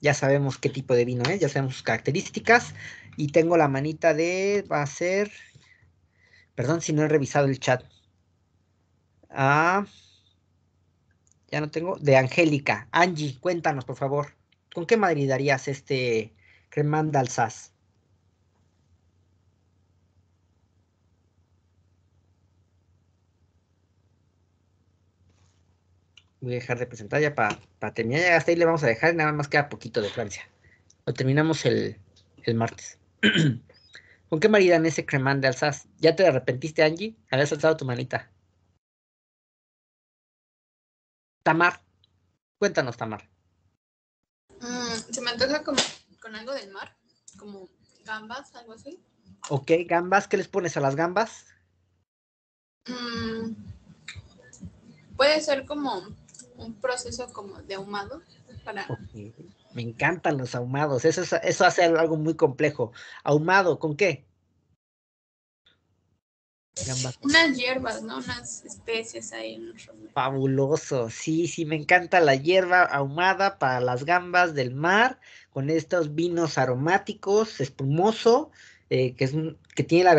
Ya sabemos qué tipo de vino es, ya sabemos sus características. Y tengo la manita de, va a ser, perdón si no he revisado el chat. Ah, ya no tengo. De Angélica. Angie, cuéntanos, por favor. ¿Con qué Madrid darías este cremán de Alsace? Voy a dejar de presentar ya para terminar. Ya hasta ahí le vamos a dejar. Nada más queda poquito de Francia. Lo terminamos el, el martes. ¿Con qué maridan ese cremán de Alsace? ¿Ya te arrepentiste, Angie? Habías alzado tu manita. Tamar, cuéntanos, Tamar. Mm, se me antoja como, con algo del mar, como gambas, algo así. Ok, gambas, ¿qué les pones a las gambas? Mm, puede ser como un proceso como de ahumado para... Me encantan los ahumados, eso, eso hace algo muy complejo. ¿Ahumado con qué? Unas hierbas, ¿no? Unas especies ahí Fabuloso, sí, sí, me encanta la hierba ahumada para las gambas del mar, con estos vinos aromáticos, espumoso, eh, que, es que tiene la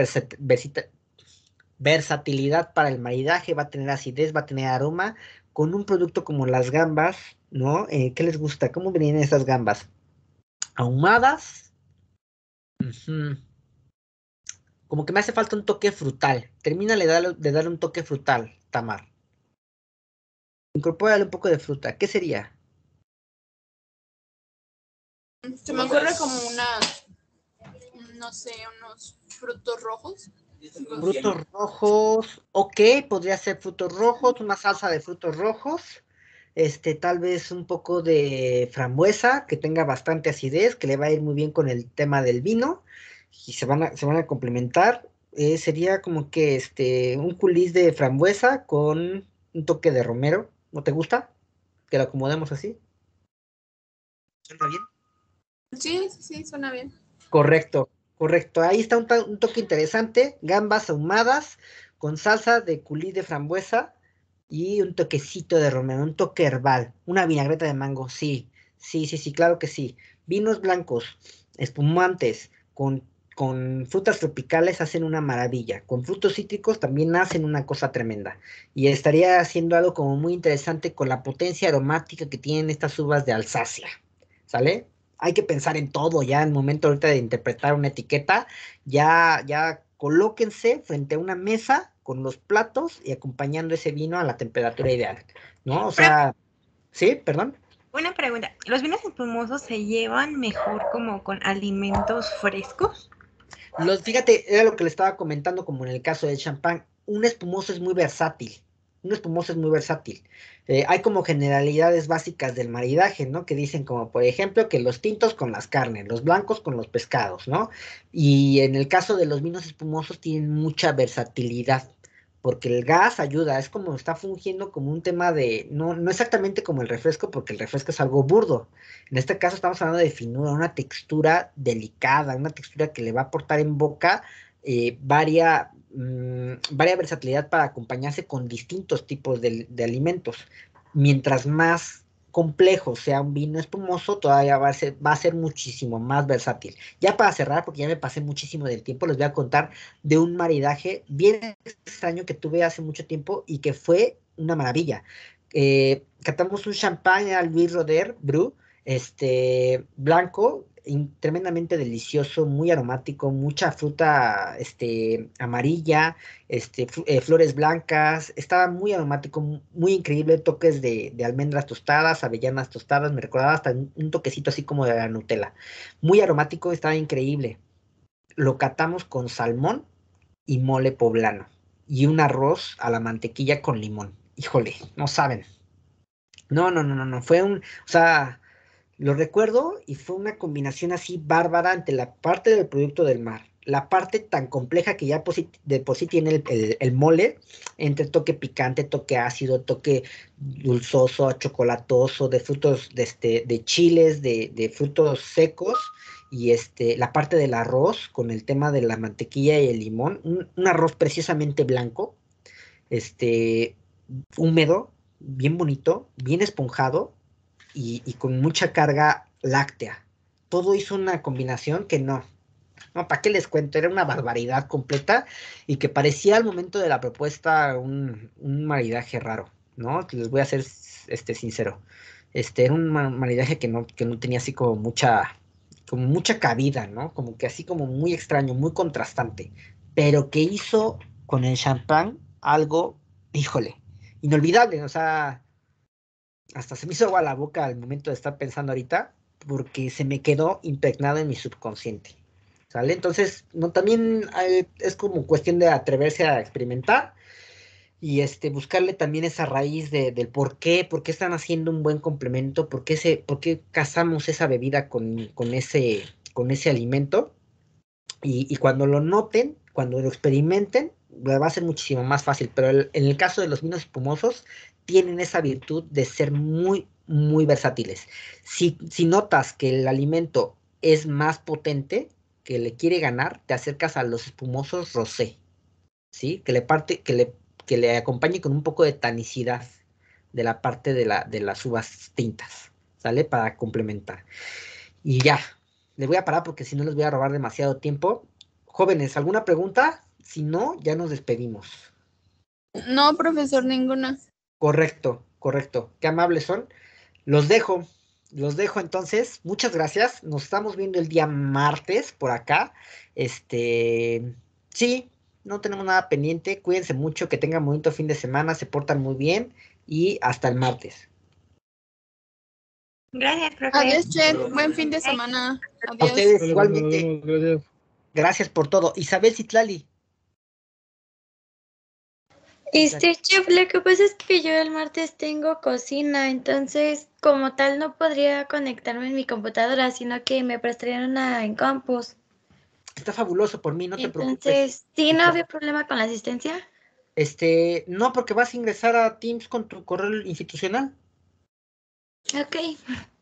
versatilidad para el maridaje, va a tener acidez, va a tener aroma, con un producto como las gambas, ¿no? Eh, ¿Qué les gusta? ¿Cómo venían esas gambas? Ahumadas como que me hace falta un toque frutal. Termina de darle, un toque frutal, Tamar. Incorpórale un poco de fruta. ¿Qué sería? Se me ocurre como una, no sé, unos frutos rojos. Frutos rojos, ok, podría ser frutos rojos, una salsa de frutos rojos, este, tal vez un poco de frambuesa que tenga bastante acidez, que le va a ir muy bien con el tema del vino, y se van a, se van a complementar. Eh, sería como que este un culis de frambuesa con un toque de romero. ¿No te gusta? Que lo acomodemos así. ¿Suena bien? Sí, sí, suena bien. Correcto, correcto. Ahí está un, toque interesante. Gambas ahumadas con salsa de culis de frambuesa y un toquecito de romero, un toque herbal, una vinagreta de mango, sí, sí, sí, sí, claro que sí. Vinos blancos, espumantes, con con frutas tropicales hacen una maravilla, con frutos cítricos también hacen una cosa tremenda. Y estaría haciendo algo como muy interesante con la potencia aromática que tienen estas uvas de Alsacia. ¿Sale? Hay que pensar en todo ya en el momento ahorita de interpretar una etiqueta. Ya, ya colóquense frente a una mesa con los platos y acompañando ese vino a la temperatura ideal. ¿No? O sea, sí, perdón. Una pregunta, ¿los vinos espumosos se llevan mejor como con alimentos frescos? Los, fíjate, era lo que le estaba comentando, como en el caso del champán. Un espumoso es muy versátil. Un espumoso es muy versátil. Eh, hay como generalidades básicas del maridaje, ¿no? Que dicen como, por ejemplo, que los tintos con las carnes, los blancos con los pescados, ¿no? Y en el caso de los vinos espumosos tienen mucha versatilidad porque el gas ayuda, es como está fungiendo como un tema de, no, no exactamente como el refresco, porque el refresco es algo burdo. En este caso estamos hablando de finura, una textura delicada, una textura que le va a aportar en boca eh, mm, varia, versatilidad para acompañarse con distintos tipos de alimentos. Mientras más complejo sea un vino espumoso, todavía va a, ser, va a ser muchísimo más versátil. Ya para cerrar, porque ya me pasé muchísimo del tiempo, les voy a contar de un maridaje bien extraño que tuve hace mucho tiempo y que fue una maravilla. Eh, catamos un champán, al Luis Roder Bru, este, blanco, tremendamente delicioso, muy aromático, mucha fruta este, amarilla, este, eh, flores blancas, estaba muy aromático, muy increíble, toques de, de, almendras tostadas, avellanas tostadas, me recordaba hasta un toquecito así como de la Nutella. Muy aromático, estaba increíble. Lo catamos con salmón y mole poblano y un arroz a la mantequilla con limón. Híjole, no saben. No, no, no, no, no, fue un, o sea, lo recuerdo y fue una combinación así bárbara ante la parte del producto del mar, la parte tan compleja que ya de por sí tiene el, mole, entre toque picante, toque ácido, toque dulzoso, chocolatoso, de frutos de, este, de chiles, de, frutos secos y este, la parte del arroz con el tema de la mantequilla y el limón, un, arroz precisamente blanco, este, húmedo, bien bonito, bien esponjado, y, con mucha carga láctea. Todo hizo una combinación que no, no, ¿para qué les cuento? Era una barbaridad completa y que parecía al momento de la propuesta un, un maridaje raro, ¿no? Les voy a ser este, sincero. Este, era un maridaje que no, que no tenía así como mucha, como mucha cabida, ¿no? Como que así como muy extraño, muy contrastante. Pero que hizo con el champán algo, híjole, inolvidable. O sea, hasta se me hizo agua la boca al momento de estar pensando ahorita, porque se me quedó impregnado en mi subconsciente. ¿Sale? Entonces, no, también eh, es como cuestión de atreverse a experimentar y este, buscarle también esa raíz de, del por qué, por qué están haciendo un buen complemento, por qué, se, por qué casamos esa bebida con, con, ese, con ese alimento. Y, y cuando lo noten, cuando lo experimenten, va a ser muchísimo más fácil. Pero en el caso de los vinos espumosos, tienen esa virtud de ser muy, muy versátiles. Si, notas que el alimento es más potente, que le quiere ganar, te acercas a los espumosos rosé, ¿sí? Que le, parte, que le, que le acompañe con un poco de tanicidad de la parte de, la, de las uvas tintas, ¿sale? Para complementar. Y ya, les voy a parar porque si no les voy a robar demasiado tiempo. Jóvenes, ¿alguna pregunta? Si no, ya nos despedimos. No, profesor, ninguna. Correcto, correcto. Qué amables son. Los dejo, los dejo entonces. Muchas gracias. Nos estamos viendo el día martes por acá. Este, sí, no tenemos nada pendiente. Cuídense mucho, que tengan bonito fin de semana, se portan muy bien y hasta el martes. Gracias, profe. Adiós, Buen fin de semana. Adiós. ustedes igualmente. Gracias por todo. Isabel Citlali. Este chef, lo que pasa es que yo el martes tengo cocina, entonces como tal no podría conectarme en mi computadora, sino que me prestarían una en campus. Está fabuloso por mí, no te preocupes. Entonces, ¿sí no había problema con la asistencia? Este, no, porque vas a ingresar a Teams con tu correo institucional. Ok.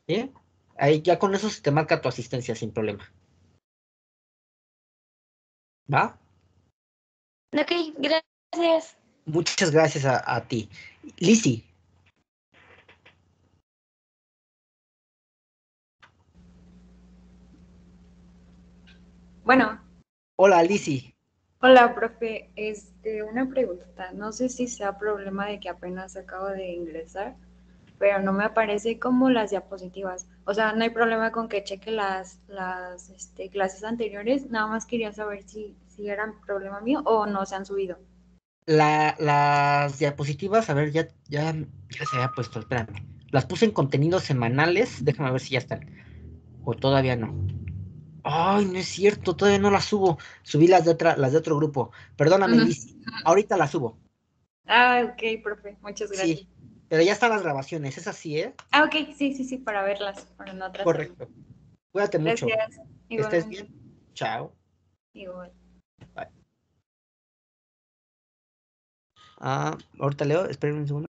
¿Sí? Ahí ya con eso se te marca tu asistencia sin problema. ¿Va? Ok, gracias. Muchas gracias a, ti. Lisi. Bueno. Hola, Lisi. Hola, profe. Este, una pregunta. No sé si sea problema de que apenas acabo de ingresar, pero no me aparece como las diapositivas. O sea, no hay problema con que cheque las, las este, clases anteriores. Nada más quería saber si, si era problema mío o no se han subido las diapositivas, a ver, ya, ya, ya se había puesto, espérame. Las puse en contenidos semanales, déjame ver si ya están. O todavía no. Ay, no es cierto, todavía no las subo. Subí las de otra, las de otro grupo. Perdóname, Liz, ahorita las subo. Ah, ok, profe, muchas gracias. pero ya están las grabaciones, es así, ¿eh? Ah, ok, sí, sí, sí, para verlas, para no Correcto. Cuídate mucho. Gracias. Que Estés bien. Chao. Igual. Bye. Ah, Ahorita leo, espérenme un segundo.